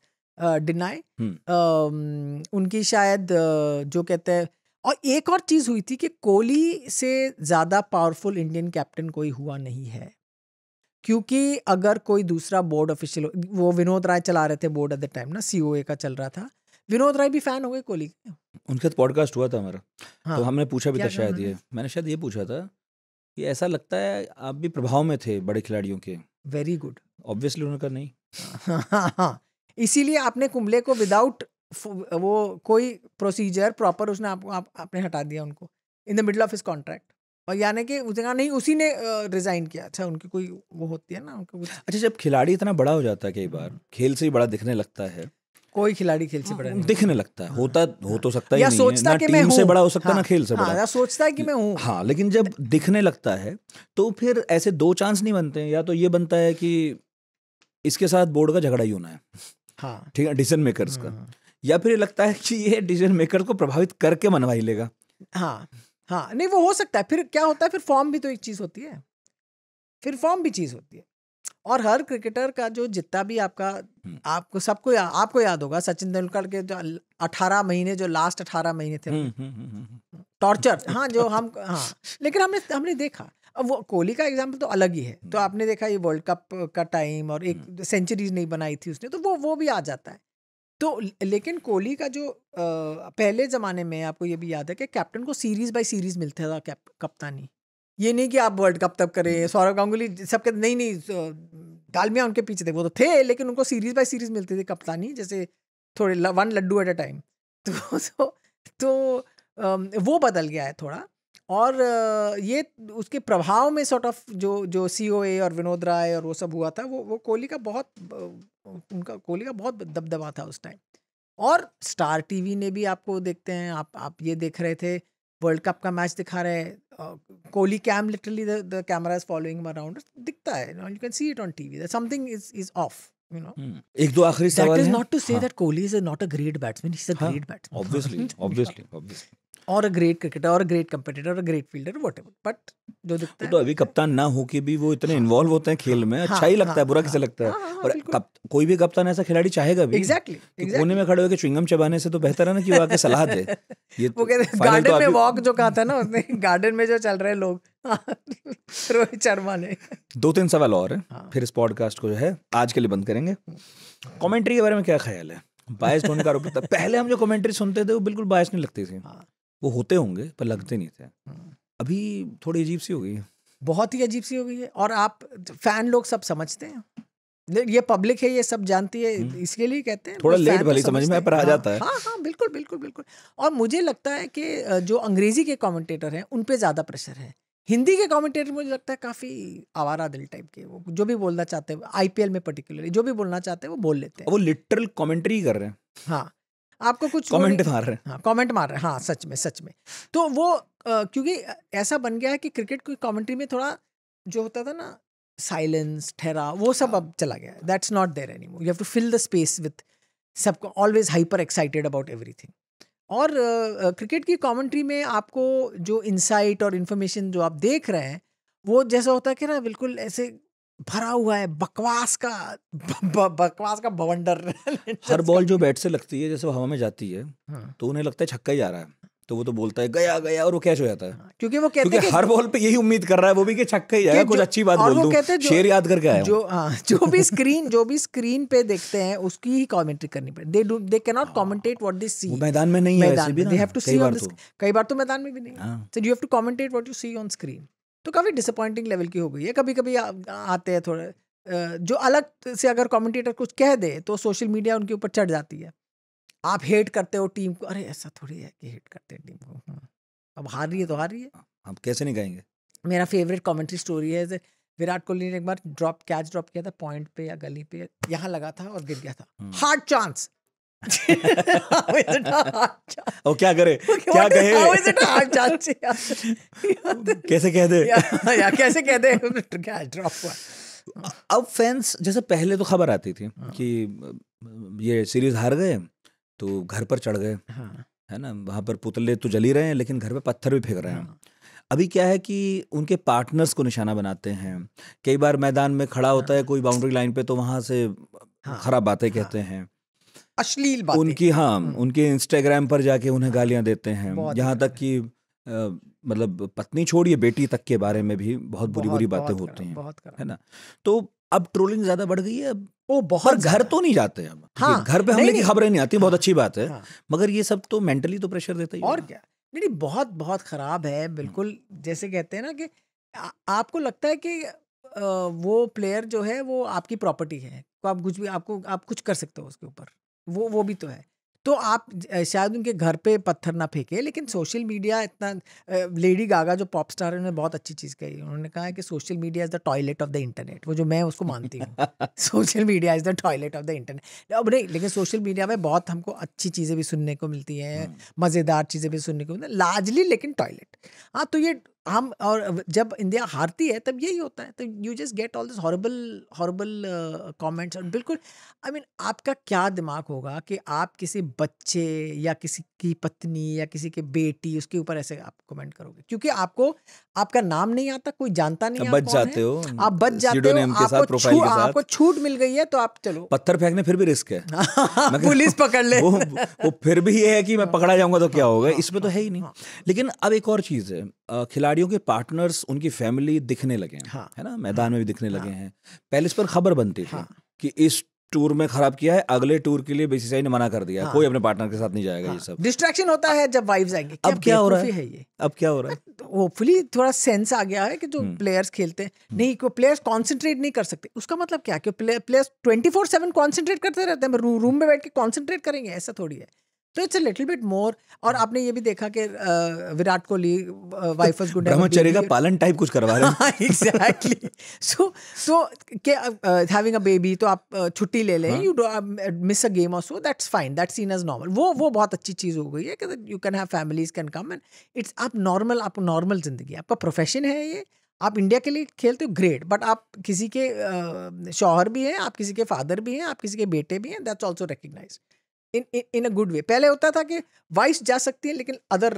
deny उनकी शायद uh, जो कहते हैं और एक और चीज हुई थी कि कोहली से ज्यादा पावरफुल इंडियन कैप्टन कोई हुआ नहीं है क्योंकि अगर कोई दूसरा बोर्ड ऑफिशियल वो विनोद राय चला रहे थे बोर्ड एट द टाइम ना सी का चल रहा था विनोद राय भी फैन हो गए कोहली के उनके साथ पॉडकास्ट हुआ था हमारा हाँ, तो हमने पूछा भी था शायद ये मैंने शायद ये पूछा था कि ऐसा लगता है आप भी प्रभाव में थे बड़े खिलाड़ियों के वेरी गुड ऑब्वियसली उन्होंने कहा नहीं हाँ। इसीलिए आपने कुंबले को विदाउट वो कोई प्रोसीजर प्रॉपर उसने आपको आप, आपने हटा दिया उनको in the middle of his contract और यानी कि उस जगह नहीं उसी ने रिजाइन किया अच्छा उनकी कोई वो होती है ना उनके अच्छा जब खिलाड़ी इतना बड़ा हो जाता है कई बार हम्म। खेल से ही बड़ा दिखने लगता है कोई खिलाड़ी खेल से हाँ, बड़ा नहीं दिखने लगता है हाँ, होता हो तो सकता या सोचता है कि मैं से बड़ा हो सकता है हाँ, ना खेल से हाँ, बड़ा या सोचता है कि मैं हूँ हाँ लेकिन जब दिखने लगता है तो फिर ऐसे दो चांस नहीं बनते हैं या तो ये बनता है कि इसके साथ बोर्ड का झगड़ा ही होना है हाँ ठीक है डिसीजन मेकर्स का हम्म। या फिर लगता है कि ये डिसीजन मेकर को प्रभावित करके मनवाई लेगा हाँ हाँ नहीं वो हो सकता है फिर क्या होता है फिर फॉर्म भी तो एक चीज़ होती है फिर फॉर्म भी चीज़ होती है और हर क्रिकेटर का जो जितना भी आपका आपको सबको या, आपको याद होगा सचिन तेंदुलकर के जो अठारह महीने जो लास्ट अठारह महीने थे टॉर्चर हाँ जो हम हाँ लेकिन हमने हमने देखा अब वो कोहली का एग्जाम्पल तो अलग ही है तो आपने देखा ये वर्ल्ड कप का टाइम और एक सेंचुरीज नहीं बनाई थी उसने तो वो वो भी आ जाता है तो लेकिन कोहली का जो पहले ज़माने में आपको ये भी याद है कि कैप्टन को सीरीज़ बाई सीरीज़ मिलता था कैप कप्तानी ये नहीं कि आप वर्ल्ड कप तब करें हम्म। सौरभ गांगुली सब कहते नहीं नहीं डालमिया उनके पीछे थे वो तो थे लेकिन उनको सीरीज़ बाई सीरीज़ मिलती थी कप्तानी जैसे थोड़े one laddoo at a time तो तो, तो वो बदल गया है थोड़ा और ये उसके प्रभाव में सॉर्ट ऑफ जो जो सी और विनोद राय और वो सब हुआ था वो वो कोहली का बहुत उनका कोहली का बहुत दबदबा था उस टाइम और स्टार टीवी ने भी आपको देखते हैं आप आप ये देख रहे थे वर्ल्ड कप का मैच दिखा रहे हैं Kohli cam literally the camera is following around दिखता है you can see it on TV something is is of You know? hmm. एक दो आखिरी सवाल है not to say that Kohli is not a great batsman he is a great batsman obviously obviously obviously और a great cricketer और a great competitor और a great fielder whatever but जो दिखता तो अभी कप्तान ना हो के भी वो इतने इन्वॉल्व हाँ, होते हैं खेल में अच्छा ही हाँ, लगता है हाँ, बुरा किसे हाँ। लगता है और कोई भी कप्तान ऐसा खिलाड़ी चाहेगा भी एग्जैक्टली कोने में खड़े होकर चुंगम चबाने से तो बेहतर है ना कि वो आके सलाह दे ये वो कहते गार्डन तो में वॉक जो कहा था ना उसने गार्डन में जो चल रहे लोग रोहित शर्मा ने दो तीन सवाल और है फिर इस पॉडकास्ट को जो है आज के लिए बंद करेंगे कॉमेंट्री हम्म। के बारे में क्या ख्याल है बायस होने का आरोप पहले हम जो कॉमेंट्री सुनते थे वो बिल्कुल बायस नहीं लगती थी वो होते होंगे पर लगते नहीं थे हम्म। अभी थोड़ी अजीब सी हो गई है बहुत ही अजीब सी हो गई है और आप फैन लोग सब समझते हैं ये पब्लिक है ये सब जानती है हम्म। इसके लिए कहते हैं थोड़ा लेट भले तो समझ में पर आ जाता है हाँ हाँ बिल्कुल बिल्कुल बिल्कुल और मुझे लगता है कि जो अंग्रेजी के कमेंटेटर हैं उन पे ज़्यादा प्रेशर है हिंदी के कमेंटेटर मुझे लगता है काफ़ी आवारा दिल टाइप के वो जो भी बोलना चाहते हैं आईपीएल में पर्टिकुलरली जो भी बोलना चाहते हैं वो बोल लेते हैं वो लिटरल कॉमेंट्री कर रहे हैं हाँ आपको कुछ कमेंट मार रहे हैं हाँ कमेंट मार रहे हैं हाँ सच में सच में तो वो क्योंकि ऐसा बन गया है कि क्रिकेट की कमेंट्री में थोड़ा जो होता था ना साइलेंस ठहरा वो सब हाँ। अब चला गया that's not there any you have to fill the space with सबको always hyper excited about everything और क्रिकेट की कमेंट्री में आपको जो इंसाइट और इन्फॉर्मेशन जो आप देख रहे हैं वो जैसा होता है कि ना बिल्कुल ऐसे भरा हुआ है बकवास का ब, ब, बकवास का भवंडर हर बॉल जो बैट से लगती है जैसे वो हवा में जाती है हाँ। तो उन्हें लगता है छक्का ही जा रहा है तो वो तो बोलता है गया गया और वो कैच हो जाता है हाँ, क्योंकि वो कहते हैं हर बॉल पे यही उम्मीद कर रहा है वो भी कि छक्का ही जाएगा कुछ अच्छी बात बोल दूं शेर याद करके आया जो हाँ, जो भी स्क्रीन जो भी स्क्रीन पे देखते हैं उसकी ही कमेंट्री करनी पड़े they they can not commentate what they see मैदान में नहीं है मैदान में they have to see on कई बार तो मैदान में भी नहीं so you have to commentate what you see on screen तो काफ़ी डिसअपॉइंटिंग लेवल की हो गई है कभी कभी आते हैं थोड़े जो अलग से अगर कमेंटेटर कुछ कह दे तो सोशल मीडिया उनके ऊपर चढ़ जाती है आप हेट करते हो टीम को अरे ऐसा थोड़ी है कि हेट करते हैं टीम को हाँ। अब हार रही है तो हार रही है आप हाँ, कैसे नहीं गाएंगे मेरा फेवरेट कमेंट्री स्टोरी है विराट कोहली ने एक बार ड्रॉप कैच ड्रॉप किया था पॉइंट पे या गली पे यहाँ लगा था और गिर गया था हार्ड हम्म। चांस और oh, क्या करे क्या कहे कैसे कह दे कैसे कह दे अब फैंस जैसे पहले तो खबर आती थी हाँ। कि ये सीरीज हार गए तो घर पर चढ़ गए हाँ। है ना वहां पर पुतले तो जली रहे हैं लेकिन घर पे पत्थर भी फेंक रहे हैं हाँ। अभी क्या है कि उनके पार्टनर्स को निशाना बनाते हैं कई बार मैदान में खड़ा होता है कोई बाउंड्री लाइन पे तो वहां से खराब बातें कहते हैं अश्लील बातें उनकी हाँ हम्म। उनके इंस्टाग्राम पर जाके उन्हें गालियां देते हैं यहाँ तक कि मतलब पत्नी छोड़िए बेटी तक के बारे में भी बहुत बुरी बुरी बातें होती हैं है ना तो अब ट्रोलिंग ज्यादा बढ़ गई है वो बहुत घर तो नहीं जाते हैं हाँ, घर पे हमले की खबरें नहीं आती हाँ, बहुत अच्छी बात है हाँ, मगर ये सब तो मेंटली तो प्रेशर देता ही और क्या नहीं बहुत बहुत खराब है हम्म। बिल्कुल जैसे कहते हैं ना कि आपको लगता है कि वो प्लेयर जो है वो आपकी प्रॉपर्टी है तो आप कुछ भी आपको आप कुछ कर सकते हो उसके ऊपर वो वो भी तो है तो आप शायद उनके घर पे पत्थर ना फेंके लेकिन सोशल मीडिया इतना लेडी गागा जो पॉप स्टार उन्होंने बहुत अच्छी चीज़ कही उन्होंने कहा है कि social media is the toilet of the internet वो जो मैं उसको मानती हूँ social media is the toilet of the internet अब नहीं लेकिन सोशल मीडिया में बहुत हमको अच्छी चीज़ें भी सुनने को मिलती हैं हाँ। मज़ेदार चीज़ें भी सुनने को मिलती लार्जली लेकिन टॉयलेट हाँ तो ये हम और जब इंडिया हारती है तब यही होता है तो you just get all this horrible horrible comments और बिल्कुल आई I मीन mean, आपका क्या दिमाग होगा कि आप किसी बच्चे या किसी की पत्नी या किसी के बेटी उसके ऊपर ऐसे आप कमेंट करोगे क्योंकि आपको आपका नाम नहीं आता कोई जानता नहीं बच जाते हो आप बच जाते हो आपको छूट, आपको छूट मिल गई है तो आप चलो पत्थर फेंकने फिर भी रिस्क है पुलिस पकड़ ले वो, वो फिर भी ये है कि मैं हाँ। पकड़ा जाऊंगा तो क्या हाँ, होगा हाँ, इसमें तो है ही नहीं लेकिन अब एक और चीज है खिलाड़ियों के पार्टनर्स उनकी फैमिली दिखने लगे हैं है ना मैदान में भी दिखने लगे हैं पहले इस पर खबर बनती थी कि इस टूर में खराब किया है अगले टूर के लिए बीसीसीआई ने मना कर दिया हाँ। कोई अपने पार्टनर के साथ नहीं जाएगा हाँ। ये सब डिस्ट्रैक्शन होता है जब वाइफ आएंगे अब क्या हो रहा है? है ये अब क्या हो रहा है होपफुली थोड़ा सेंस आ गया है कि जो प्लेयर्स हम्म। खेलते हैं हम्म। नहीं को प्लेयर्स कॉन्सेंट्रेट नहीं कर सकते उसका मतलब क्या कि players twenty four seven concentrate करते रहते हैं रूम में बैठ के कॉन्सेंट्रेट करेंगे ऐसा थोड़ी है तो it's a little bit more और आपने ये भी देखा कि विराट कोहली वाइफर्स गुड तो ब्रह्मचर्य का पालन टाइप कुछ करवा रहे हैं एग्जैक्टली सो सो के हैविंग अ बेबी तो आप छुट्टी ले लें यू हाँ। मिस अ गेम और so that's fine that seen as normal वो वो बहुत अच्छी चीज़ हो गई है कि you can have families can come and it's आप नॉर्मल आप नॉर्मल जिंदगी आपका प्रोफेशन है ये आप इंडिया के लिए खेलते हो ग्रेट बट आप किसी के शौहर भी हैं आप किसी के फादर भी हैं आप किसी के बेटे भी हैं that's also recognised in in a good way पहले होता था कि वाइस जा सकती है लेकिन अदर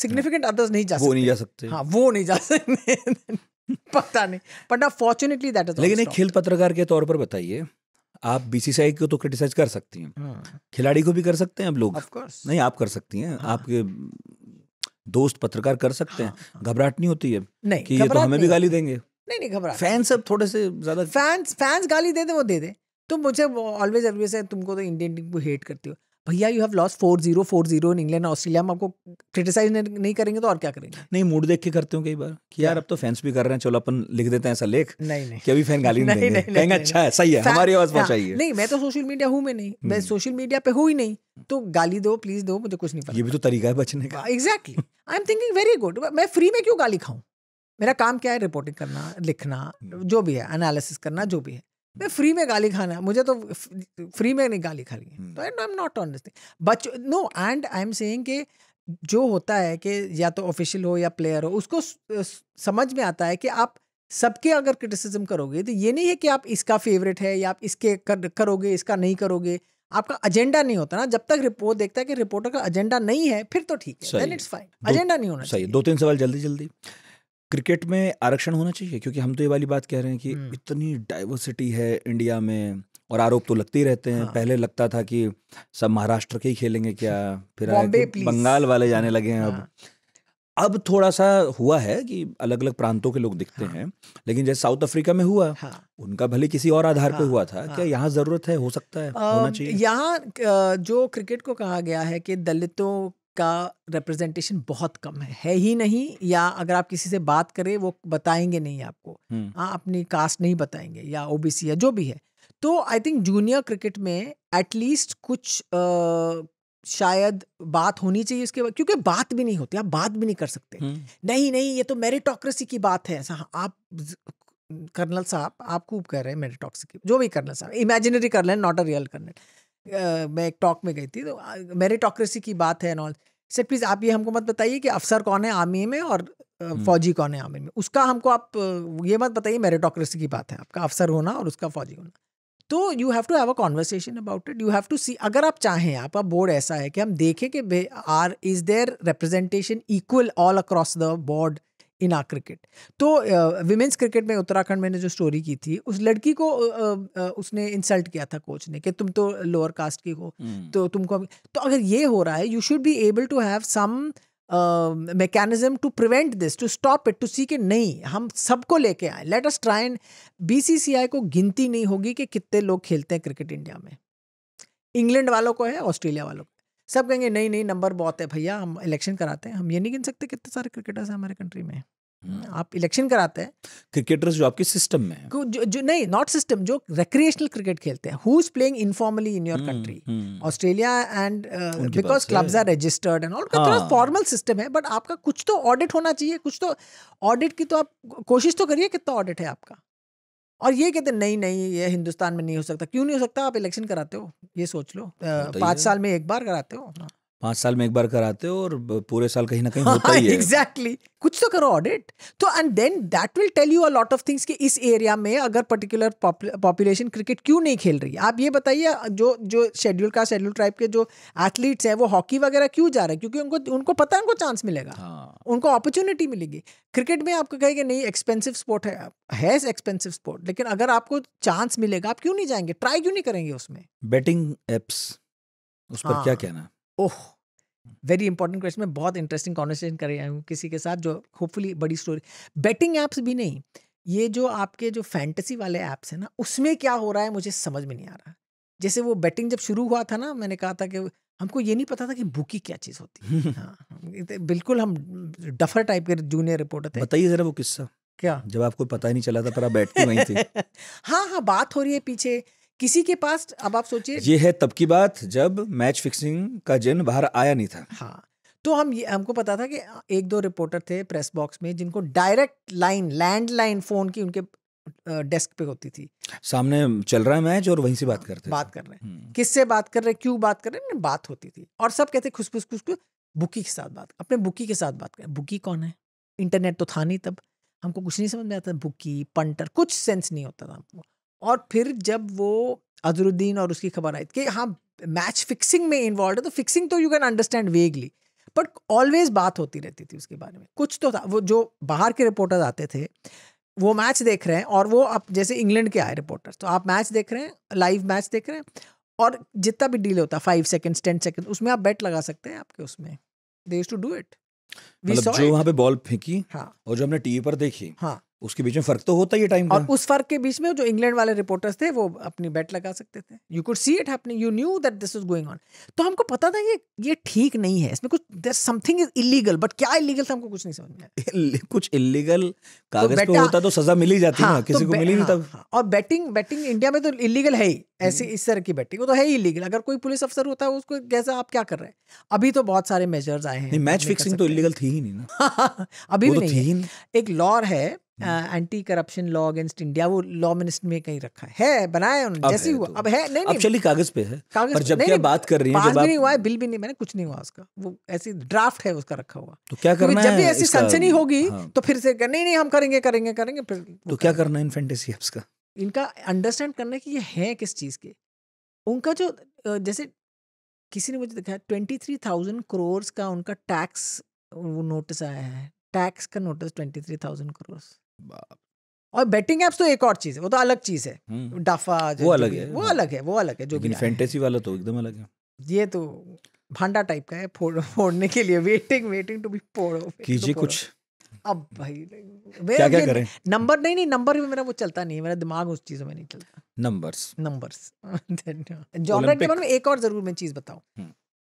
सिग्निफिकेंट अदर्स नहीं जा सकते वो नहीं जा सकते हाँ वो नहीं जा सकते पता नहीं बट ना फॉर्चुनेटली दैट इज लेकिन एक खेल पत्रकार के तौर पर बताइए आप बीसीसीआई को तो क्रिटिसाइज कर सकती हैं हाँ। खिलाड़ी को भी कर सकते हैं आप लोग नहीं आप कर सकती हैं हाँ। आपके दोस्त पत्रकार कर सकते हाँ। हैं घबराहट नहीं होती है नहीं कि ये तो हमें भी गाली देंगे नहीं नहीं घबरा फैंस अब थोड़े से ज्यादा फैंस फैंस गाली दे दे वो दे दे तुम तो मुझे ऑलवेज एवरीवेज है तुमको तो इंडियन टीम को हेट करती हो भैया you have lost four zero four zero in England Australia हम आपको क्रिटिसाइज नहीं करेंगे तो और क्या करेंगे नहीं मूड देख के करते हो कई बार कि यार अब तो फैंस भी कर रहे हैं चलो अपन लिख देते हैं ऐसा लेख नहीं नहीं कि अभी फैन गाली नहीं, नहीं, नहीं नहीं, अच्छा है सही है हमारी आवाज पहुंचाइए हाँ, नहीं मैं तो सोशल मीडिया हूँ मैं नहीं हम्म। मैं सोशल मीडिया पे हूँ ही नहीं तो गाली दो प्लीज दो मुझे कुछ नहीं पता ये भी तो तरीका है बचने का exactly I am thinking very good मैं फ्री में क्यों गाली खाऊं मेरा काम क्या है रिपोर्टिंग करना लिखना हम्म। जो भी है एनालिसिस करना जो भी है मैं फ्री में गाली खाना मुझे तो फ्री में नहीं गाली खानी है हम्म। तो I am not on this no and I am saying कि जो होता है कि या तो ऑफिशियल हो या प्लेयर हो उसको समझ में आता है कि आप सबके अगर क्रिटिसिज्म करोगे तो ये नहीं है कि आप इसका फेवरेट है या आप इसके कर, करोगे इसका नहीं करोगे आपका एजेंडा नहीं होता ना जब तक रिपोर्ट देखता है कि रिपोर्टर का एजेंडा नहीं है फिर तो ठीक है देन इट्स फाइन एजेंडा नहीं होना सही दो तीन सवाल जल्दी जल्दी क्रिकेट में आरक्षण होना चाहिए क्योंकि हम तो ये वाली बात कह रहे हैं कि हम्म। इतनी डाइवर्सिटी है इंडिया में और आरोप तो लगते ही रहते हैं हाँ। पहले लगता था कि सब महाराष्ट्र के ही खेलेंगे क्या फिर बंगाल वाले जाने लगे हैं अब हाँ। अब थोड़ा सा हुआ है कि अलग अलग प्रांतों के लोग दिखते हाँ। हैं लेकिन जैसे साउथ अफ्रीका में हुआ हाँ। उनका भले किसी और आधार हाँ। पे हुआ था हाँ। क्या यहाँ जरूरत है हो सकता है होना चाहिए यहाँ जो क्रिकेट को कहा गया है कि दलितों का रिप्रेजेंटेशन बहुत कम है है ही नहीं या अगर आप किसी से बात करें वो बताएंगे नहीं आपको हम्म। हाँ अपनी कास्ट नहीं बताएंगे या ओबीसी या जो भी है तो आई थिंक जूनियर क्रिकेट में एटलीस्ट कुछ आ, शायद बात होनी चाहिए उसके बाद क्योंकि बात भी नहीं होती आप बात भी नहीं कर सकते हम्म। नहीं नहीं ये तो मेरिटोक्रेसी की बात है ऐसा आप कर्नल साहब आप खूब कह रहे हैं मेरिटोक्रेसी की जो भी कर्नल साहब imaginary colonel not a real colonel मैं एक टॉक में गई थी तो मेरिटोक्रेसी की बात है एंड ऑल सर प्लीज़ आप ये हमको मत बताइए कि अफसर कौन है आर्मी में और फौजी कौन है आर्मी में उसका हमको आप ये मत बताइए मेरिटोक्रेसी की बात है आपका अफसर होना और उसका फौजी होना तो you have to have a conversation about it you have to see अगर आप चाहें आपका बोर्ड ऐसा है कि हम देखें कि are is there representation equal all across the board in ah cricket तो विमेंस क्रिकेट में उत्तराखंड मैंने जो स्टोरी की थी उस लड़की को uh, uh, उसने इंसल्ट किया था कोच ने कि तुम तो लोअर कास्ट की हो hmm. तो तुमको तो अगर ये हो रहा है you should be able to have some mechanism to prevent this to stop it to see के नहीं हम सबको लेके आए let us try and BCCI को गिनती नहीं होगी कि कितने लोग खेलते हैं क्रिकेट इंडिया में इंग्लैंड वालों को है ऑस्ट्रेलिया वालों को सब कहेंगे नहीं नहीं नंबर बहुत है भैया हम इलेक्शन कराते हैं हम ये नहीं गिन सकते कितने सारे क्रिकेटर्स हैं हमारे कंट्री में हम्म। आप इलेक्शन कराते हैं क्रिकेटर्स जो आपके सिस्टम में है। जो, जो नहीं नॉट सिस्टम जो रिक्रिएशनल क्रिकेट खेलते हैं who is playing informally in your country Australia and because clubs are registered and all का थोड़ा फॉर्मल हाँ। सिस्टम है बट आपका कुछ तो ऑडिट होना चाहिए कुछ तो ऑडिट की तो आप कोशिश तो करिए कितना ऑडिट है आपका और ये कहते नहीं नहीं ये हिंदुस्तान में नहीं हो सकता क्यों नहीं हो सकता आप इलेक्शन कराते हो ये सोच लो तो पाँच साल में एक बार कराते हो हाँ। पाँच साल में एक बार कराते हो और पूरे साल कहीं ना कहीं हाँ, होता ही है एग्जैक्टली exactly. कुछ तो करो ऑडिट तो and then that will tell you a lot of things कि इस एरिया में अगर पर्टिकुलर पॉपुलेशन क्रिकेट क्यों नहीं खेल रही आप ये बताइए जो जो शेड्यूल का शेड्यूल ट्राइब के जो एथलीट्स हैं वो हॉकी वगैरह क्यों जा रहे हैं क्योंकि उनको उनको पता है उनको चांस मिलेगा हाँ. उनको अपॉर्चुनिटी मिलेगी क्रिकेट में आपको कहेंगे नहीं एक्सपेंसिव स्पोर्ट है एक्सपेंसिव स्पोर्ट लेकिन अगर आपको चांस मिलेगा आप क्यों नहीं जाएंगे ट्राई क्यों नहीं करेंगे उसमें बैटिंग एप्स उस पर हाँ. क्या कहना ओह वेरी इंपॉर्टेंट क्वेश्चन मैं बहुत इंटरेस्टिंग कॉन्वर्सेशन कर रहा हूँ किसी के साथ जो होपफुली बड़ी स्टोरी बेटिंग ऐप्स भी नहीं ये जो आपके जो फैंटेसी वाले ऐप्स हैं ना उसमें क्या हो रहा है मुझे समझ में नहीं आ रहा जैसे वो बेटिंग जब शुरू हुआ था ना मैंने कहा था कि हमको ये नहीं पता था कि बुकी क्या चीज़ होती है हाँ तो बिल्कुल हम डफर टाइप के जूनियर रिपोर्टर थे बताइए ज़रा वो किस्सा क्या जब आपको पता ही नहीं चला था पर आप बैठते वहीं थे हाँ हाँ बात हो रही है पीछे किसी के पास अब आप सोचिए ये है तब की बात जब मैच फिक्सिंग का जन बाहर आया नहीं था हाँ तो हम ये हमको पता था कि एक दो रिपोर्टर थे प्रेस बॉक्स में जिनको डायरेक्ट लाइन लैंडलाइन फोन की उनके डेस्क पे होती थी सामने चल रहा है मैच और वहीं से बात करते बात कर रहे हैं हम्म। किससे बात कर रहे हैं क्यों बात कर रहे हैं बात होती थी और सब कहते खुश खुश खुश बुकी के साथ बात अपने बुकी के साथ बात करें बुकी कौन है इंटरनेट तो था नहीं तब हमको कुछ नहीं समझ में आता बुकी पंटर कुछ सेंस नहीं होता था हमको और फिर जब वो अजरुद्दीन और उसकी खबर आई कि हाँ मैच फिक्सिंग में इन्वॉल्व है तो फिक्सिंग तो you can understand vaguely but always बात होती रहती थी उसके बारे में कुछ तो था वो जो बाहर के रिपोर्टर्स आते थे वो मैच देख रहे हैं और वो आप जैसे इंग्लैंड के आए रिपोर्टर्स तो आप मैच देख रहे हैं लाइव मैच देख रहे हैं और जितना भी डील होता है फाइव सेकेंड्स टेन सेकेंड उसमें आप बेट लगा सकते हैं आपके उसमें दे टू डू इट मतलब जो वहाँ पे बॉल फेंकी हाँ और जो हमने टीवी पर देखी हाँ उसके बीच में फर्क तो होता ही टाइम और उस फर्क के बीच में जो इंग्लैंड वाले रिपोर्टर्स थे वो अपनी बैट लगा सकते थे you could see it happening you knew that this is going on तो हमको पता था ये ये ठीक नहीं है इसमें कुछ there something is illegal but क्या इलीगल था हमको कुछ नहीं समझ में कुछ इलीगल कागज तो पे होता तो सजा मिल ही जाती हाँ, ना तो किसी तो को मिली नहीं हाँ, तब हाँ, और बैटिंग बैटिंग इंडिया में तो इलीगल है ही ऐसे हम्म। इस तरह की बैटिंग वो तो है ही इलीगल अगर कोई पुलिस अफसर होता है उसको कैसे आप क्या कर रहे हैं अभी तो बहुत सारे मेजर्स आए हैं मैच फिक्सिंग तो इलीगल थी ही नहीं ना अभी भी तो नहीं एक लॉर है anti corruption law against India वो लॉ मिनिस्टर में कहीं रखा है बनाया उन्होंने जैसे हुआ तो अब है नहीं नहीं चलिए कागज पे है पर जब क्या बात कर रही है जब नहीं हुआ है बिल भी नहीं मैंने कुछ नहीं हुआ उसका वो ऐसी ड्राफ्ट है उसका रखा हुआ तो क्या करना है जब भी ऐसी सनसनी होगी हाँ। तो फिर से नहीं नहीं हम करेंगे करेंगे करेंगे फिर तो क्या करना है इन फैंटेसी एप्स का इनका अंडरस्टैंड करना कि ये है किस चीज़ के उनका जो जैसे किसी ने मुझे दिखाया ट्वेंटी थ्री थाउजेंड करोड़ का उनका टैक्स वो नोटिस आया है टैक्स का notice twenty three thousand crore और बैटिंग एप्स तो एक और चीज है वो तो अलग चीज है हम्म। डफा वो अलग है वो अलग है वो अलग है जो कि फैंटेसी वाला तो एकदम अलग है ये तो भांडा टाइप का है फोड़, फोड़ने के लिए वेटिंग वेटिंग टू बी फोड़ो कीजिए कुछ अब भाई क्या क्या करें नंबर नहीं नहीं नंबर भी मेरा वो चलता नहीं मेरा दिमाग उस चीजों में नहीं चलता नंबर्स नंबर्स जॉनर के बारे में एक और जरूर मैं चीज बताऊं हम्म।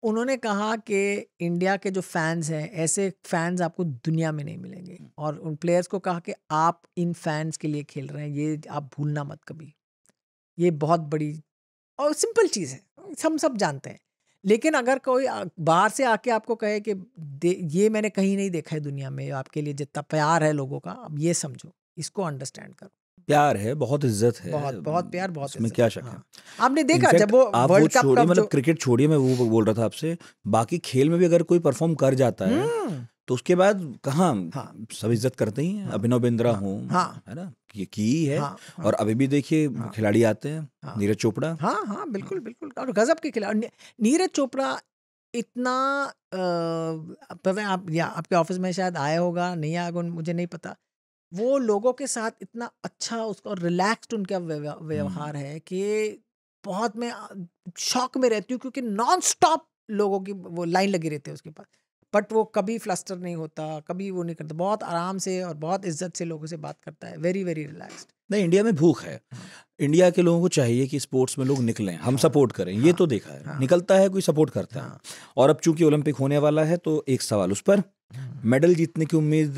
उन्होंने कहा कि इंडिया के जो फैंस हैं ऐसे फैंस आपको दुनिया में नहीं मिलेंगे और उन प्लेयर्स को कहा कि आप इन फैंस के लिए खेल रहे हैं ये आप भूलना मत कभी ये बहुत बड़ी और सिंपल चीज़ है हम सब जानते हैं लेकिन अगर कोई बाहर से आके आपको कहे कि ये मैंने कहीं नहीं देखा है दुनिया में आपके लिए जितना प्यार है लोगों का अब ये समझो इसको अंडरस्टैंड करो प्यार है बहुत इज्जत है बहुत बहुत प्यार बहुत इसमें क्या शक है हाँ। आपने देखा जब वो वर्ल्ड कप का मतलब क्रिकेट छोड़िए मैं वो बोल रहा था आपसे बाकी खेल में भी अगर कोई परफॉर्म कर जाता है हम्म। तो उसके बाद कहा हाँ। सब इज्जत करते ही हैं हाँ। अभिनव बिंद्रा हूँ हाँ। है ना की है हाँ। और अभी भी देखिए हाँ, खिलाड़ी आते हैं हाँ, नीरज चोपड़ा हाँ हाँ बिल्कुल बिल्कुल और गजब के खिलाड़ी नीरज चोपड़ा इतना आ, पता आप या आपके ऑफिस में शायद आया होगा नहीं आया होगा मुझे नहीं पता वो लोगों के साथ इतना अच्छा उसका रिलैक्सड रिलैक्स्ड उनका व्यवहार है कि बहुत मैं शौक में रहती हूँ क्योंकि नॉन स्टॉप लोगों की वो लाइन लगी रहती है उसके पास बट वो कभी फ्लस्टर नहीं होता कभी वो नहीं करता बहुत आराम से और बहुत इज्जत से लोगों से बात करता है वेरी वेरी रिलैक्स्ड नहीं इंडिया में भूख है इंडिया हाँ। के लोगों को चाहिए कि स्पोर्ट्स में लोग निकलें हम सपोर्ट हाँ। करें ये हाँ। तो देखा है निकलता है कोई सपोर्ट करता है और अब चूंकि ओलंपिक होने वाला है तो एक सवाल उस पर मेडल जीतने की उम्मीद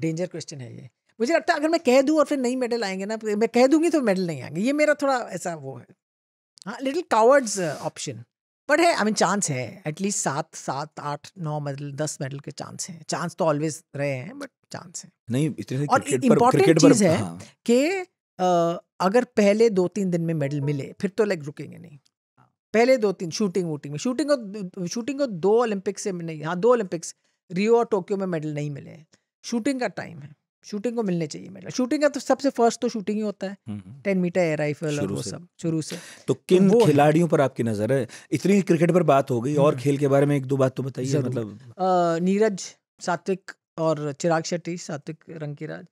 डेंजर क्वेश्चन है ये मुझे लगता है अगर मैं कह दूँ और फिर नहीं मेडल आएंगे ना मैं कह दूंगी तो मेडल नहीं आएंगे ये मेरा थोड़ा ऐसा वो है हाँ लिटिल कावर्ड्स ऑप्शन बट है आई मीन चांस है एटलीस्ट सात सात आठ नौ मेडल दस मेडल के चांस हैं चांस तो ऑलवेज रहे हैं बट चांस है नहीं इतने और इम्पोर्टेंट चीज़ है हाँ। कि uh, अगर पहले दो तीन दिन में मेडल मिले फिर तो लाइक रुकेंगे नहीं पहले दो तीन शूटिंग वूटिंग में शूटिंग को शूटिंग को दो ओलंपिक से नहीं हाँ दो ओलंपिक्स रियो और टोक्यो में मेडल नहीं मिले शूटिंग का टाइम है शूटिंग को मिलने चाहिए मेडल शूटिंग का तो सबसे फर्स्ट तो शूटिंग ही होता है टेन मीटर एयर राइफल और वो सब शुरू से तो किन तो खिलाड़ियों पर आपकी नजर है इतनी क्रिकेट पर बात हो गई और हम्म। खेल के बारे में एक दो बात तो बताइए मतलब नीरज सात्विक और चिराग शेट्टी सात्विक रंकीराज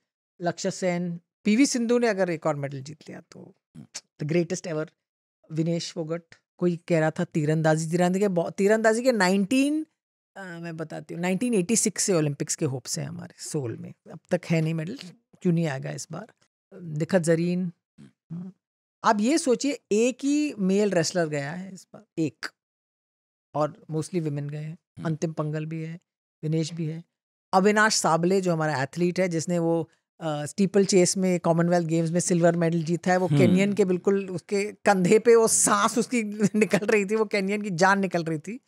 लक्ष्य सेन पीवी सिंधु ने अगर एक और मेडल जीत लिया तो the greatest ever Vinesh Phogat कोई कह रहा था तीरंदाजी तीरंदाजी के तीरंदाजी के नाइनटीन आ, मैं बताती हूँ 1986 से ओलंपिक्स के होप्स हैं हमारे सोल में अब तक है नहीं मेडल क्यों नहीं आएगा इस बार दिखत जरीन हम्म। आप ये सोचिए एक ही मेल रेसलर गया है इस बार एक और मोस्टली विमेन गए हैं हम्म। अंतिम पंगल भी है विनेश भी है अविनाश साबले जो हमारा एथलीट है जिसने वो स्टीपल चेस में कॉमनवेल्थ गेम्स में सिल्वर मेडल जीता है वो कैनियन हम्म। के बिल्कुल उसके कंधे पे वो सांस उसकी निकल रही थी वो कैनियन की जान निकल रही थी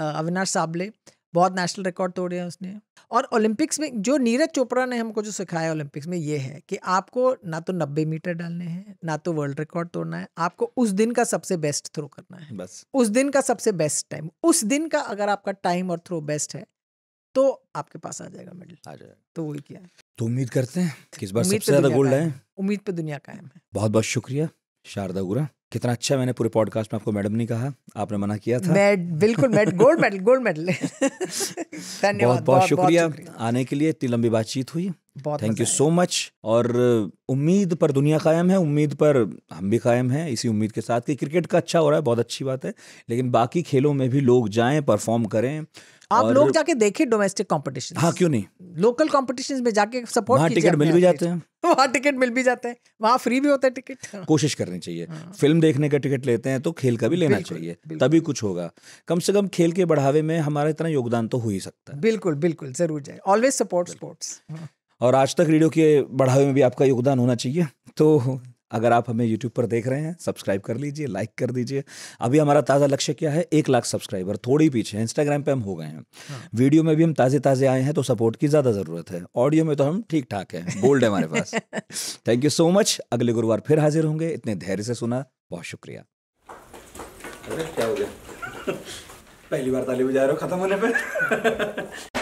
अविनाश साबले बहुत नेशनल रिकॉर्ड तोड़े हैं उसने और ओलंपिक्स में जो नीरज चोपड़ा ने हमको जो सिखाया ओलंपिक्स में ये है कि आपको ना तो नब्बे मीटर डालने हैं ना तो वर्ल्ड रिकॉर्ड तोड़ना है आपको उस दिन का सबसे बेस्ट थ्रो करना है बस उस दिन का सबसे बेस्ट टाइम उस दिन का अगर आपका टाइम और थ्रो बेस्ट है तो आपके पास आ जाएगा मेडल आ जाएगा तो वही किया तो उम्मीद करते हैं किस बार सबसे ज्यादा गोल्ड है उम्मीद पे दुनिया कायम है बहुत बहुत शुक्रिया शारदा गुरा कितना अच्छा मैंने पूरे पॉडकास्ट में आपको मैडम नहीं कहा आपने मना किया था मैं बिल्कुल mad, gold medal gold medal धन्यवाद बहुत बहुत शुक्रिया आने के लिए इतनी लंबी बातचीत हुई थैंक यू सो मच और उम्मीद पर दुनिया कायम है उम्मीद पर हम भी कायम हैं इसी उम्मीद के साथ कि क्रिकेट का अच्छा हो रहा है बहुत अच्छी बात है लेकिन बाकी खेलों में भी लोग जाएं परफॉर्म करें आप लोग जाके देखिए डोमेस्टिक कंपटीशन हाँ क्यों नहीं लोकल कंपटीशन में जाके सपोर्ट वहाँ टिकट मिल भी जाते हैं वहाँ टिकट मिल भी जाते हैं वहाँ फ्री भी होता है टिकट कोशिश करनी चाहिए हाँ। फिल्म देखने का टिकट लेते हैं तो खेल का भी लेना चाहिए तभी कुछ होगा कम से कम खेल के बढ़ावे में हमारा इतना योगदान तो हो ही सकता है बिल्कुल बिल्कुल जरूर जाए ऑलवेज सपोर्ट स्पोर्ट्स और आज तक रेडियो के बढ़ावे में भी आपका योगदान होना चाहिए तो अगर आप हमें यूट्यूब पर देख रहे हैं सब्सक्राइब कर लीजिए लाइक कर दीजिए अभी हमारा ताज़ा लक्ष्य क्या है एक लाख सब्सक्राइबर थोड़ी पीछे इंस्टाग्राम पे हम हो गए हैं वीडियो हाँ। में भी हम ताज़े ताज़े आए हैं तो सपोर्ट की ज़्यादा ज़रूरत है ऑडियो में तो हम ठीक ठाक हैं बोल्ड है हमारे पास थैंक यू सो मच अगले गुरुवार फिर हाजिर होंगे इतने धैर्य से सुना बहुत शुक्रिया अरे क्या हो गया पहली बार ताली बजा रहे हो खत्म होने पर